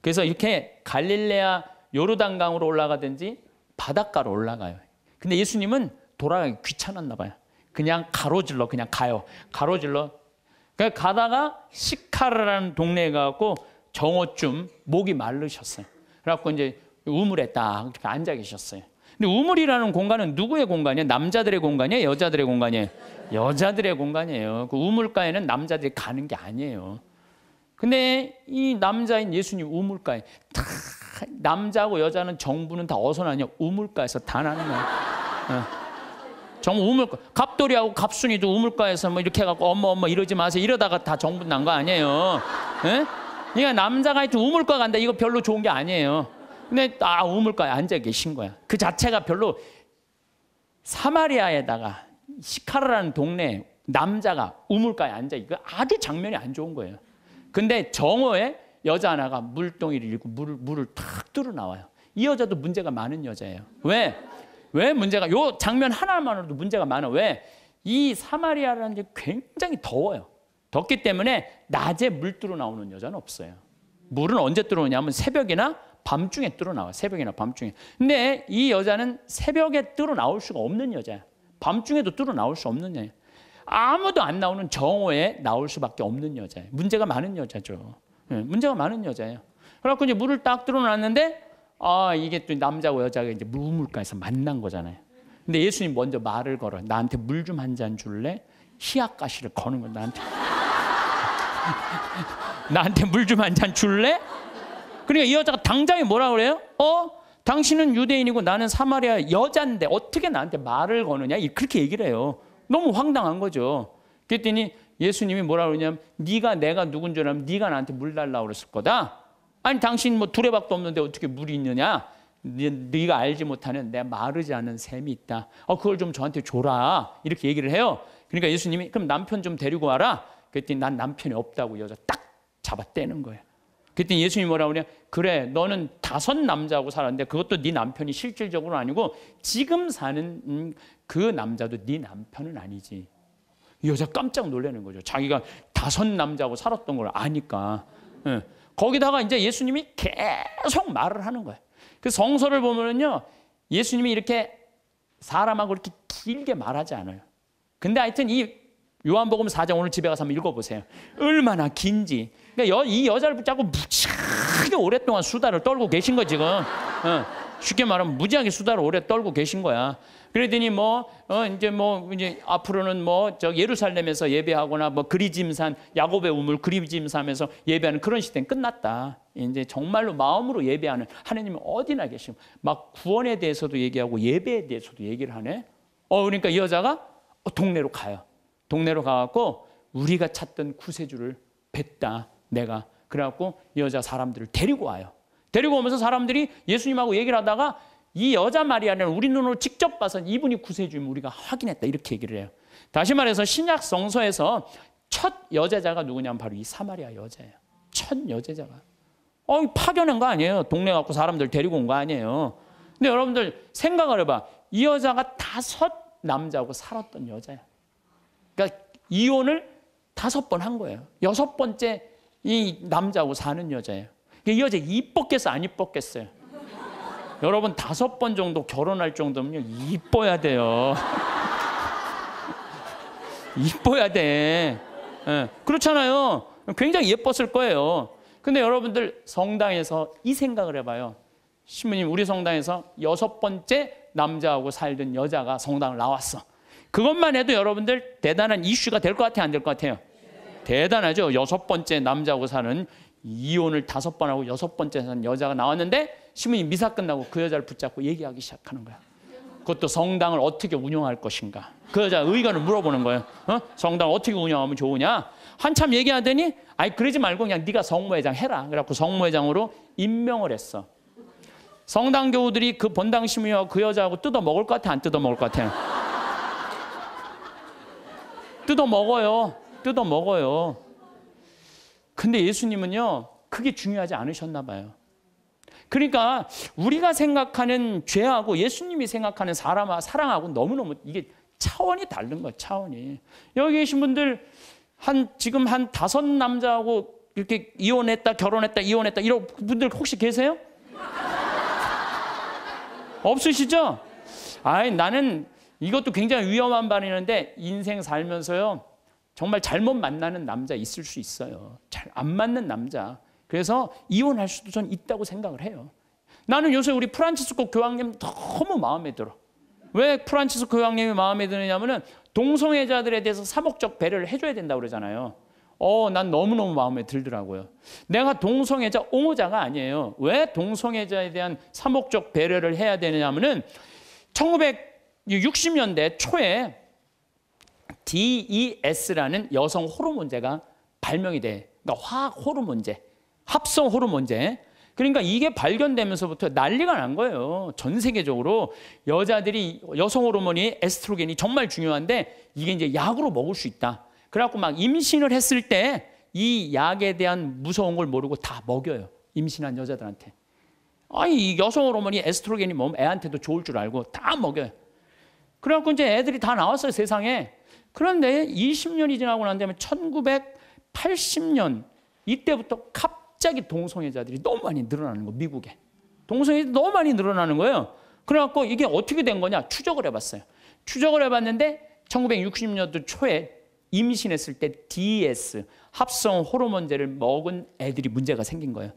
그래서 이렇게 갈릴레아 요르단강으로 올라가든지 바닷가로 올라가요. 근데 예수님은 돌아가기 귀찮았나 봐요. 그냥 가로질러 그냥 가요. 가로질러. 그냥 그러니까 가다가 시카르라는 동네에 가고 정오쯤 목이 마르셨어요. 그래갖고 이제 우물에 딱 앉아 계셨어요. 근데 우물이라는 공간은 누구의 공간이에요? 남자들의 공간이에요? 여자들의 공간이에요? 여자들의 공간이에요. 그 우물가에는 남자들이 가는 게 아니에요. 근데 이 남자인 예수님 우물가에 다 남자하고 여자는 정부는 다 어디서 나냐? 우물가에서 다 나는 거예요. 정말 우물 가 갑돌이하고 갑순이도 우물가에서 뭐 이렇게 해갖고 엄마 엄마 이러지 마세요 이러다가 다 정분 난 거 아니에요. 예? 그러니까 남자가 하여 우물가 간다 이거 별로 좋은 게 아니에요. 근데 아 우물가에 앉아 계신 거야. 그 자체가 별로 사마리아에다가 시카라라는 동네 남자가 우물가에 앉아 이거 아주 장면이 안 좋은 거예요. 근데 정오에 여자 하나가 물동이를 잃고 물 물을 탁 뚫어 나와요. 이 여자도 문제가 많은 여자예요. 왜? 왜 문제가 요 장면 하나만으로도 문제가 많아. 왜? 이 사마리아라는 게 굉장히 더워요. 덥기 때문에 낮에 물 뚫어 나오는 여자는 없어요. 물은 언제 뚫어오냐면 새벽이나 밤중에 뚫어 나와. 새벽이나 밤중에. 근데 이 여자는 새벽에 뚫어 나올 수가 없는 여자야. 밤중에도 뚫어 나올 수 없는 여자. 아무도 안 나오는 정오에 나올 수밖에 없는 여자예요. 문제가 많은 여자죠. 예, 문제가 많은 여자예요. 그래갖고 이제 물을 딱 뚫어놨는데 아, 이게 또 남자고 여자가 이제 무물가에서 만난 거잖아요. 근데 예수님 먼저 말을 걸어. 나한테 물 좀 한 잔 줄래? 희약가시를 거는 거 나한테. 나한테 물 좀 한 잔 줄래? 그러니까 이 여자가 당장에 뭐라 그래요? 어? 당신은 유대인이고 나는 사마리아 여잔데 어떻게 나한테 말을 거느냐? 그렇게 얘기를 해요. 너무 황당한 거죠. 그랬더니 예수님이 뭐라 그러냐면 네가 내가 누군 줄 알면 네가 나한테 물 달라고 그랬을 거다. 아니 당신 뭐 두레박도 없는데 어떻게 물이 있느냐? 네, 가 알지 못하는 내 마르지 않은 샘이 있다. 어 그걸 좀 저한테 줘라. 이렇게 얘기를 해요. 그러니까 예수님이 그럼 남편 좀 데리고 와라. 그랬더니 난 남편이 없다고 여자 딱 잡아 떼는 거예요. 그랬더니 예수님이 뭐라고 그냐 그래 너는 다섯 남자하고 살았는데 그것도 네 남편이 실질적으로는 아니고 지금 사는 음, 그 남자도 네 남편은 아니지. 여자 깜짝 놀라는 거죠. 자기가 다섯 남자하고 살았던 걸 아니까. 응. 예. 거기다가 이제 예수님이 계속 말을 하는 거예요. 그 성서를 보면요 예수님이 이렇게 사람하고 이렇게 길게 말하지 않아요. 근데 하여튼 이 요한복음 4장 오늘 집에 가서 한번 읽어보세요. 얼마나 긴지. 그러니까 여, 이 여자를 붙잡고 무지 오랫동안 수다를 떨고 계신 거 지금. 어. 쉽게 말하면 무지하게 수다를 오래 떨고 계신 거야. 그러더니 뭐, 어, 이제 뭐, 이제 앞으로는 뭐, 저 예루살렘에서 예배하거나 뭐 그리짐산, 야곱의 우물 그리짐산에서 예배하는 그런 시대는 끝났다. 이제 정말로 마음으로 예배하는 하나님은 어디나 계시고 막 구원에 대해서도 얘기하고 예배에 대해서도 얘기를 하네. 어, 그러니까 이 여자가 동네로 가요. 동네로 가갖고 우리가 찾던 구세주를 뵀다. 내가. 그래갖고 이 여자 사람들을 데리고 와요. 데리고 오면서 사람들이 예수님하고 얘기를 하다가 이 여자 마리아는 우리 눈으로 직접 봐서 이분이 구세주임 우리가 확인했다 이렇게 얘기를 해요. 다시 말해서 신약 성서에서 첫 여제자가 누구냐면 바로 이 사마리아 여자예요. 첫 여제자가. 어, 파견한 거 아니에요. 동네 갖고 사람들 데리고 온 거 아니에요. 근데 여러분들 생각을 해봐. 이 여자가 다섯 남자하고 살았던 여자야. 그러니까 이혼을 다섯 번 한 거예요. 여섯 번째 이 남자하고 사는 여자예요. 이 여자 이뻤겠어 안 이뻤겠어요? 여러분 다섯 번 정도 결혼할 정도면 이뻐야 돼요. 이뻐야 돼. 네. 그렇잖아요. 굉장히 예뻤을 거예요. 근데 여러분들 성당에서 이 생각을 해봐요. 신부님 우리 성당에서 여섯 번째 남자하고 살던 여자가 성당을 나왔어. 그것만 해도 여러분들 대단한 이슈가 될 것 같아요? 안 될 것 같아요? 대단하죠. 여섯 번째 남자하고 사는 이혼을 다섯 번 하고 여섯 번째 여자가 나왔는데 시몬이 미사 끝나고 그 여자를 붙잡고 얘기하기 시작하는 거야. 그것도 성당을 어떻게 운영할 것인가. 그 여자 의견을 물어보는 거예요. 어? 성당 어떻게 운영하면 좋으냐. 한참 얘기하더니 아니 그러지 말고 그냥 네가 성모회장 해라. 그래갖고 성모회장으로 임명을 했어. 성당 교우들이 그 본당 시민하고 그 여자하고 뜯어 먹을 것 같아 안 뜯어 먹을 것같아 뜯어 먹어요. 뜯어 먹어요. 근데 예수님은요, 그게 중요하지 않으셨나 봐요. 그러니까 우리가 생각하는 죄하고 예수님이 생각하는 사람 사랑하고 너무너무 이게 차원이 다른 거예요. 차원이. 여기 계신 분들 한 지금 한 다섯 남자하고 이렇게 이혼했다, 결혼했다, 이혼했다 이런 분들 혹시 계세요? 없으시죠? 아이 나는 이것도 굉장히 위험한 반이는데 인생 살면서요. 정말 잘못 만나는 남자 있을 수 있어요. 잘 안 맞는 남자. 그래서 이혼할 수도 전 있다고 생각을 해요. 나는 요새 우리 프란치스코 교황님 너무 마음에 들어. 왜 프란치스코 교황님이 마음에 드느냐면은 동성애자들에 대해서 사목적 배려를 해줘야 된다고 그러잖아요. 어, 난 너무너무 마음에 들더라고요. 내가 동성애자 옹호자가 아니에요. 왜 동성애자에 대한 사목적 배려를 해야 되느냐면은 하 1960년대 초에 DES라는 여성 호르몬제가 발명이 돼. 그러니까 화학 호르몬제, 합성 호르몬제. 그러니까 이게 발견되면서부터 난리가 난 거예요. 전 세계적으로 여자들이 여성 호르몬이 에스트로겐이 정말 중요한데 이게 이제 약으로 먹을 수 있다. 그래갖고 막 임신을 했을 때 이 약에 대한 무서운 걸 모르고 다 먹여요. 임신한 여자들한테. 아니 여성 호르몬이 에스트로겐이 몸 애한테도 좋을 줄 알고 다 먹여요. 그래갖고 이제 애들이 다 나왔어요 세상에. 그런데 20년이 지나고 난 다음에 1980년 이때부터 갑자기 동성애자들이 너무 많이 늘어나는 거 미국에. 동성애자들이 너무 많이 늘어나는 거예요. 그래갖고 이게 어떻게 된 거냐 추적을 해봤어요. 추적을 해봤는데 1960년도 초에 임신했을 때 DES 합성 호르몬제를 먹은 애들이 문제가 생긴 거예요.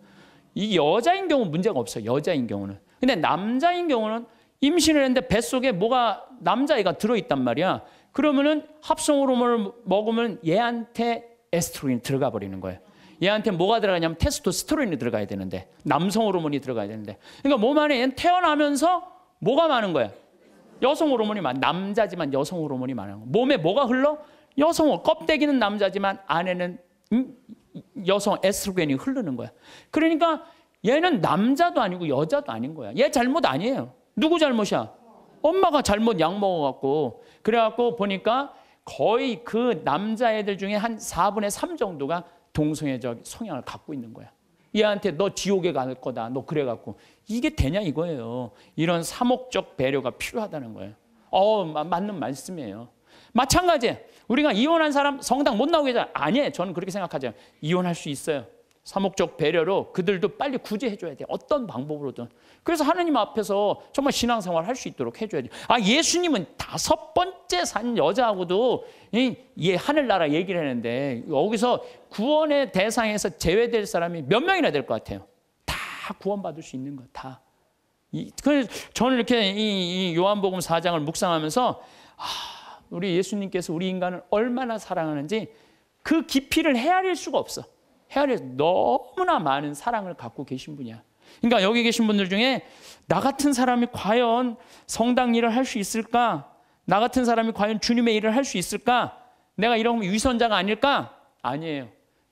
이 여자인 경우 문제가 없어요. 여자인 경우는. 근데 남자인 경우는 임신을 했는데 뱃속에 뭐가 남자애가 들어있단 말이야. 그러면은 합성 호르몬을 먹으면 얘한테 에스트로겐 들어가 버리는 거예요. 얘한테 뭐가 들어가냐면 테스토스테론이 들어가야 되는데 남성 호르몬이 들어가야 되는데 그러니까 몸 안에 태어나면서 뭐가 많은 거야? 여성 호르몬이 많. 남자지만 여성 호르몬이 많은 몸에 뭐가 흘러? 여성 껍데기는 남자지만 안에는 음, 여성 에스트로겐이 흐르는 거야. 그러니까 얘는 남자도 아니고 여자도 아닌 거야. 얘 잘못 아니에요. 누구 잘못이야? 엄마가 잘못 약 먹어갖고 그래갖고 보니까 거의 그 남자애들 중에 한 4분의 3 정도가 동성애적 성향을 갖고 있는 거야. 얘한테 너 지옥에 갈 거다. 너 그래갖고 이게 되냐 이거예요. 이런 사목적 배려가 필요하다는 거예요. 어 맞는 말씀이에요. 마찬가지 우리가 이혼한 사람 성당 못 나오게 하잖아. 아니에요. 저는 그렇게 생각하지 않아요. 이혼할 수 있어요. 사목적 배려로 그들도 빨리 구제해줘야 돼. 어떤 방법으로든. 그래서 하느님 앞에서 정말 신앙생활 할 수 있도록 해줘야 돼. 아, 예수님은 다섯 번째 산 여자하고도 이, 예, 하늘나라 얘기를 했는데 여기서 구원의 대상에서 제외될 사람이 몇 명이나 될 것 같아요? 다 구원받을 수 있는 거, 다. 이, 그래서 저는 이렇게 이, 이 요한복음 4장을 묵상하면서 아, 우리 예수님께서 우리 인간을 얼마나 사랑하는지 그 깊이를 헤아릴 수가 없어. 해아에서 너무나 많은 사랑을 갖고 계신 분이야. 그러니까 여기 계신 분들 중에 나 같은 사람이 과연 성당 일을 할 수 있을까? 나 같은 사람이 과연 주님의 일을 할 수 있을까? 내가 이러면 위선자가 아닐까? 아니에요.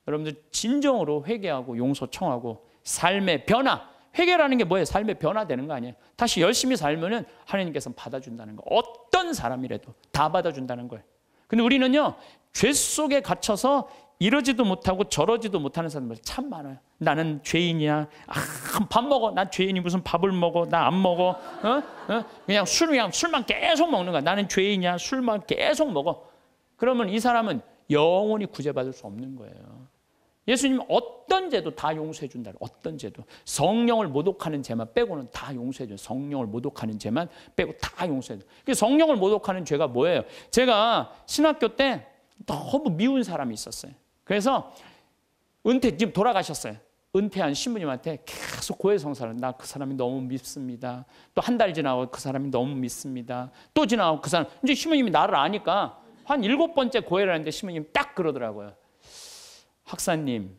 여러분들 진정으로 회개하고 용서 청하고 삶의 변화, 회개라는 게 뭐예요? 삶의 변화되는 거 아니에요. 다시 열심히 살면은 하나님께서 받아준다는 거. 어떤 사람이라도 다 받아준다는 거예요. 근데 우리는요 죄 속에 갇혀서 이러지도 못하고 저러지도 못하는 사람들 참 많아요. 나는 죄인이야. 아, 밥 먹어. 난 죄인이 무슨 밥을 먹어. 나 안 먹어. 어? 어? 그냥 술, 그냥 술만 계속 먹는 거야. 나는 죄인이야. 술만 계속 먹어. 그러면 이 사람은 영원히 구제받을 수 없는 거예요. 예수님 어떤 죄도 다 용서해 준다. 어떤 죄도 성령을 모독하는 죄만 빼고는 다 용서해 줘. 성령을 모독하는 죄만 빼고 다 용서해 줘. 그 성령을 모독하는 죄가 뭐예요? 제가 신학교 때 너무 미운 사람이 있었어요. 그래서 은퇴 지금 돌아가셨어요. 은퇴한 신부님한테 계속 고해성사를 나 그 사람이 너무 믿습니다. 또 한 달 지나고 그 사람이 너무 믿습니다. 또 지나고 그 사람 이제 신부님이 나를 아니까 한 일곱 번째 고해를 하는데 신부님 딱 그러더라고요. 학사님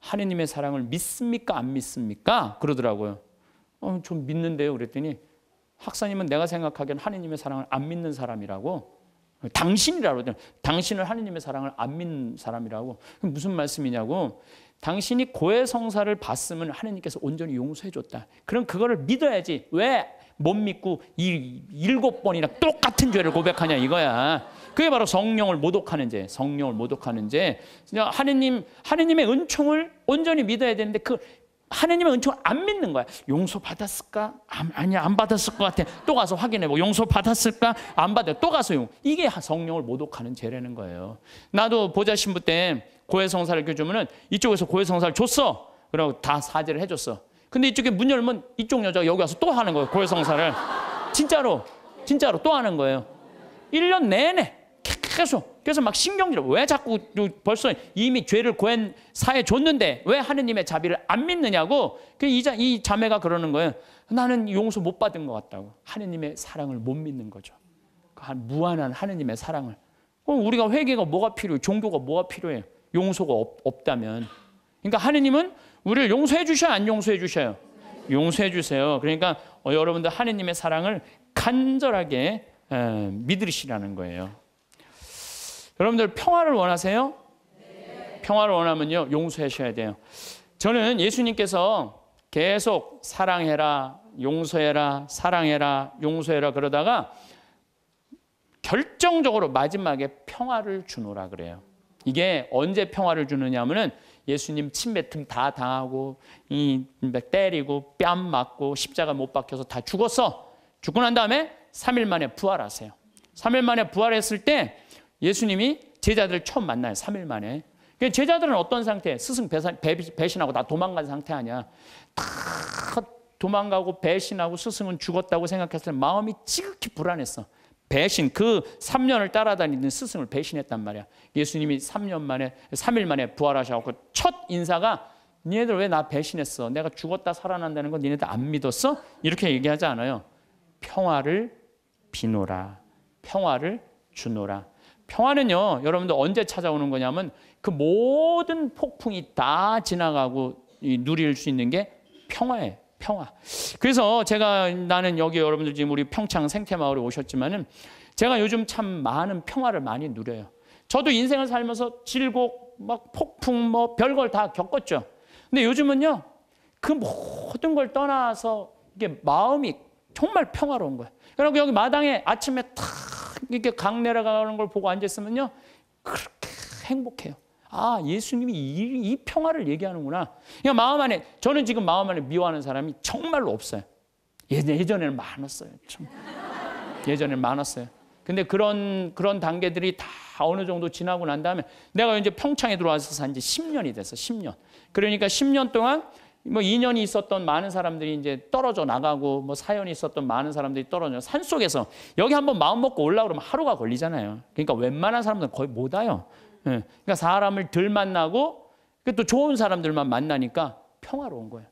하느님의 사랑을 믿습니까 안 믿습니까 그러더라고요. 어, 좀 믿는데요. 그랬더니 학사님은 내가 생각하기엔 하느님의 사랑을 안 믿는 사람이라고 당신이라고 당신을 하느님의 사랑을 안 믿는 사람이라고 무슨 말씀이냐고 당신이 고해 성사를 봤으면 하느님께서 온전히 용서해 줬다. 그럼 그거를 믿어야지. 왜 못 믿고 이 일곱 번이나 똑같은 죄를 고백하냐 이거야. 그게 바로 성령을 모독하는 죄, 성령을 모독하는 죄. 하느님 하느님의 은총을 온전히 믿어야 되는데 그 하느님의 은총을 안 믿는 거야. 용서 받았을까? 아, 니안 받았을 것 같아. 또 가서 확인해보고 용서 받았을까? 안 받아. 또 가서 용. 이게 성령을 모독하는 죄라는 거예요. 나도 보좌 신부 때 고해 성사를 교주면은 이쪽에서 고해 성사를 줬어. 그리고 다 사죄를 해줬어. 근데 이쪽에 문 열면 이쪽 여자가 여기 와서 또 하는 거예요. 고해 성사를. 진짜로 진짜로 또 하는 거예요. 1년 내내 계속 그래서 막 신경질, 왜 자꾸 벌써 이미 죄를 구한 사에 줬는데 왜 하느님의 자비를 안 믿느냐고 그 이, 이 자매가 그러는 거예요. 나는 용서 못 받은 것 같다고. 하느님의 사랑을 못 믿는 거죠. 그 무한한 하느님의 사랑을. 그럼 우리가 회개가 뭐가 필요해? 종교가 뭐가 필요해 용서가 없, 다면 그러니까 하느님은 우리를 용서해 주셔요? 안 용서해 주셔요? 용서해 주세요. 그러니까 어, 여러분들 하느님의 사랑을 간절하게 믿으시라는 거예요. 여러분들 평화를 원하세요? 평화를 원하면요, 용서하셔야 돼요. 저는 예수님께서 계속 사랑해라, 용서해라, 사랑해라, 용서해라 그러다가 결정적으로 마지막에 평화를 주노라 그래요. 이게 언제 평화를 주느냐면은 예수님 침뱉음 다 당하고 이 때리고 뺨 맞고 십자가 못 박혀서 다 죽었어. 죽고 난 다음에 3일 만에 부활하세요. 3일 만에 부활했을 때 예수님이 제자들을 처음 만나요. 3일 만에. 그러니까 제자들은 어떤 상태? 스승 배신, 하고나 도망간 상태 아니야. 다 도망가고 배신하고 스승은 죽었다고 생각했을 때 마음이 지극히 불안했어. 배신 그 3년을 따라다니는 스승을 배신했단 말이야. 예수님이 3년 만에 3일 만에 부활하셔갖고 첫 인사가 니네들 왜 나 배신했어? 내가 죽었다 살아난다는 건 니네들 안 믿었어? 이렇게 얘기하지 않아요. 평화를 비노라. 평화를 주노라. 평화는요, 여러분들 언제 찾아오는 거냐면 그 모든 폭풍이 다 지나가고 누릴 수 있는 게 평화예요. 평화. 그래서 제가 나는 여기 여러분들 지금 우리 평창 생태마을에 오셨지만은 제가 요즘 참 많은 평화를 많이 누려요. 저도 인생을 살면서 질곡, 막 폭풍, 뭐 별걸 다 겪었죠. 근데 요즘은요, 그 모든 걸 떠나서 이게 마음이 정말 평화로운 거예요. 여러분 여기 마당에 아침에 탁 이렇게 강 내려가는 걸 보고 앉았으면요. 그렇게 행복해요. 아, 예수님이 이, 이 평화를 얘기하는구나. 그러니까 마음 안에, 저는 지금 마음 안에 미워하는 사람이 정말로 없어요. 예전에는 많았어요. 참. 예전에는 많았어요. 근데 그런, 그런 단계들이 다 어느 정도 지나고 난 다음에 내가 이제 평창에 들어와서 산지 10년이 됐어, 10년. 그러니까 10년 동안 뭐 인연이 있었던 많은 사람들이 이제 떨어져 나가고 뭐 사연이 있었던 많은 사람들이 떨어져 산 속에서 여기 한번 마음 먹고 올라 오러면 하루가 걸리잖아요. 그러니까 웬만한 사람들은 거의 못 와요. 예. 그러니까 사람을 덜 만나고 그 또 좋은 사람들만 만나니까 평화로운 거예요.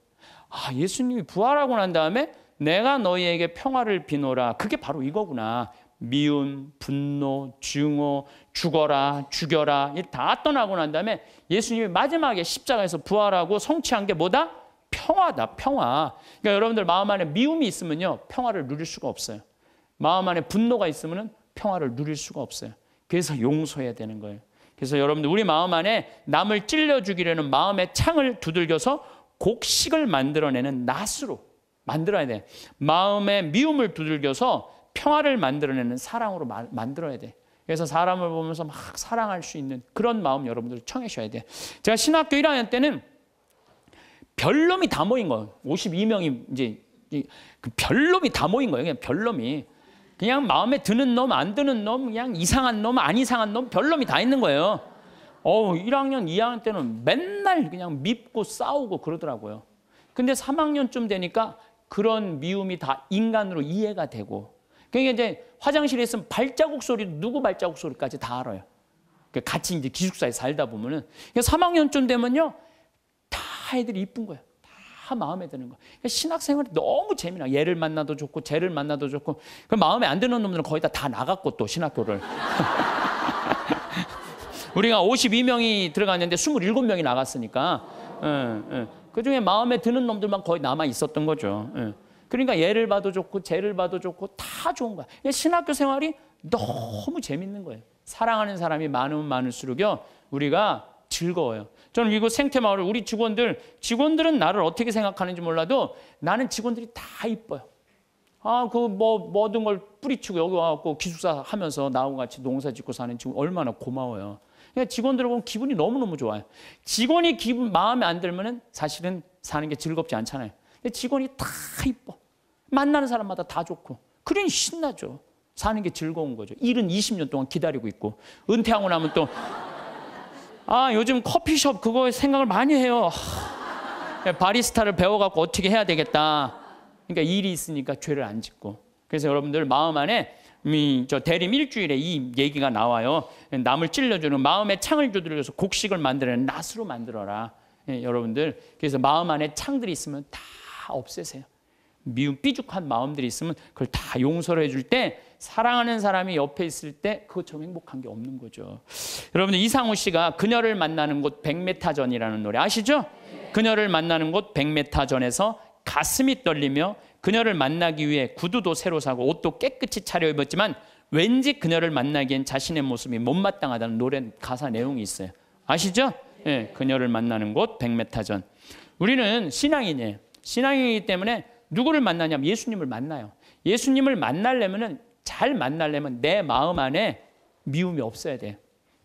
아 예수님이 부활하고 난 다음에 내가 너희에게 평화를 비노라. 그게 바로 이거구나. 미움, 분노, 증오, 죽어라, 죽여라 다 떠나고 난 다음에 예수님이 마지막에 십자가에서 부활하고 성취한 게 뭐다? 평화다, 평화. 그러니까 여러분들 마음 안에 미움이 있으면요, 평화를 누릴 수가 없어요. 마음 안에 분노가 있으면 평화를 누릴 수가 없어요. 그래서 용서해야 되는 거예요. 그래서 여러분들 우리 마음 안에 남을 찔려 죽이려는 마음의 창을 두들겨서 곡식을 만들어내는 낫으로 만들어야 돼. 마음의 미움을 두들겨서 평화를 만들어내는 사랑으로 마, 만들어야 돼. 그래서 사람을 보면서 막 사랑할 수 있는 그런 마음 여러분들 청해셔야 돼. 제가 신학교 1학년 때는 별놈이 다 모인 거예요. 52명이 이제 그 별놈이 다 모인 거예요. 그냥 별놈이. 그냥 마음에 드는 놈, 안 드는 놈, 그냥 이상한 놈, 안 이상한 놈, 별놈이 다 있는 거예요. 어, 1학년, 2학년 때는 맨날 그냥 밉고 싸우고 그러더라고요. 근데 3학년쯤 되니까 그런 미움이 다 인간으로 이해가 되고. 그러니까 이제 화장실에 있으면 발자국 소리, 누구 발자국 소리까지 다 알아요. 그 같이 이제 기숙사에 살다 보면은. 3학년쯤 되면요. 아이들이 이쁜 거야. 다 마음에 드는 거. 그러니까 신학생활이 너무 재미나. 얘를 만나도 좋고 쟤를 만나도 좋고. 그 마음에 안 드는 놈들은 거의 다다 다 나갔고 또 신학교를. 우리가 52명이 들어갔는데 27명이 나갔으니까. 예, 예. 그 중에 마음에 드는 놈들만 거의 남아 있었던 거죠. 예. 그러니까 얘를 봐도 좋고 쟤를 봐도 좋고 다 좋은 거야. 그러니까 신학교 생활이 너무 재밌는 거예요. 사랑하는 사람이 많으면 많을수록요, 우리가 즐거워요. 저는 이거 생태마을 우리 직원들, 직원들은 나를 어떻게 생각하는지 몰라도 나는 직원들이 다 이뻐요. 아, 그 뭐, 모든 걸 뿌리치고 여기 와갖고 기숙사 하면서 나하고 같이 농사 짓고 사는 지금 얼마나 고마워요. 그러 그러니까 직원들 보면 기분이 너무너무 좋아요. 직원이 기분, 마음에 안 들면은 사실은 사는 게 즐겁지 않잖아요. 근데 직원이 다 이뻐. 만나는 사람마다 다 좋고. 그러니 신나죠. 사는 게 즐거운 거죠. 일은 20년 동안 기다리고 있고, 은퇴하고 나면 또 아, 요즘 커피숍 그거 생각을 많이 해요. 하, 바리스타를 배워갖고 어떻게 해야 되겠다. 그러니까 일이 있으니까 죄를 안 짓고. 그래서 여러분들 마음 안에 음, 저 대림 일주일에 이 얘기가 나와요. 남을 찔러주는 마음에 창을 두드려서 곡식을 만들어낸 낫으로 만들어라. 예, 여러분들 그래서 마음 안에 창들이 있으면 다 없애세요. 미운 삐죽한 마음들이 있으면 그걸 다 용서를 해줄 때 사랑하는 사람이 옆에 있을 때 그것처럼 행복한 게 없는 거죠. 여러분 이상우 씨가 그녀를 만나는 곳 100m 전이라는 노래 아시죠? 그녀를 만나는 곳 100m 전에서 가슴이 떨리며 그녀를 만나기 위해 구두도 새로 사고 옷도 깨끗이 차려 입었지만 왠지 그녀를 만나기엔 자신의 모습이 못마땅하다는 노래 가사 내용이 있어요. 아시죠? 예, 그녀를 만나는 곳 100m 전. 우리는 신앙인이에요. 신앙이기 때문에 누구를 만나냐면 예수님을 만나요. 예수님을 만나려면은 잘 만나려면 내 마음 안에 미움이 없어야 돼.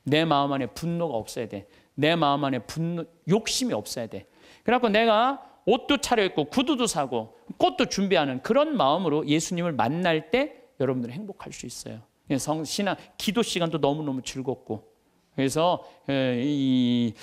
내 마음 안에 분노가 없어야 돼. 내 마음 안에 분노, 욕심이 없어야 돼. 그래갖고 내가 옷도 차려입고 구두도 사고 꽃도 준비하는 그런 마음으로 예수님을 만날 때 여러분들 행복할 수 있어요. 성 신앙 기도 시간도 너무 너무 즐겁고 그래서 이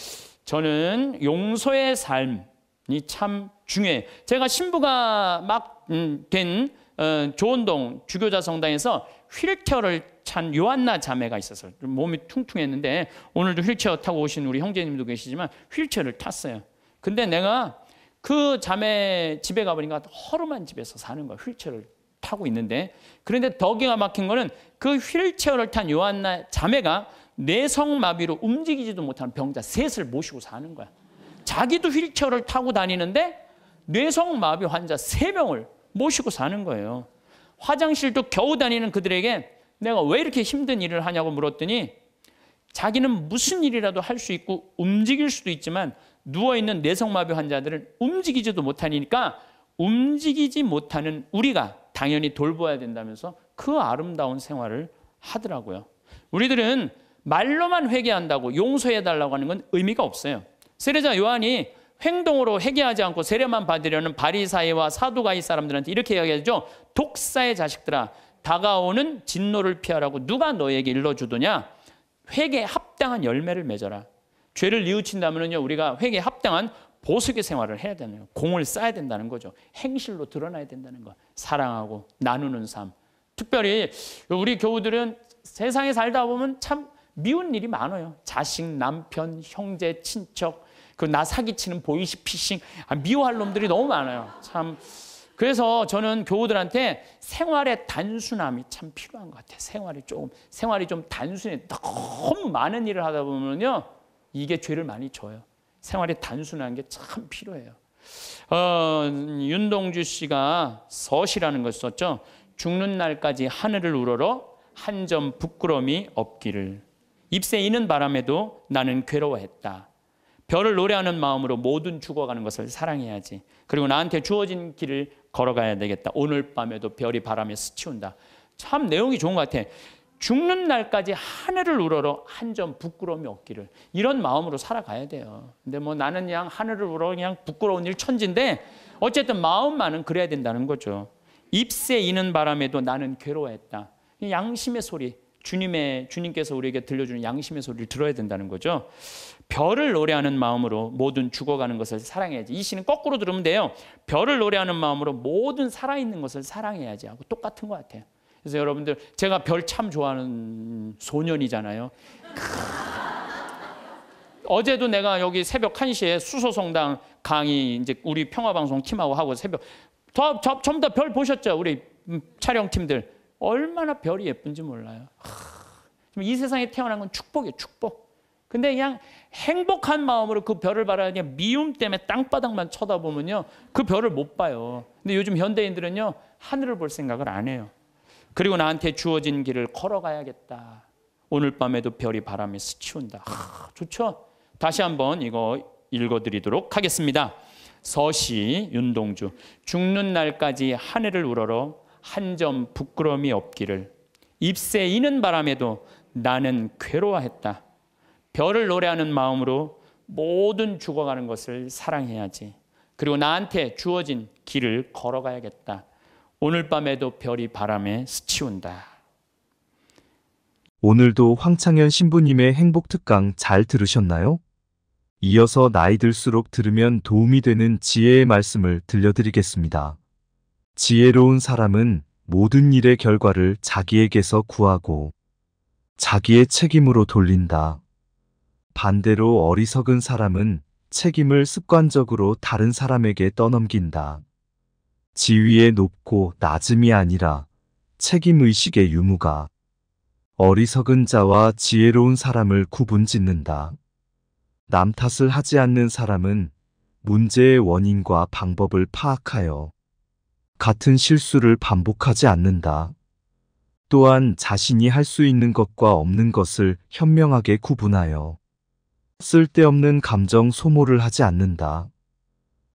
저는 용서의 삶 이참 중요해. 제가 신부가 막된 음, 어, 조원동 주교자 성당에서 휠체어를 찬 요한나 자매가 있었어요 몸이 퉁퉁했는데 오늘도 휠체어 타고 오신 우리 형제님도 계시지만 휠체어를 탔어요. 근데 내가 그 자매 집에 가보니까 허름한 집에서 사는 거야. 휠체어를 타고 있는데 그런데 더 기가 막힌 거는 그 휠체어를 탄 요한나 자매가 내성마비로 움직이지도 못하는 병자 셋을 모시고 사는 거야. 자기도 휠체어를 타고 다니는데 뇌성마비 환자 3명을 모시고 사는 거예요. 화장실도 겨우 다니는 그들에게 내가 왜 이렇게 힘든 일을 하냐고 물었더니 자기는 무슨 일이라도 할 수 있고 움직일 수도 있지만 누워있는 뇌성마비 환자들을 움직이지도 못하니까 움직이지 못하는 우리가 당연히 돌봐야 된다면서 그 아름다운 생활을 하더라고요. 우리들은 말로만 회개한다고 용서해달라고 하는 건 의미가 없어요. 세례자 요한이 행동으로 회개하지 않고 세례만 받으려는 바리사이와 사두가이 사람들한테 이렇게 이야기하죠. 독사의 자식들아 다가오는 진노를 피하라고 누가 너에게 일러주더냐? 회개 합당한 열매를 맺어라. 죄를 뉘우친다면 우리가 회개 합당한 보수의 생활을 해야 되는 거예요. 공을 쌓아야 된다는 거죠. 행실로 드러나야 된다는 거. 사랑하고 나누는 삶. 특별히 우리 교우들은 세상에 살다 보면 참 미운 일이 많아요. 자식, 남편, 형제, 친척, 그나 사기치는 보이시 피싱 아, 미워할 놈들이 너무 많아요. 참 그래서 저는 교우들한테 생활의 단순함이 참 필요한 것 같아요. 생활이 조금 생활이 좀 단순해 너무 많은 일을 하다 보면요 이게 죄를 많이 져요. 생활이 단순한 게 참 필요해요. 어, 윤동주 씨가 서시라는 걸 썼죠. 죽는 날까지 하늘을 우러러 한 점 부끄러움이 없기를. 입새 이는 바람에도 나는 괴로워했다. 별을 노래하는 마음으로 모든 죽어가는 것을 사랑해야지. 그리고 나한테 주어진 길을 걸어가야 되겠다. 오늘 밤에도 별이 바람에 스치운다. 참 내용이 좋은 것 같아. 죽는 날까지 하늘을 우러러 한 점 부끄러움이 없기를 이런 마음으로 살아가야 돼요. 근데 뭐 나는 그냥 하늘을 우러러 그냥 부끄러운 일천인데 어쨌든 마음만은 그래야 된다는 거죠. 입새 이는 바람에도 나는 괴로워했다. 양심의 소리, 주님의 주님께서 우리에게 들려주는 양심의 소리를 들어야 된다는 거죠. 별을 노래하는 마음으로 모든 죽어가는 것을 사랑해야지. 이 시는 거꾸로 들으면 돼요. 별을 노래하는 마음으로 모든 살아있는 것을 사랑해야지 하고 똑같은 것 같아요. 그래서 여러분들 제가 별 참 좋아하는 소년이잖아요. 어제도 내가 여기 새벽 1시에 수소성당 강의 이제 우리 평화방송 팀하고 하고 새벽 더, 더, 전부 다별 보셨죠? 우리 촬영팀들 얼마나 별이 예쁜지 몰라요. 하, 이 세상에 태어난 건 축복이에요. 축복. 근데 그냥 행복한 마음으로 그 별을 바라냐 미움 때문에 땅바닥만 쳐다보면요. 그 별을 못 봐요. 근데 요즘 현대인들은요. 하늘을 볼 생각을 안 해요. 그리고 나한테 주어진 길을 걸어가야겠다. 오늘 밤에도 별이 바람에 스치운다. 아, 좋죠? 다시 한번 이거 읽어드리도록 하겠습니다. 서시 윤동주 죽는 날까지 하늘을 우러러 한 점 부끄러움이 없기를 입새 이는 바람에도 나는 괴로워했다. 별을 노래하는 마음으로 모든 죽어가는 것을 사랑해야지. 그리고 나한테 주어진 길을 걸어가야겠다. 오늘 밤에도 별이 바람에 스치운다. 오늘도 황창현 신부님의 행복 특강 잘 들으셨나요? 이어서 나이 들수록 들으면 도움이 되는 지혜의 말씀을 들려드리겠습니다. 지혜로운 사람은 모든 일의 결과를 자기에게서 구하고 자기의 책임으로 돌린다. 반대로 어리석은 사람은 책임을 습관적으로 다른 사람에게 떠넘긴다. 지위의 높고 낮음이 아니라 책임의식의 유무가 어리석은 자와 지혜로운 사람을 구분 짓는다. 남 탓을 하지 않는 사람은 문제의 원인과 방법을 파악하여 같은 실수를 반복하지 않는다. 또한 자신이 할 수 있는 것과 없는 것을 현명하게 구분하여 쓸데없는 감정 소모를 하지 않는다.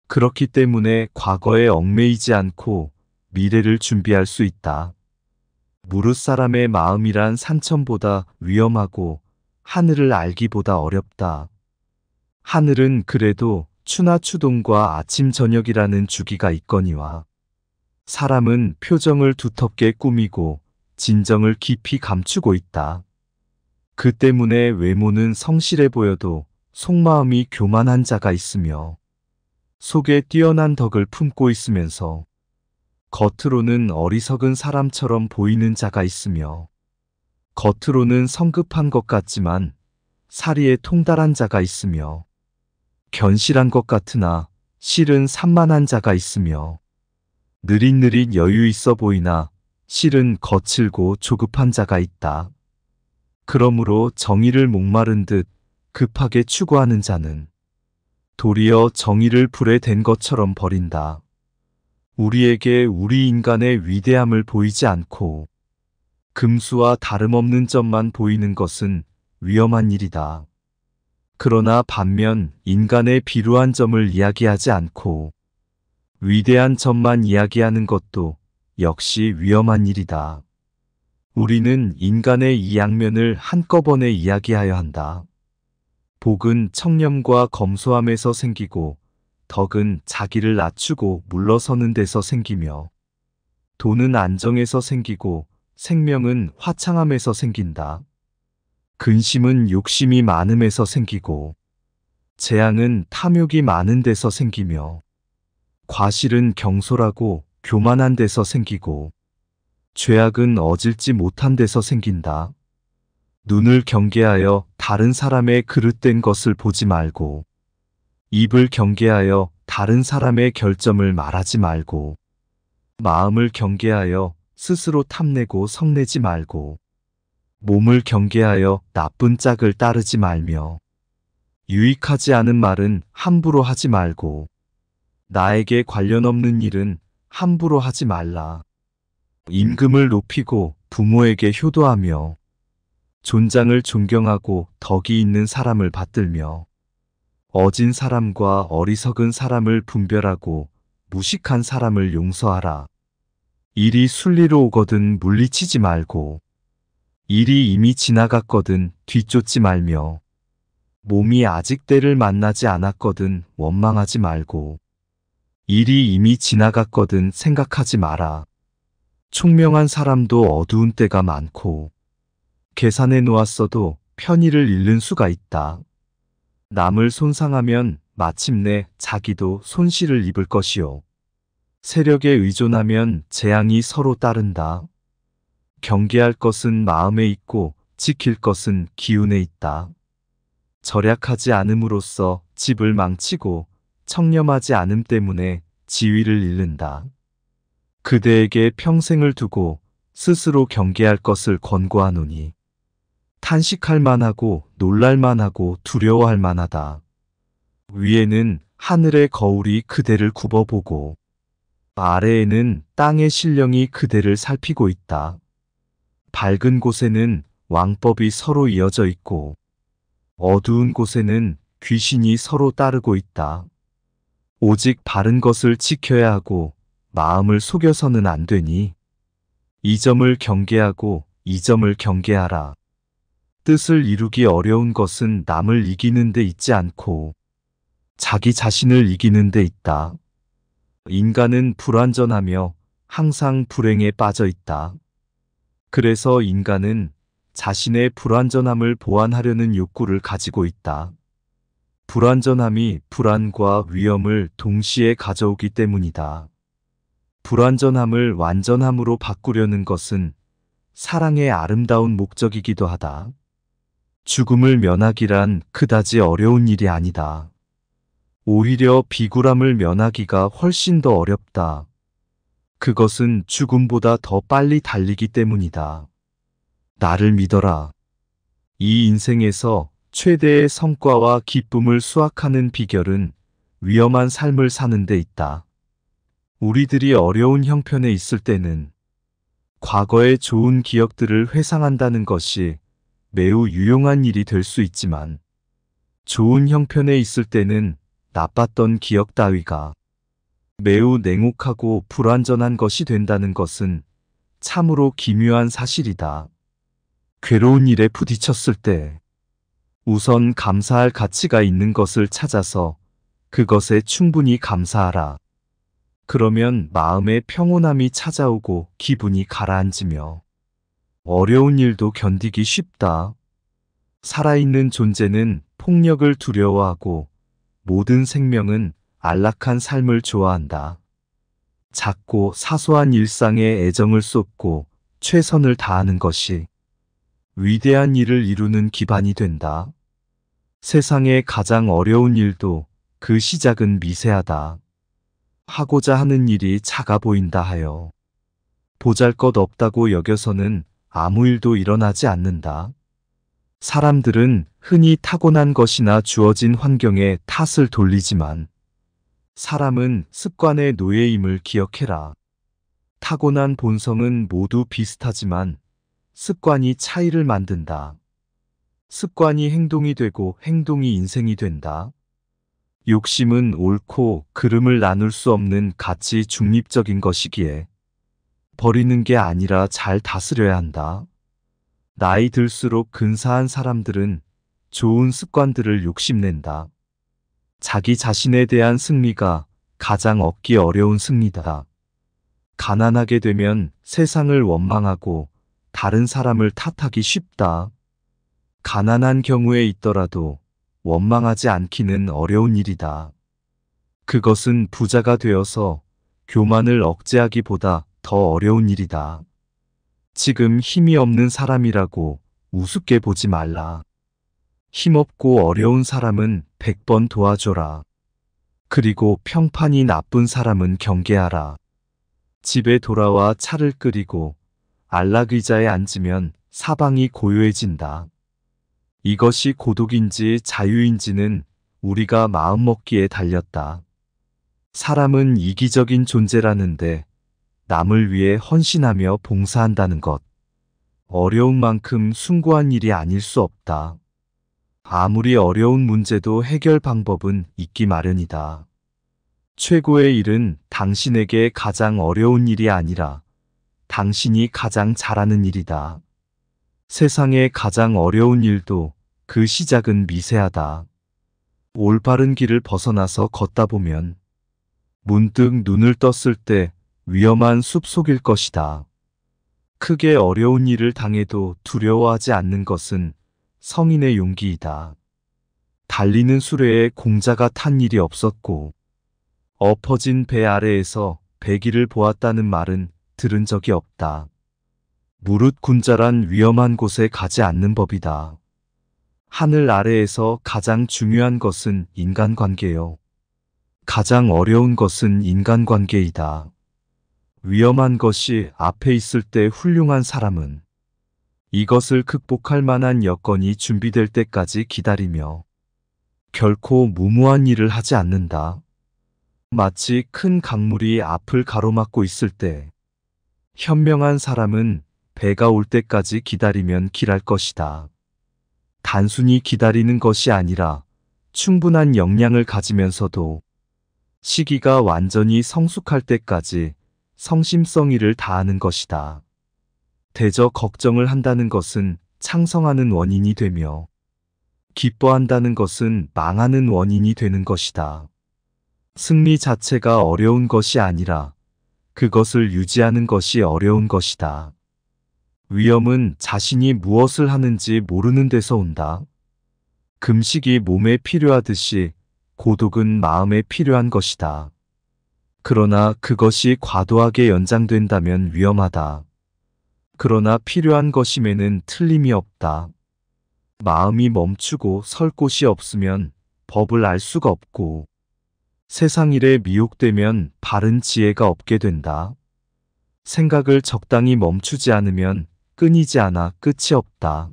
그렇기 때문에 과거에 얽매이지 않고 미래를 준비할 수 있다. 무릇 사람의 마음이란 산천보다 위험하고 하늘을 알기보다 어렵다. 하늘은 그래도 추나 추동과 아침 저녁이라는 주기가 있거니와 사람은 표정을 두텁게 꾸미고 진정을 깊이 감추고 있다. 그 때문에 외모는 성실해 보여도 속마음이 교만한 자가 있으며 속에 뛰어난 덕을 품고 있으면서 겉으로는 어리석은 사람처럼 보이는 자가 있으며 겉으로는 성급한 것 같지만 사리에 통달한 자가 있으며 견실한 것 같으나 실은 산만한 자가 있으며 느릿느릿 여유 있어 보이나 실은 거칠고 조급한 자가 있다. 그러므로 정의를 목마른 듯 급하게 추구하는 자는 도리어 정의를 불에 댄 것처럼 버린다. 우리에게 우리 인간의 위대함을 보이지 않고 금수와 다름없는 점만 보이는 것은 위험한 일이다. 그러나 반면 인간의 비루한 점을 이야기하지 않고 위대한 점만 이야기하는 것도 역시 위험한 일이다. 우리는 인간의 이 양면을 한꺼번에 이야기하여 한다. 복은 청렴과 검소함에서 생기고 덕은 자기를 낮추고 물러서는 데서 생기며 돈은 안정에서 생기고 생명은 화창함에서 생긴다. 근심은 욕심이 많음에서 생기고 재앙은 탐욕이 많은 데서 생기며 과실은 경솔하고 교만한 데서 생기고 죄악은 어질지 못한 데서 생긴다. 눈을 경계하여 다른 사람의 그릇된 것을 보지 말고 입을 경계하여 다른 사람의 결점을 말하지 말고 마음을 경계하여 스스로 탐내고 성내지 말고 몸을 경계하여 나쁜 짝을 따르지 말며 유익하지 않은 말은 함부로 하지 말고 나에게 관련 없는 일은 함부로 하지 말라. 임금을 높이고 부모에게 효도하며 존장을 존경하고 덕이 있는 사람을 받들며 어진 사람과 어리석은 사람을 분별하고 무식한 사람을 용서하라. 일이 순리로 오거든 물리치지 말고 일이 이미 지나갔거든 뒤쫓지 말며 몸이 아직 때를 만나지 않았거든 원망하지 말고 일이 이미 지나갔거든 생각하지 마라. 총명한 사람도 어두운 때가 많고 계산해 놓았어도 편의를 잃는 수가 있다. 남을 손상하면 마침내 자기도 손실을 입을 것이요. 세력에 의존하면 재앙이 서로 따른다. 경계할 것은 마음에 있고 지킬 것은 기운에 있다. 절약하지 않음으로써 집을 망치고 청렴하지 않음 때문에 지위를 잃는다. 그대에게 평생을 두고 스스로 경계할 것을 권고하노니 탄식할 만하고 놀랄 만하고 두려워할 만하다. 위에는 하늘의 거울이 그대를 굽어보고 아래에는 땅의 신령이 그대를 살피고 있다. 밝은 곳에는 왕법이 서로 이어져 있고 어두운 곳에는 귀신이 서로 따르고 있다. 오직 바른 것을 지켜야 하고 마음을 속여서는 안 되니 이 점을 경계하고 이 점을 경계하라. 뜻을 이루기 어려운 것은 남을 이기는 데 있지 않고 자기 자신을 이기는 데 있다. 인간은 불완전하며 항상 불행에 빠져 있다. 그래서 인간은 자신의 불완전함을 보완하려는 욕구를 가지고 있다. 불완전함이 불안과 위험을 동시에 가져오기 때문이다. 불완전함을 완전함으로 바꾸려는 것은 사랑의 아름다운 목적이기도 하다. 죽음을 면하기란 그다지 어려운 일이 아니다. 오히려 비굴함을 면하기가 훨씬 더 어렵다. 그것은 죽음보다 더 빨리 달리기 때문이다. 나를 믿어라. 이 인생에서 최대의 성과와 기쁨을 수확하는 비결은 위험한 삶을 사는 데 있다. 우리들이 어려운 형편에 있을 때는 과거의 좋은 기억들을 회상한다는 것이 매우 유용한 일이 될 수 있지만 좋은 형편에 있을 때는 나빴던 기억 따위가 매우 냉혹하고 불완전한 것이 된다는 것은 참으로 기묘한 사실이다. 괴로운 일에 부딪혔을 때 우선 감사할 가치가 있는 것을 찾아서 그것에 충분히 감사하라. 그러면 마음의 평온함이 찾아오고 기분이 가라앉으며 어려운 일도 견디기 쉽다. 살아있는 존재는 폭력을 두려워하고 모든 생명은 안락한 삶을 좋아한다. 작고 사소한 일상에 애정을 쏟고 최선을 다하는 것이 위대한 일을 이루는 기반이 된다. 세상의 가장 어려운 일도 그 시작은 미세하다. 하고자 하는 일이 작아 보인다 하여 보잘 것 없다고 여겨서는 아무 일도 일어나지 않는다. 사람들은 흔히 타고난 것이나 주어진 환경에 탓을 돌리지만 사람은 습관의 노예임을 기억해라. 타고난 본성은 모두 비슷하지만 습관이 차이를 만든다. 습관이 행동이 되고 행동이 인생이 된다. 욕심은 옳고 그름을 나눌 수 없는 가치 중립적인 것이기에 버리는 게 아니라 잘 다스려야 한다. 나이 들수록 근사한 사람들은 좋은 습관들을 욕심낸다. 자기 자신에 대한 승리가 가장 얻기 어려운 승리다. 가난하게 되면 세상을 원망하고 다른 사람을 탓하기 쉽다. 가난한 경우에 있더라도 원망하지 않기는 어려운 일이다. 그것은 부자가 되어서 교만을 억제하기보다 더 어려운 일이다. 지금 힘이 없는 사람이라고 우습게 보지 말라. 힘없고 어려운 사람은 1번 도와줘라. 그리고 평판이 나쁜 사람은 경계하라. 집에 돌아와 차를 끓이고 안락의자에 앉으면 사방이 고요해진다. 이것이 고독인지 자유인지는 우리가 마음먹기에 달렸다. 사람은 이기적인 존재라는데 남을 위해 헌신하며 봉사한다는 것. 어려운 만큼 숭고한 일이 아닐 수 없다. 아무리 어려운 문제도 해결 방법은 있기 마련이다. 최고의 일은 당신에게 가장 어려운 일이 아니라 당신이 가장 잘하는 일이다. 세상의 가장 어려운 일도 그 시작은 미세하다. 올바른 길을 벗어나서 걷다 보면 문득 눈을 떴을 때 위험한 숲속일 것이다. 크게 어려운 일을 당해도 두려워하지 않는 것은 성인의 용기이다. 달리는 수레에 공자가 탄 일이 없었고 엎어진 배 아래에서 배기를 보았다는 말은 들은 적이 없다. 무릇 군자란 위험한 곳에 가지 않는 법이다. 하늘 아래에서 가장 중요한 것은 인간관계요. 가장 어려운 것은 인간관계이다. 위험한 것이 앞에 있을 때 훌륭한 사람은 이것을 극복할 만한 여건이 준비될 때까지 기다리며 결코 무모한 일을 하지 않는다. 마치 큰 강물이 앞을 가로막고 있을 때 현명한 사람은 배가 올 때까지 기다리면 길할 것이다. 단순히 기다리는 것이 아니라 충분한 역량을 가지면서도 시기가 완전히 성숙할 때까지 성심성의를 다하는 것이다. 대저 걱정을 한다는 것은 창성하는 원인이 되며 기뻐한다는 것은 망하는 원인이 되는 것이다. 승리 자체가 어려운 것이 아니라 그것을 유지하는 것이 어려운 것이다. 위험은 자신이 무엇을 하는지 모르는 데서 온다. 금식이 몸에 필요하듯이 고독은 마음에 필요한 것이다. 그러나 그것이 과도하게 연장된다면 위험하다. 그러나 필요한 것임에는 틀림이 없다. 마음이 멈추고 설 곳이 없으면 법을 알 수가 없고 세상 일에 미혹되면 바른 지혜가 없게 된다. 생각을 적당히 멈추지 않으면 끊이지 않아 끝이 없다.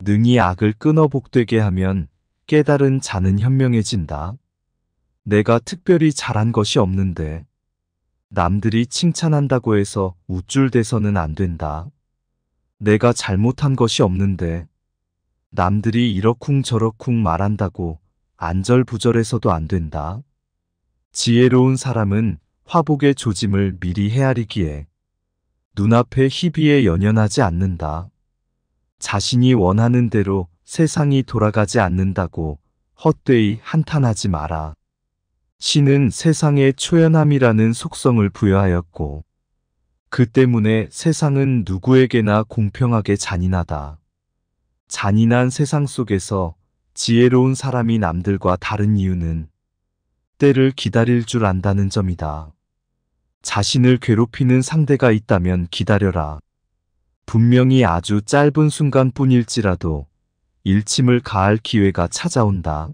능이 악을 끊어 복되게 하면 깨달은 자는 현명해진다. 내가 특별히 잘한 것이 없는데 남들이 칭찬한다고 해서 우쭐대서는 안 된다. 내가 잘못한 것이 없는데 남들이 이러쿵저러쿵 말한다고 안절부절해서도 안 된다. 지혜로운 사람은 화복의 조짐을 미리 헤아리기에 눈앞의 희비에 연연하지 않는다. 자신이 원하는 대로 세상이 돌아가지 않는다고 헛되이 한탄하지 마라. 신은 세상에 초연함이라는 속성을 부여하였고 그 때문에 세상은 누구에게나 공평하게 잔인하다. 잔인한 세상 속에서 지혜로운 사람이 남들과 다른 이유는 때를 기다릴 줄 안다는 점이다. 자신을 괴롭히는 상대가 있다면 기다려라. 분명히 아주 짧은 순간뿐일지라도 일침을 가할 기회가 찾아온다.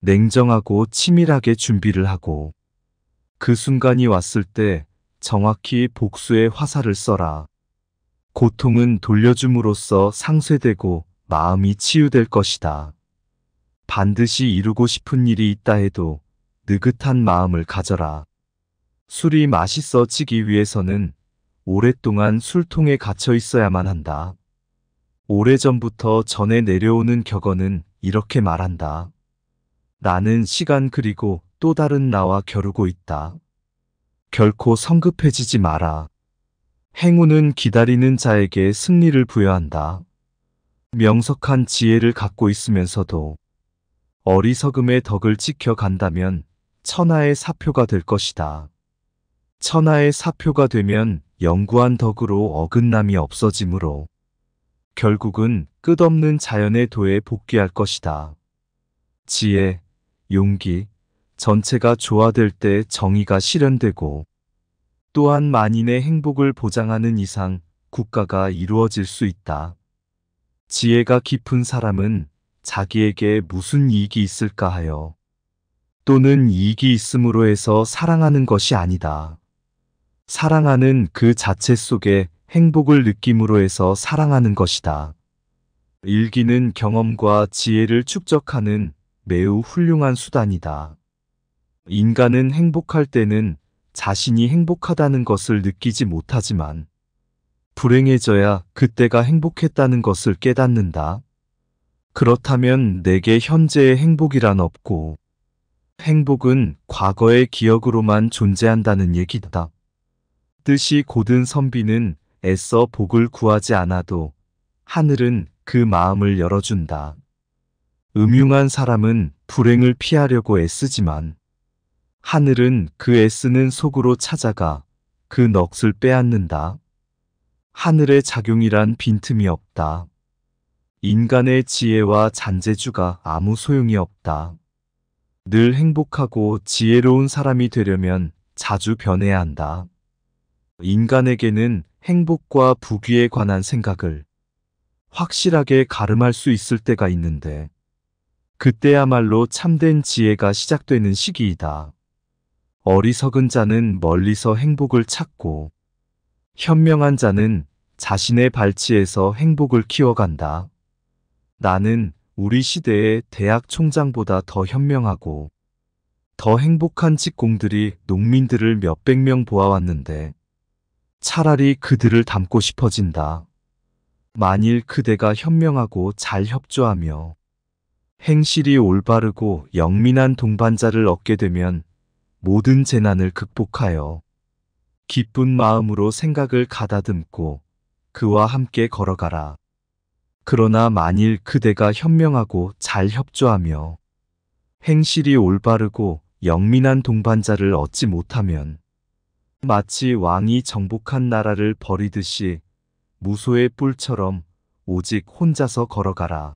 냉정하고 치밀하게 준비를 하고 그 순간이 왔을 때 정확히 복수의 화살을 써라. 고통은 돌려줌으로써 상쇄되고 마음이 치유될 것이다. 반드시 이루고 싶은 일이 있다 해도 느긋한 마음을 가져라. 술이 맛있어지기 위해서는 오랫동안 술통에 갇혀 있어야만 한다. 오래전부터 전해 내려오는 격언은 이렇게 말한다. 나는 시간 그리고 또 다른 나와 겨루고 있다. 결코 성급해지지 마라. 행운은 기다리는 자에게 승리를 부여한다. 명석한 지혜를 갖고 있으면서도 어리석음의 덕을 지켜간다면 천하의 사표가 될 것이다. 천하의 사표가 되면 영구한 덕으로 어긋남이 없어지므로 결국은 끝없는 자연의 도에 복귀할 것이다. 지혜, 용기, 전체가 조화될 때 정의가 실현되고 또한 만인의 행복을 보장하는 이상 국가가 이루어질 수 있다. 지혜가 깊은 사람은 자기에게 무슨 이익이 있을까 하여 또는 이익이 있음으로 해서 사랑하는 것이 아니다. 사랑하는 그 자체 속에 행복을 느낌으로 해서 사랑하는 것이다. 일기는 경험과 지혜를 축적하는 매우 훌륭한 수단이다. 인간은 행복할 때는 자신이 행복하다는 것을 느끼지 못하지만 불행해져야 그때가 행복했다는 것을 깨닫는다. 그렇다면 내게 현재의 행복이란 없고 행복은 과거의 기억으로만 존재한다는 얘기다. 뜻이 고든 선비는 애써 복을 구하지 않아도 하늘은 그 마음을 열어준다. 음흉한 사람은 불행을 피하려고 애쓰지만 하늘은 그 애쓰는 속으로 찾아가 그 넋을 빼앗는다. 하늘의 작용이란 빈틈이 없다. 인간의 지혜와 잔재주가 아무 소용이 없다. 늘 행복하고 지혜로운 사람이 되려면 자주 변해야 한다. 인간에게는 행복과 부귀에 관한 생각을 확실하게 가름할 수 있을 때가 있는데 그때야말로 참된 지혜가 시작되는 시기이다. 어리석은 자는 멀리서 행복을 찾고 현명한 자는 자신의 발치에서 행복을 키워간다. 나는 우리 시대의 대학 총장보다 더 현명하고 더 행복한 직공들이 농민들을 몇백 명 보아왔는데 차라리 그들을 닮고 싶어진다. 만일 그대가 현명하고 잘 협조하며 행실이 올바르고 영민한 동반자를 얻게 되면 모든 재난을 극복하여 기쁜 마음으로 생각을 가다듬고 그와 함께 걸어가라. 그러나 만일 그대가 현명하고 잘 협조하며 행실이 올바르고 영민한 동반자를 얻지 못하면 마치 왕이 정복한 나라를 버리듯이 무소의 뿔처럼 오직 혼자서 걸어가라.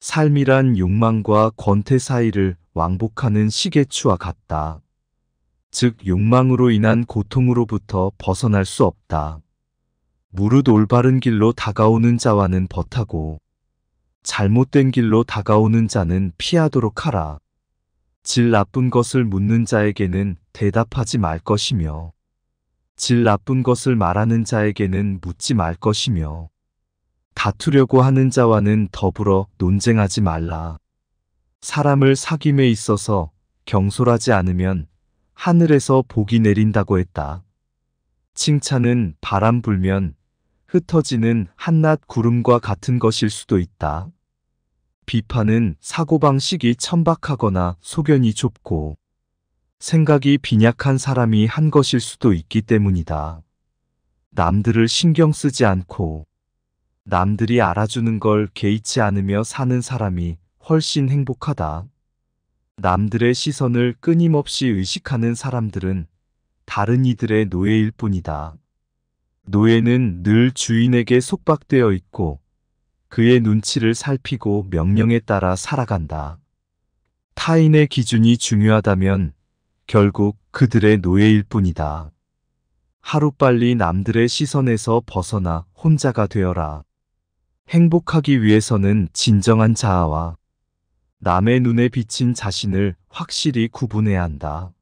삶이란 욕망과 권태 사이를 왕복하는 시계추와 같다. 즉 욕망으로 인한 고통으로부터 벗어날 수 없다. 무릇 올바른 길로 다가오는 자와는 버타고 잘못된 길로 다가오는 자는 피하도록 하라. 질 나쁜 것을 묻는 자에게는 대답하지 말 것이며 질 나쁜 것을 말하는 자에게는 묻지 말 것이며 다투려고 하는 자와는 더불어 논쟁하지 말라. 사람을 사귐에 있어서 경솔하지 않으면 하늘에서 복이 내린다고 했다. 칭찬은 바람 불면 흩어지는 한낮 구름과 같은 것일 수도 있다. 비판은 사고방식이 천박하거나 소견이 좁고 생각이 빈약한 사람이 한 것일 수도 있기 때문이다. 남들을 신경 쓰지 않고 남들이 알아주는 걸 개의치 않으며 사는 사람이 훨씬 행복하다. 남들의 시선을 끊임없이 의식하는 사람들은 다른 이들의 노예일 뿐이다. 노예는 늘 주인에게 속박되어 있고 그의 눈치를 살피고 명령에 따라 살아간다. 타인의 기준이 중요하다면 결국 그들의 노예일 뿐이다. 하루빨리 남들의 시선에서 벗어나 혼자가 되어라. 행복하기 위해서는 진정한 자아와 남의 눈에 비친 자신을 확실히 구분해야 한다.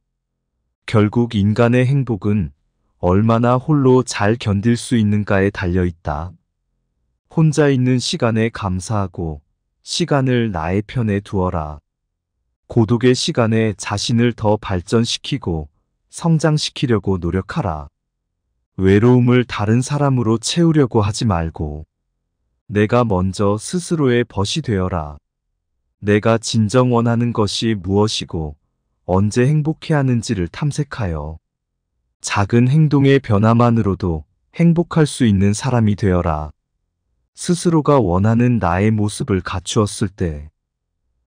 결국 인간의 행복은 얼마나 홀로 잘 견딜 수 있는가에 달려 있다. 혼자 있는 시간에 감사하고 시간을 나의 편에 두어라. 고독의 시간에 자신을 더 발전시키고 성장시키려고 노력하라. 외로움을 다른 사람으로 채우려고 하지 말고 내가 먼저 스스로의 벗이 되어라. 내가 진정 원하는 것이 무엇이고 언제 행복해하는지를 탐색하여 작은 행동의 변화만으로도 행복할 수 있는 사람이 되어라. 스스로가 원하는 나의 모습을 갖추었을 때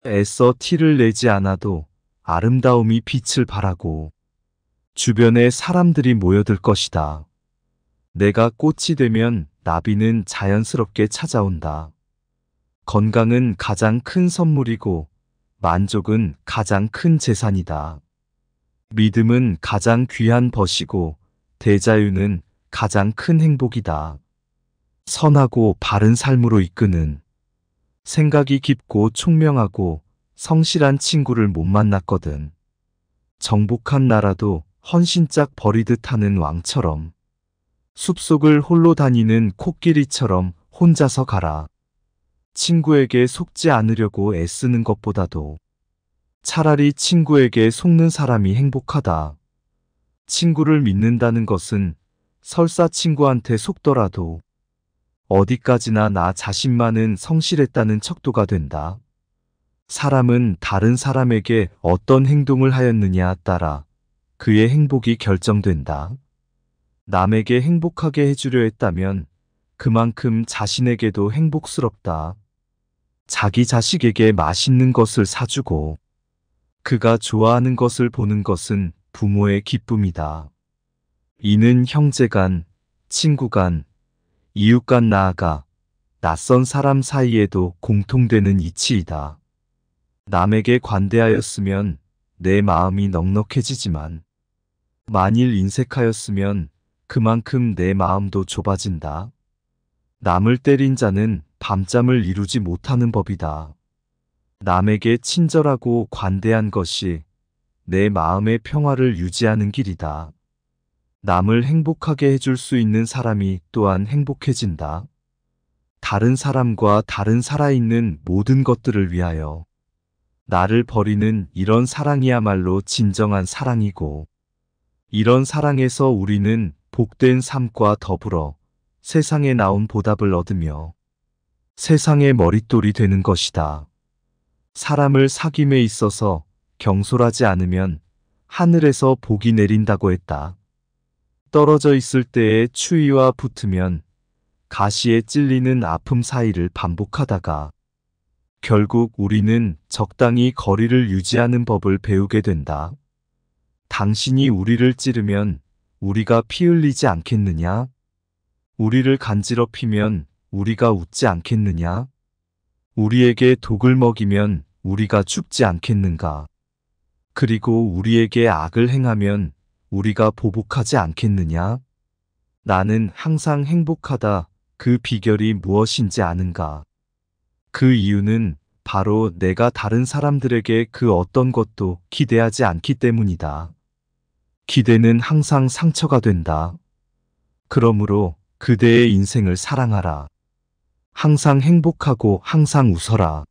애써 티를 내지 않아도 아름다움이 빛을 발하고 주변에 사람들이 모여들 것이다. 내가 꽃이 되면 나비는 자연스럽게 찾아온다. 건강은 가장 큰 선물이고 만족은 가장 큰 재산이다. 믿음은 가장 귀한 벗이고 대자유는 가장 큰 행복이다. 선하고 바른 삶으로 이끄는 생각이 깊고 총명하고 성실한 친구를 못 만났거든. 정복한 나라도 헌신짝 버리듯 하는 왕처럼 숲속을 홀로 다니는 코끼리처럼 혼자서 가라. 친구에게 속지 않으려고 애쓰는 것보다도 차라리 친구에게 속는 사람이 행복하다. 친구를 믿는다는 것은 설사 친구한테 속더라도 어디까지나 나 자신만은 성실했다는 척도가 된다. 사람은 다른 사람에게 어떤 행동을 하였느냐 에 따라 그의 행복이 결정된다. 남에게 행복하게 해주려 했다면 그만큼 자신에게도 행복스럽다. 자기 자식에게 맛있는 것을 사주고 그가 좋아하는 것을 보는 것은 부모의 기쁨이다. 이는 형제간, 친구간, 이웃간 나아가 낯선 사람 사이에도 공통되는 이치이다. 남에게 관대하였으면 내 마음이 넉넉해지지만 만일 인색하였으면 그만큼 내 마음도 좁아진다. 남을 때린 자는 밤잠을 이루지 못하는 법이다. 남에게 친절하고 관대한 것이 내 마음의 평화를 유지하는 길이다. 남을 행복하게 해줄 수 있는 사람이 또한 행복해진다. 다른 사람과 다른 살아있는 모든 것들을 위하여 나를 버리는 이런 사랑이야말로 진정한 사랑이고 이런 사랑에서 우리는 복된 삶과 더불어 세상에 나온 보답을 얻으며 세상의 머릿돌이 되는 것이다. 사람을 사귐에 있어서 경솔하지 않으면 하늘에서 복이 내린다고 했다. 떨어져 있을 때에 추위와 붙으면 가시에 찔리는 아픔 사이를 반복하다가 결국 우리는 적당히 거리를 유지하는 법을 배우게 된다. 당신이 우리를 찌르면 우리가 피 흘리지 않겠느냐? 우리를 간지럽히면 우리가 웃지 않겠느냐? 우리에게 독을 먹이면 우리가 죽지 않겠는가? 그리고 우리에게 악을 행하면 우리가 보복하지 않겠느냐? 나는 항상 행복하다. 그 비결이 무엇인지 아는가? 그 이유는 바로 내가 다른 사람들에게 그 어떤 것도 기대하지 않기 때문이다. 기대는 항상 상처가 된다. 그러므로 그대의 인생을 사랑하라. 항상 행복하고 항상 웃어라.